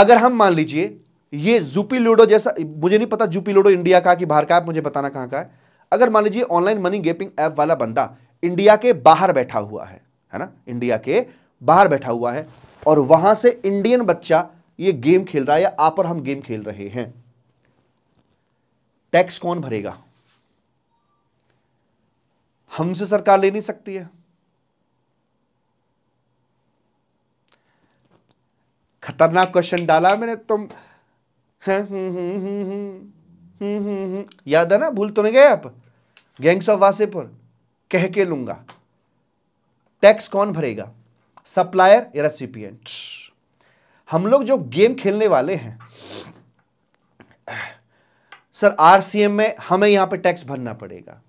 Speaker 1: अगर हम मान लीजिए ये जूपी लूडो जैसा मुझे नहीं पता जूपी लूडो इंडिया का कि बाहर का आप मुझे बताना कहां का है अगर मान लीजिए ऑनलाइन मनी गेपिंग ऐप वाला बंदा इंडिया के बाहर बैठा हुआ है है ना इंडिया के बाहर बैठा हुआ है और वहां से इंडियन बच्चा ये गेम खेल रहा है या आप और हम गेम खेल रहे हैं टैक्स कौन भरेगा हमसे सरकार ले नहीं सकती है खतरनाक क्वेश्चन डाला मैंने तुम हम्म, हम्म, हम्म, याद है ना भूल तो नहीं गए आप गैंग्स ऑफ वासेपुर कह के लूंगा टैक्स कौन भरेगा सप्लायर या रेसिपियंट हम लोग जो गेम खेलने वाले हैं सर आरसीएम में हमें यहां पे टैक्स भरना पड़ेगा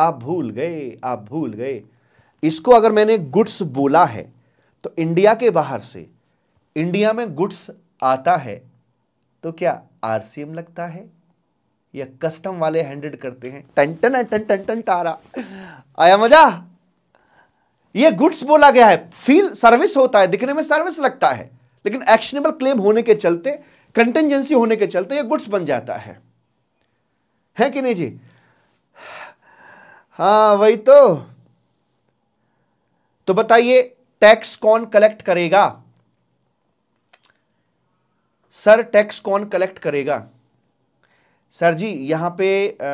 Speaker 1: आप भूल गए आप भूल गए इसको अगर मैंने गुड्स बोला है तो इंडिया के बाहर से इंडिया में गुड्स आता है तो क्या आरसीएम लगता है या कस्टम वाले हैंडल करते हैं टन टन टन टन टन टारा आया मजा ये गुड्स बोला गया है फील सर्विस होता है दिखने में सर्विस लगता है लेकिन एक्शनेबल क्लेम होने के चलते कंटेंजेंसी होने के चलते ये गुड्स बन जाता है है कि नहीं जी हाँ वही तो तो बताइए टैक्स कौन कलेक्ट करेगा सर टैक्स कौन कलेक्ट करेगा सर जी यहां पे आ,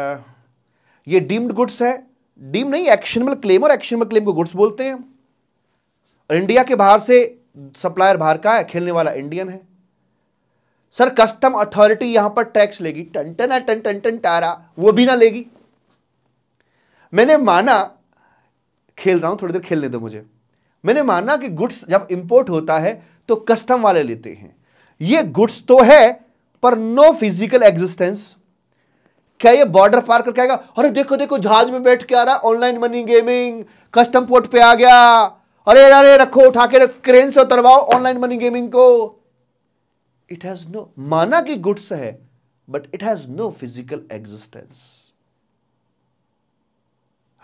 Speaker 1: ये डीम्ड गुड्स है डीम नहीं एक्शनेबल क्लेम और एक्शनेबल क्लेम को गुड्स बोलते हैं और इंडिया के बाहर से सप्लायर बाहर का है खेलने वाला इंडियन है सर कस्टम अथॉरिटी यहां पर टैक्स लेगी टन टन टन टन टन टारा वो भी ना लेगी मैंने माना खेल रहा हूं थोड़ी देर खेलने दो मुझे मैंने माना कि गुड्स जब इंपोर्ट होता है तो कस्टम वाले लेते हैं ये गुड्स तो है पर नो फिजिकल एग्जिस्टेंस क्या ये बॉर्डर पार कर कहेगा अरे देखो देखो जहाज में बैठ के आ रहा online money gaming custom port पे आ गया अरे अरे रखो उठा के क्रेन से उतरवाओ ऑनलाइन मनी गेमिंग को इट हैज नो माना कि गुड्स है but it has no physical existence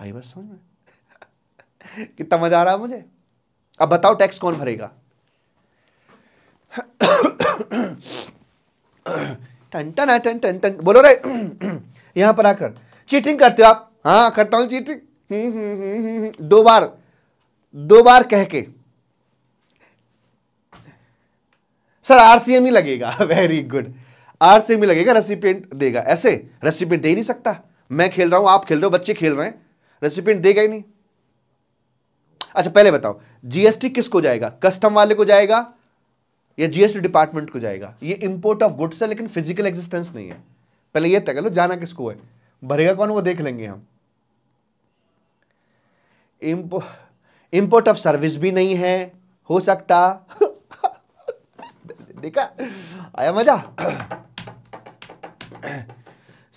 Speaker 1: आई बस समझ में (laughs) कितना मजा आ रहा है मुझे अब बताओ टैक्स कौन भरेगा (coughs) टन टन टन टन टन बोलो रे (coughs) यहां पर आकर चीटिंग करते हो आप हाँ करता हूं चीटिंग (laughs) दो बार दो बार कह के सर आरसीएम ही लगेगा वेरी (laughs) गुड आरसीएम ही लगेगा रेसिपेंट देगा ऐसे रेसिपेंट दे ही नहीं सकता मैं खेल रहा हूं आप खेल रहे हो बच्चे खेल रहे हैं रेसिपेंट देगा ही नहीं अच्छा पहले बताओ जीएसटी किसको जाएगा कस्टम वाले को जाएगा या जीएसटी डिपार्टमेंट को जाएगा ये इंपोर्ट ऑफ गुड्स है लेकिन फिजिकल एग्जिस्टेंस नहीं है पहले ये तय कर लो जाना किसको है भरेगा कौन वो देख लेंगे हम इम्पोर्ट इंपोर्ट ऑफ सर्विस भी नहीं है हो सकता देखा आया मजा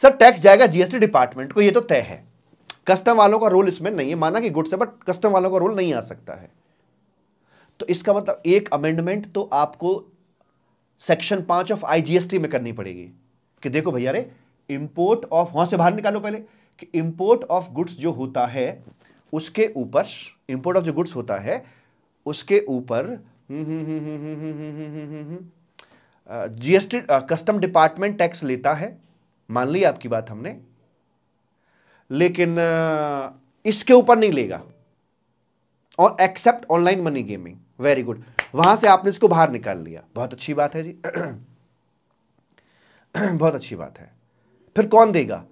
Speaker 1: सर टैक्स जाएगा जीएसटी डिपार्टमेंट को ये तो तय है कस्टम वालों का रोल इसमें नहीं है माना कि गुड्स है बट कस्टम वालों का रोल नहीं आ सकता है तो इसका मतलब एक अमेंडमेंट तो आपको सेक्शन पांच ऑफ आईजीएसटी में करनी पड़ेगी कि देखो भैया रे इंपोर्ट ऑफ वहां से बाहर निकालो पहले कि इंपोर्ट ऑफ गुड्स जो होता है उसके ऊपर इंपोर्ट ऑफ जो गुड्स होता है उसके ऊपर जीएसटी कस्टम डिपार्टमेंट टैक्स लेता है मान ली आपकी बात हमने लेकिन इसके ऊपर नहीं लेगा और except online money gaming very good वहां से आपने इसको बाहर निकाल लिया बहुत अच्छी बात है जी बहुत अच्छी बात है फिर कौन देगा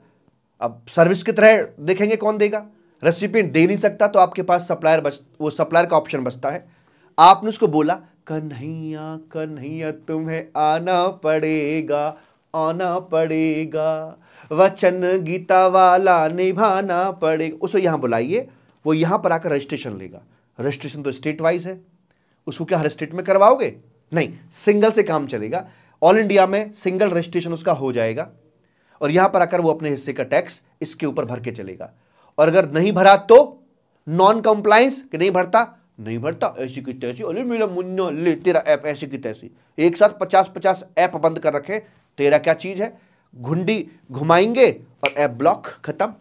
Speaker 1: अब सर्विस की तरह देखेंगे कौन देगा रेसिपिएंट दे नहीं सकता तो आपके पास सप्लायर बच वो सप्लायर का ऑप्शन बचता है आपने उसको बोला कन्हैया कन्हैया तुम्हें आना पड़ेगा आना पड़ेगा वचन गीता वाला निभाना पड़ेगा उसे यहाँ बुलाइए वो यहाँ पर आकर रजिस्ट्रेशन लेगा रजिस्ट्रेशन तो स्टेट वाइज है उसको क्या हर स्टेट में करवाओगे नहीं सिंगल से काम चलेगा ऑल इंडिया में सिंगल रजिस्ट्रेशन उसका हो जाएगा और यहाँ पर आकर वो अपने हिस्से का टैक्स इसके ऊपर भर के चलेगा और अगर नहीं भरा तो नॉन कंप्लाइंस कि नहीं भरता नहीं भरता ऐसी की तैसी अरे मेरा मुन्नो ले तेरा ऐप ऐसी की तैसी एक साथ पचास पचास ऐप बंद कर रखे तेरा क्या चीज़ है घुंडी घुमाएंगे और ऐप ब्लॉक खत्म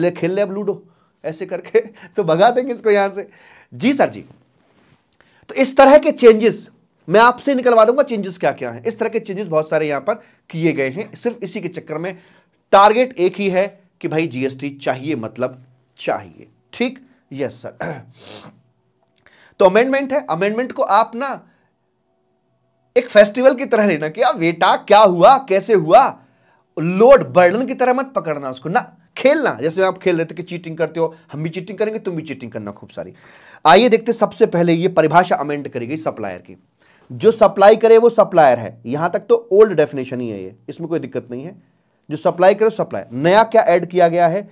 Speaker 1: ले खेल ले अब लूडो ऐसे करके (laughs) तो भगा देंगे इसको यहां से जी सर जी तो इस तरह के चेंजेस मैं आपसे निकलवा दूंगा चेंजेस क्या क्या हैं इस तरह के चेंजेस बहुत सारे यहां पर किए गए हैं सिर्फ इसी के चक्कर में टारगेट एक ही है कि भाई जीएसटी चाहिए मतलब चाहिए ठीक यस सर (clears throat) तो अमेंडमेंट है अमेंडमेंट को आप ना एक फेस्टिवल की तरह लेना कि बेटा क्या हुआ कैसे हुआ लोड बर्डन की तरह मत पकड़ना उसको ना खेलना जैसे आप खेल रहे थे कि चीटिंग करते हो हम भी चीटिंग करेंगे तुम भी चीटिंग करना खूब सारी आइए देखते सबसे पहले ये परिभाषा अमेंड करी गई सप्लायर की जो सप्लाई करे वो सप्लायर है यहां तक तो ओल्ड डेफिनेशन ही है ये इसमें कोई दिक्कत नहीं है जो सप्लाई करे सप्लाई नया क्या ऐड किया गया है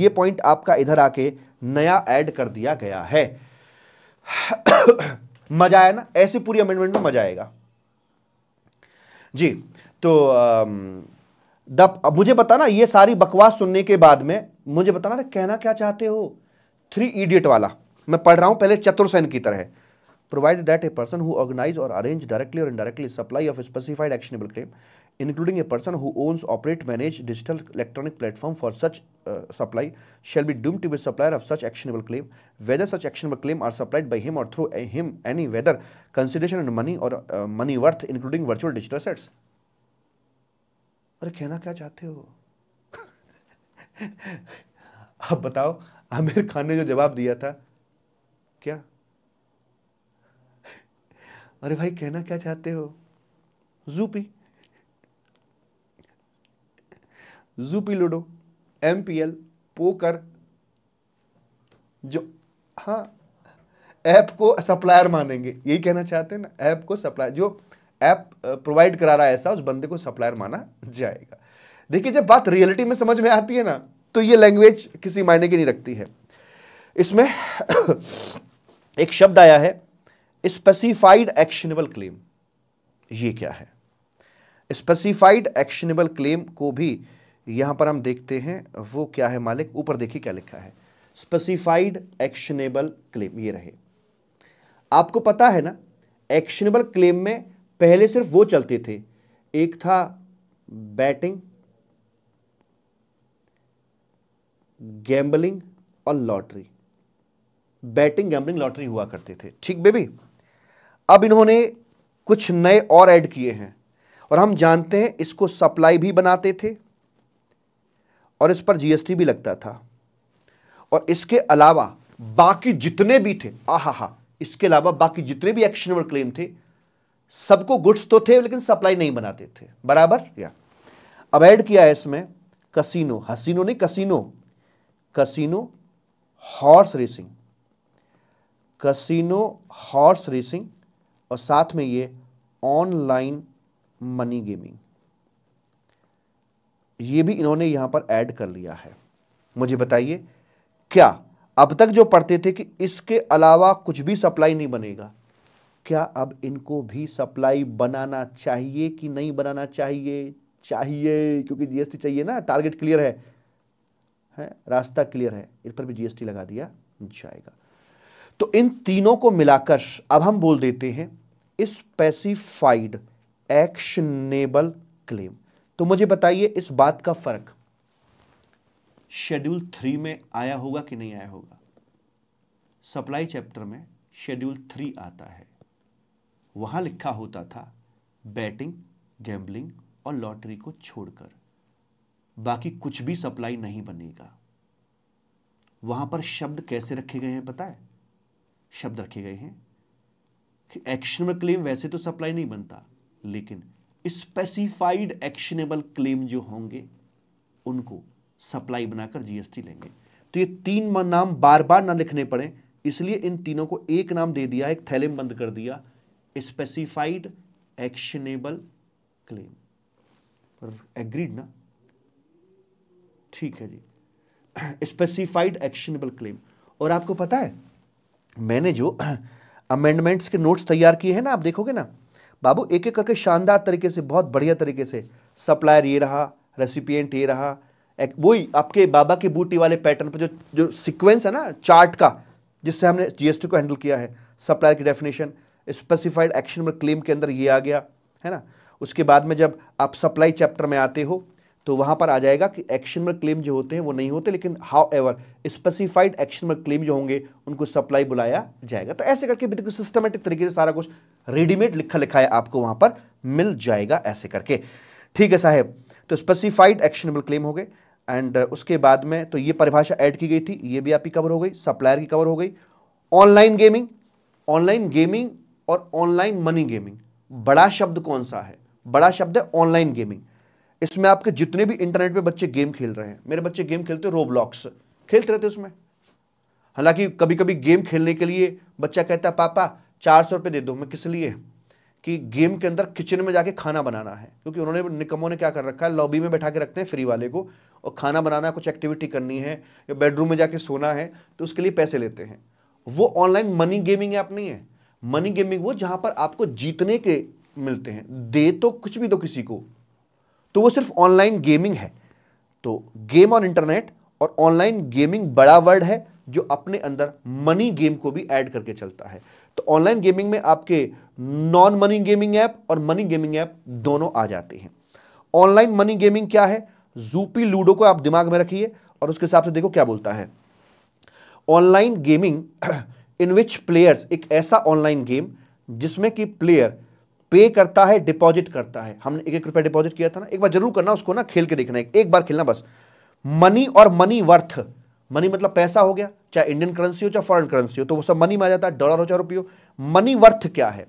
Speaker 1: ये पॉइंट आपका इधर आके नया ऐड कर दिया गया है (coughs) मजा आया ना ऐसे पूरी अमेंडमेंट में मजा आएगा जी तो द मुझे बताना ये सारी बकवास सुनने के बाद में मुझे बताना ना कहना क्या चाहते हो थ्री इडियट वाला मैं पढ़ रहा हूं पहले चतुर्सेन की तरह provide that a person who organise और अरेंज डायरेक्टली और indirectly supply of specified actionable claim including a person who owns, operate, manage digital electronic platform for such uh, supply shall be doomed to be supplier of such actionable claim, whether such actionable claim are supplied by him or through a, him any whether consideration in money or uh, money worth including virtual digital assets. अरे कहना क्या चाहते हो अब बताओ आमिर खान ने जो जवाब दिया था क्या अरे भाई कहना क्या चाहते हो Zupee Zupee ludo M P L poker जो हाँ ऐप को सप्लायर मानेंगे यही कहना चाहते हैं ना ऐप को सप्लायर जो ऐप प्रोवाइड करा रहा है ऐसा उस बंदे को सप्लायर माना जाएगा देखिए जब बात रियलिटी में समझ में आती है ना तो ये लैंग्वेज किसी मायने की नहीं रखती है इसमें एक शब्द आया है स्पेसिफाइड एक्शनेबल क्लेम ये क्या है स्पेसिफाइड एक्शनेबल क्लेम को भी यहां पर हम देखते हैं वो क्या है मालिक ऊपर देखिए क्या लिखा है स्पेसिफाइड एक्शनेबल क्लेम ये रहे आपको पता है ना एक्शनेबल क्लेम में पहले सिर्फ वो चलते थे एक था बैटिंग गैम्बलिंग और लॉटरी बैटिंग गैम्बलिंग लॉटरी हुआ करते थे ठीक बेबी अब इन्होंने कुछ नए और ऐड किए हैं और हम जानते हैं इसको सप्लाई भी बनाते थे और इस पर जीएसटी भी लगता था और इसके अलावा बाकी जितने भी थे आहा इसके अलावा बाकी जितने भी और क्लेम थे सबको गुड्स तो थे लेकिन सप्लाई नहीं बनाते थे बराबर या अब ऐड किया है इसमें कसिनो हसीनो नहीं casino casino horse racing casino horse racing और साथ में ये ऑनलाइन मनी गेमिंग ये भी इन्होंने यहां पर ऐड कर लिया है मुझे बताइए क्या अब तक जो पढ़ते थे कि इसके अलावा कुछ भी सप्लाई नहीं बनेगा क्या अब इनको भी सप्लाई बनाना चाहिए कि नहीं बनाना चाहिए चाहिए क्योंकि जीएसटी चाहिए ना टारगेट क्लियर है है रास्ता क्लियर है इन पर भी जीएसटी लगा दिया जाएगा तो इन तीनों को मिलाकर अब हम बोल देते हैं स्पेसिफाइड एक्शनेबल क्लेम तो मुझे बताइए इस बात का फर्क शेड्यूल थ्री में आया होगा कि नहीं आया होगा सप्लाई चैप्टर में शेड्यूल थ्री आता है वहां लिखा होता था बैटिंग गैम्बलिंग और लॉटरी को छोड़कर बाकी कुछ भी सप्लाई नहीं बनेगा वहां पर शब्द कैसे रखे गए हैं पता है शब्द रखे गए हैं कि एक्शन में क्लेम वैसे तो सप्लाई नहीं बनता लेकिन स्पेसिफाइड एक्शनेबल क्लेम जो होंगे उनको सप्लाई बनाकर जीएसटी लेंगे तो ये तीन नाम बार बार ना लिखने पड़े इसलिए इन तीनों को एक नाम दे दिया एक थैले में बंद कर दिया स्पेसिफाइड एक्शनेबल क्लेम एग्रीड ना ठीक है जी स्पेसिफाइड एक्शनेबल क्लेम और आपको पता है मैंने जो अमेंडमेंट्स (clears throat) के नोट्स तैयार किए हैं ना आप देखोगे ना बाबू एक एक करके शानदार तरीके से बहुत बढ़िया तरीके से सप्लायर ये रहा रेसिपियंट ये रहा एक वही आपके बाबा की बूटी वाले पैटर्न पर जो जो सिक्वेंस है ना चार्ट का जिससे हमने जीएसटी को हैंडल किया है सप्लायर की डेफिनेशन स्पेसिफाइड एक्शन में क्लेम के अंदर ये आ गया है ना उसके बाद में जब आप सप्लाई चैप्टर में आते हो तो वहां पर आ जाएगा कि एक्शन में क्लेम जो होते हैं वो नहीं होते लेकिन हाउ एवर स्पेसिफाइड एक्शन में क्लेम जो होंगे उनको सप्लाई बुलाया जाएगा तो ऐसे करके बिल्कुल सिस्टमेटिक तरीके से सारा कुछ रेडीमेड लिखा लिखा है आपको वहां पर मिल जाएगा ऐसे करके ठीक है साहेब तो स्पेसिफाइड एक्शनेबल क्लेम हो गए एंड उसके बाद में तो ये परिभाषा ऐड की गई थी ये भी आपकी कवर हो गई सप्लायर की कवर हो गई ऑनलाइन गेमिंग ऑनलाइन गेमिंग और ऑनलाइन मनी गेमिंग बड़ा शब्द कौन सा है बड़ा शब्द है ऑनलाइन गेमिंग इसमें आपके जितने भी इंटरनेट पे बच्चे गेम खेल रहे हैं मेरे बच्चे गेम खेलते रोब्लॉक्स खेलते रहते उसमें हालांकि कभी कभी गेम खेलने के लिए बच्चा कहता है पापा चार सौ रुपये दे दो मैं किस लिए कि गेम के अंदर किचन में जाके खाना बनाना है क्योंकि उन्होंने निकमों ने क्या कर रखा है लॉबी में बैठा के रखते हैं फ्री वाले को और खाना बनाना है कुछ एक्टिविटी करनी है या बेडरूम में जाके सोना है तो उसके लिए पैसे लेते हैं वो ऑनलाइन मनी गेमिंग ऐप नहीं है मनी गेमिंग वो जहाँ पर आपको जीतने के मिलते हैं दे तो कुछ भी दो किसी को तो वो सिर्फ ऑनलाइन गेमिंग है तो गेम ऑन इंटरनेट और ऑनलाइन गेमिंग बड़ा वर्ड है जो अपने अंदर मनी गेम को भी ऐड करके चलता है तो ऑनलाइन गेमिंग में आपके नॉन मनी गेमिंग ऐप और मनी गेमिंग ऐप दोनों आ जाते हैं ऑनलाइन मनी गेमिंग क्या है जूपी लूडो को आप दिमाग में रखिए और उसके हिसाब से देखो क्या बोलता है online gaming in which players एक ऐसा ऑनलाइन गेम जिसमें कि प्लेयर पे करता है डिपॉजिट करता है हमने एक एक रुपया डिपॉजिट किया था ना एक बार जरूर करना उसको ना खेल के देखना एक बार खेलना बस मनी और मनी वर्थ मनी मतलब पैसा हो गया चाहे इंडियन करेंसी हो चाहे फॉरेन करेंसी हो तो वो सब मनी में आ जाता है डॉलर हो चाहे रुपये हो मनी वर्थ क्या है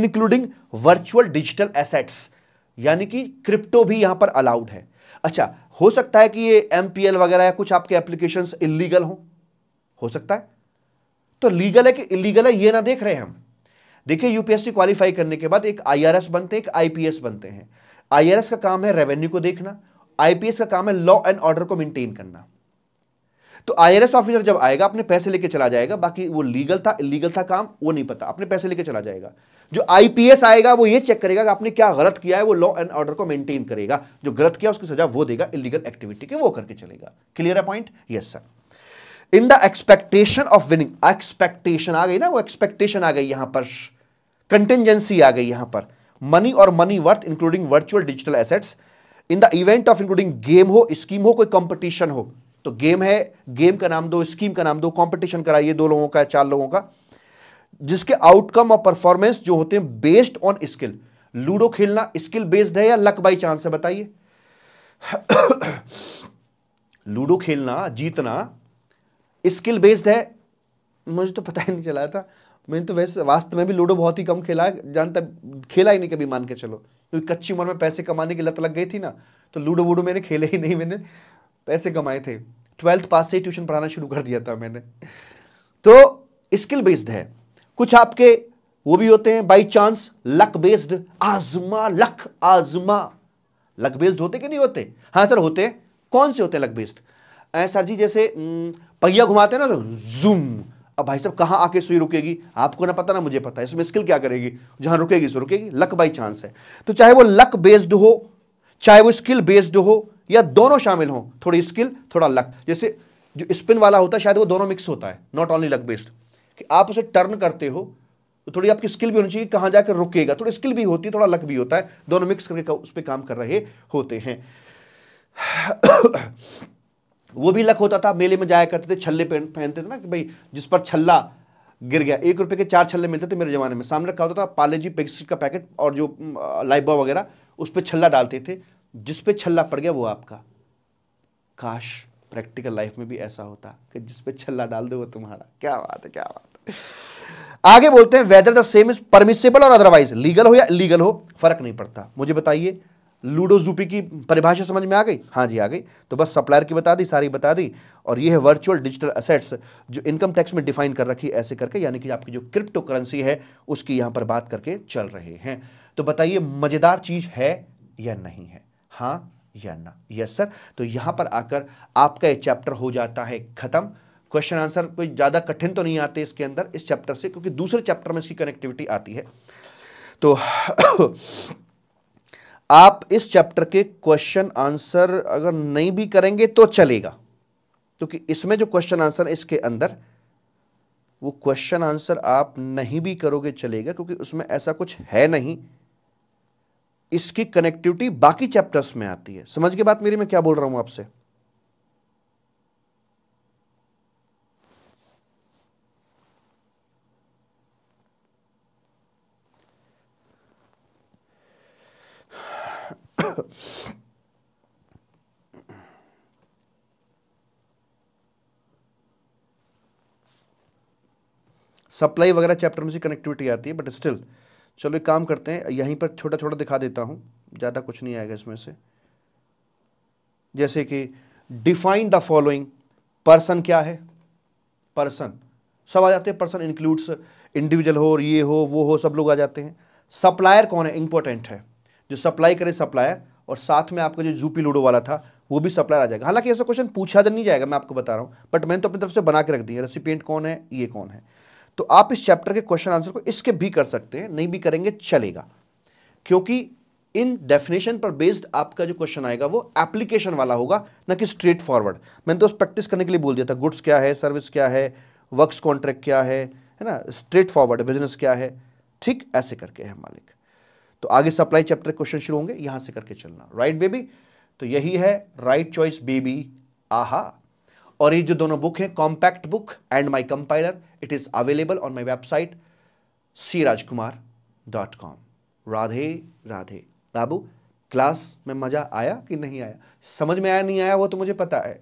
Speaker 1: इंक्लूडिंग वर्चुअल डिजिटल एसेट्स यानी कि क्रिप्टो भी यहां पर अलाउड है अच्छा हो सकता है कि ये एम वगैरह या कुछ आपके एप्लीकेशन इलीगल हो सकता है तो लीगल है कि इलीगल है ये ना देख रहे हैं हम देखिए यूपीएससी क्वालिफाई करने के बाद एक आईआरएस बनते हैं एक आईपीएस बनते हैं आईआरएस का काम है रेवेन्यू को देखना आईपीएस का काम है लॉ एंड ऑर्डर को मेंटेन करना तो आईआरएस ऑफिसर जब आएगा अपने पैसे लेके चला जाएगा बाकी वो लीगल था इलीगल था काम वो नहीं पता अपने पैसे लेके चला जाएगा जो आईपीएस आएगा वो ये चेक करेगा कि आपने क्या गलत किया है वो लॉ एंड ऑर्डर को मेंटेन करेगा जो गलत किया उसकी सजा वो देगा इलीगल एक्टिविटी के वो करके चलेगा क्लियर है point yes sir in the expectation of winning expectation आ गई ना वो एक्सपेक्टेशन आ गई यहां पर कंटेंजेंसी आ गई यहां पर मनी और money worth including virtual digital assets in the event of including game हो स्कीम हो कोई कंपटीशन हो तो गेम है गेम का नाम दो स्कीम का नाम दो कंपटीशन कराइए दो लोगों का चार लोगों का जिसके आउटकम और परफॉर्मेंस जो होते हैं बेस्ड ऑन स्किल लूडो खेलना स्किल बेस्ड है या लक बाई चांस है बताइए लूडो (coughs) खेलना जीतना स्किल बेस्ड है मुझे तो पता ही नहीं चला था मैंने तो वैसे वास्तव में भी लूडो बहुत ही कम खेला है जानता खेला ही नहीं कभी मान के चलो क्योंकि कच्ची उम्र में पैसे कमाने की लत लग गई थी ना तो लूडो वूडो मैंने खेले ही नहीं मैंने पैसे कमाए थे ट्वेल्थ पास से ही ट्यूशन पढ़ाना शुरू कर दिया था मैंने तो स्किल बेस्ड है कुछ आपके वो भी होते हैं बाई चांस लक बेस्ड आजमा लक आजमा लक बेस्ड होते कि नहीं होते हाँ सर होते कौन से होते लक बेस्ड सर जी जैसे पहिया घुमाते ना तो जूम अब भाई साहब कहाँ आके सुई रुकेगी आपको ना पता ना मुझे पता है इसमें स्किल क्या करेगी जहां रुकेगी सो रुकेगी लक बाई चांस है तो चाहे वो लक बेस्ड हो चाहे वो स्किल बेस्ड हो या दोनों शामिल हो थोड़ी स्किल थोड़ा लक जैसे जो स्पिन वाला होता है शायद वो दोनों मिक्स होता है नॉट ओनली लक बेस्ड कि आप उसे टर्न करते हो तो थोड़ी आपकी स्किल भी होनी चाहिए कहां जाकर रुकेगा थोड़ी स्किल भी होती है थोड़ा लक भी होता है दोनों मिक्स करके उस पर काम कर रहे होते हैं वो भी लक होता था मेले में जाया करते थे छल्ले पहनते थे ना कि भाई जिस पर छल्ला गिर गया एक रुपये के चार छल्ले मिलते थे मेरे ज़माने में सामने रखा होता था पाले जी पेक्सिट का पैकेट और जो लाइबा वगैरह उस पर छल्ला डालते थे जिस पे छल्ला पड़ गया वो आपका काश प्रैक्टिकल लाइफ में भी ऐसा होता कि जिस पे छल्ला डाल दो वो तुम्हारा क्या बात है क्या बात है आगे बोलते हैं whether the same is permissible और अदरवाइज लीगल हो या इलीगल हो फर्क नहीं पड़ता मुझे बताइए लूडो जूपी की परिभाषा समझ में आ गई हाँ जी आ गई तो बस सप्लायर की बता दी सारी बता दी और ये है वर्चुअल डिजिटल असेट्स जो इनकम टैक्स में डिफाइन कर रखी ऐसे करके यानी कि आपकी जो क्रिप्टो करेंसी है उसकी यहाँ पर बात करके चल रहे हैं तो बताइए मज़ेदार चीज़ है या नहीं है हाँ या ना यस सर तो यहाँ पर आकर आपका ये चैप्टर हो जाता है ख़त्म क्वेश्चन आंसर कोई ज़्यादा कठिन तो नहीं आते इसके अंदर इस चैप्टर से क्योंकि दूसरे चैप्टर में इसकी कनेक्टिविटी आती है तो आप इस चैप्टर के क्वेश्चन आंसर अगर नहीं भी करेंगे तो चलेगा क्योंकि तो इसमें जो क्वेश्चन आंसर इसके अंदर वो क्वेश्चन आंसर आप नहीं भी करोगे चलेगा क्योंकि उसमें ऐसा कुछ है नहीं इसकी कनेक्टिविटी बाकी चैप्टर्स में आती है समझ के बात मेरी मैं क्या बोल रहा हूं आपसे सप्लाई (coughs) वगैरह चैप्टर में से कनेक्टिविटी आती है बट स्टिल चलो एक काम करते हैं यहीं पर छोटा छोटा दिखा देता हूं ज़्यादा कुछ नहीं आएगा इसमें से जैसे कि डिफाइन द फॉलोइंग पर्सन क्या है पर्सन सब आ जाते हैं पर्सन इंक्लूड्स इंडिविजुअल हो ये हो वो हो सब लोग आ जाते हैं सप्लायर कौन है इंपॉर्टेंट है जो सप्लाई करे सप्लायर और साथ में आपका जो जूपी लूडो वाला था वो भी सप्लायर आ जाएगा हालांकि ऐसा क्वेश्चन पूछा तो नहीं जाएगा मैं आपको बता रहा हूँ बट मैंने तो अपनी तरफ से बना के रख दी है रेसिपियंट कौन है ये कौन है तो आप इस चैप्टर के क्वेश्चन आंसर को इसके भी कर सकते हैं नहीं भी करेंगे चलेगा क्योंकि इन डेफिनेशन पर बेस्ड आपका जो क्वेश्चन आएगा वो एप्लीकेशन वाला होगा ना कि स्ट्रेट फॉरवर्ड मैंने तो प्रैक्टिस करने के लिए बोल दिया था गुड्स क्या है सर्विस क्या है वर्क्स कॉन्ट्रैक्ट क्या है है ना स्ट्रेट फॉरवर्ड बिजनेस क्या है ठीक ऐसे करके है मालिक तो आगे सप्लाई चैप्टर क्वेश्चन शुरू होंगे यहां से करके चलना राइट बेबी तो यही है राइट चॉइस बेबी आहा और ये जो दोनों बुक हैं compact book and my compiler it is available on my website C Rajkumar dot com Radhe Radhe बाबू क्लास में मज़ा आया कि नहीं आया समझ में आया नहीं आया वो तो मुझे पता है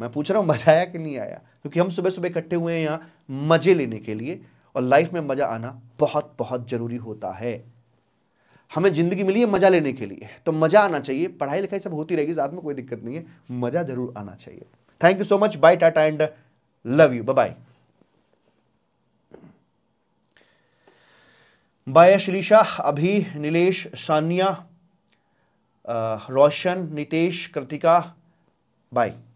Speaker 1: मैं पूछ रहा हूँ मज़ा आया कि नहीं आया क्योंकि हम सुबह सुबह इकट्ठे हुए हैं यहाँ मज़े लेने के लिए और लाइफ में मज़ा आना बहुत बहुत ज़रूरी होता है हमें ज़िंदगी मिली है मज़ा लेने के लिए तो मज़ा आना चाहिए पढ़ाई लिखाई सब होती रहेगी साथ में कोई दिक्कत नहीं है मज़ा ज़रूर आना चाहिए thank you so much bye टाटा and love you bye bye Shrisha Abhi Nilesh Sania Roshan Nitesh Kritika bye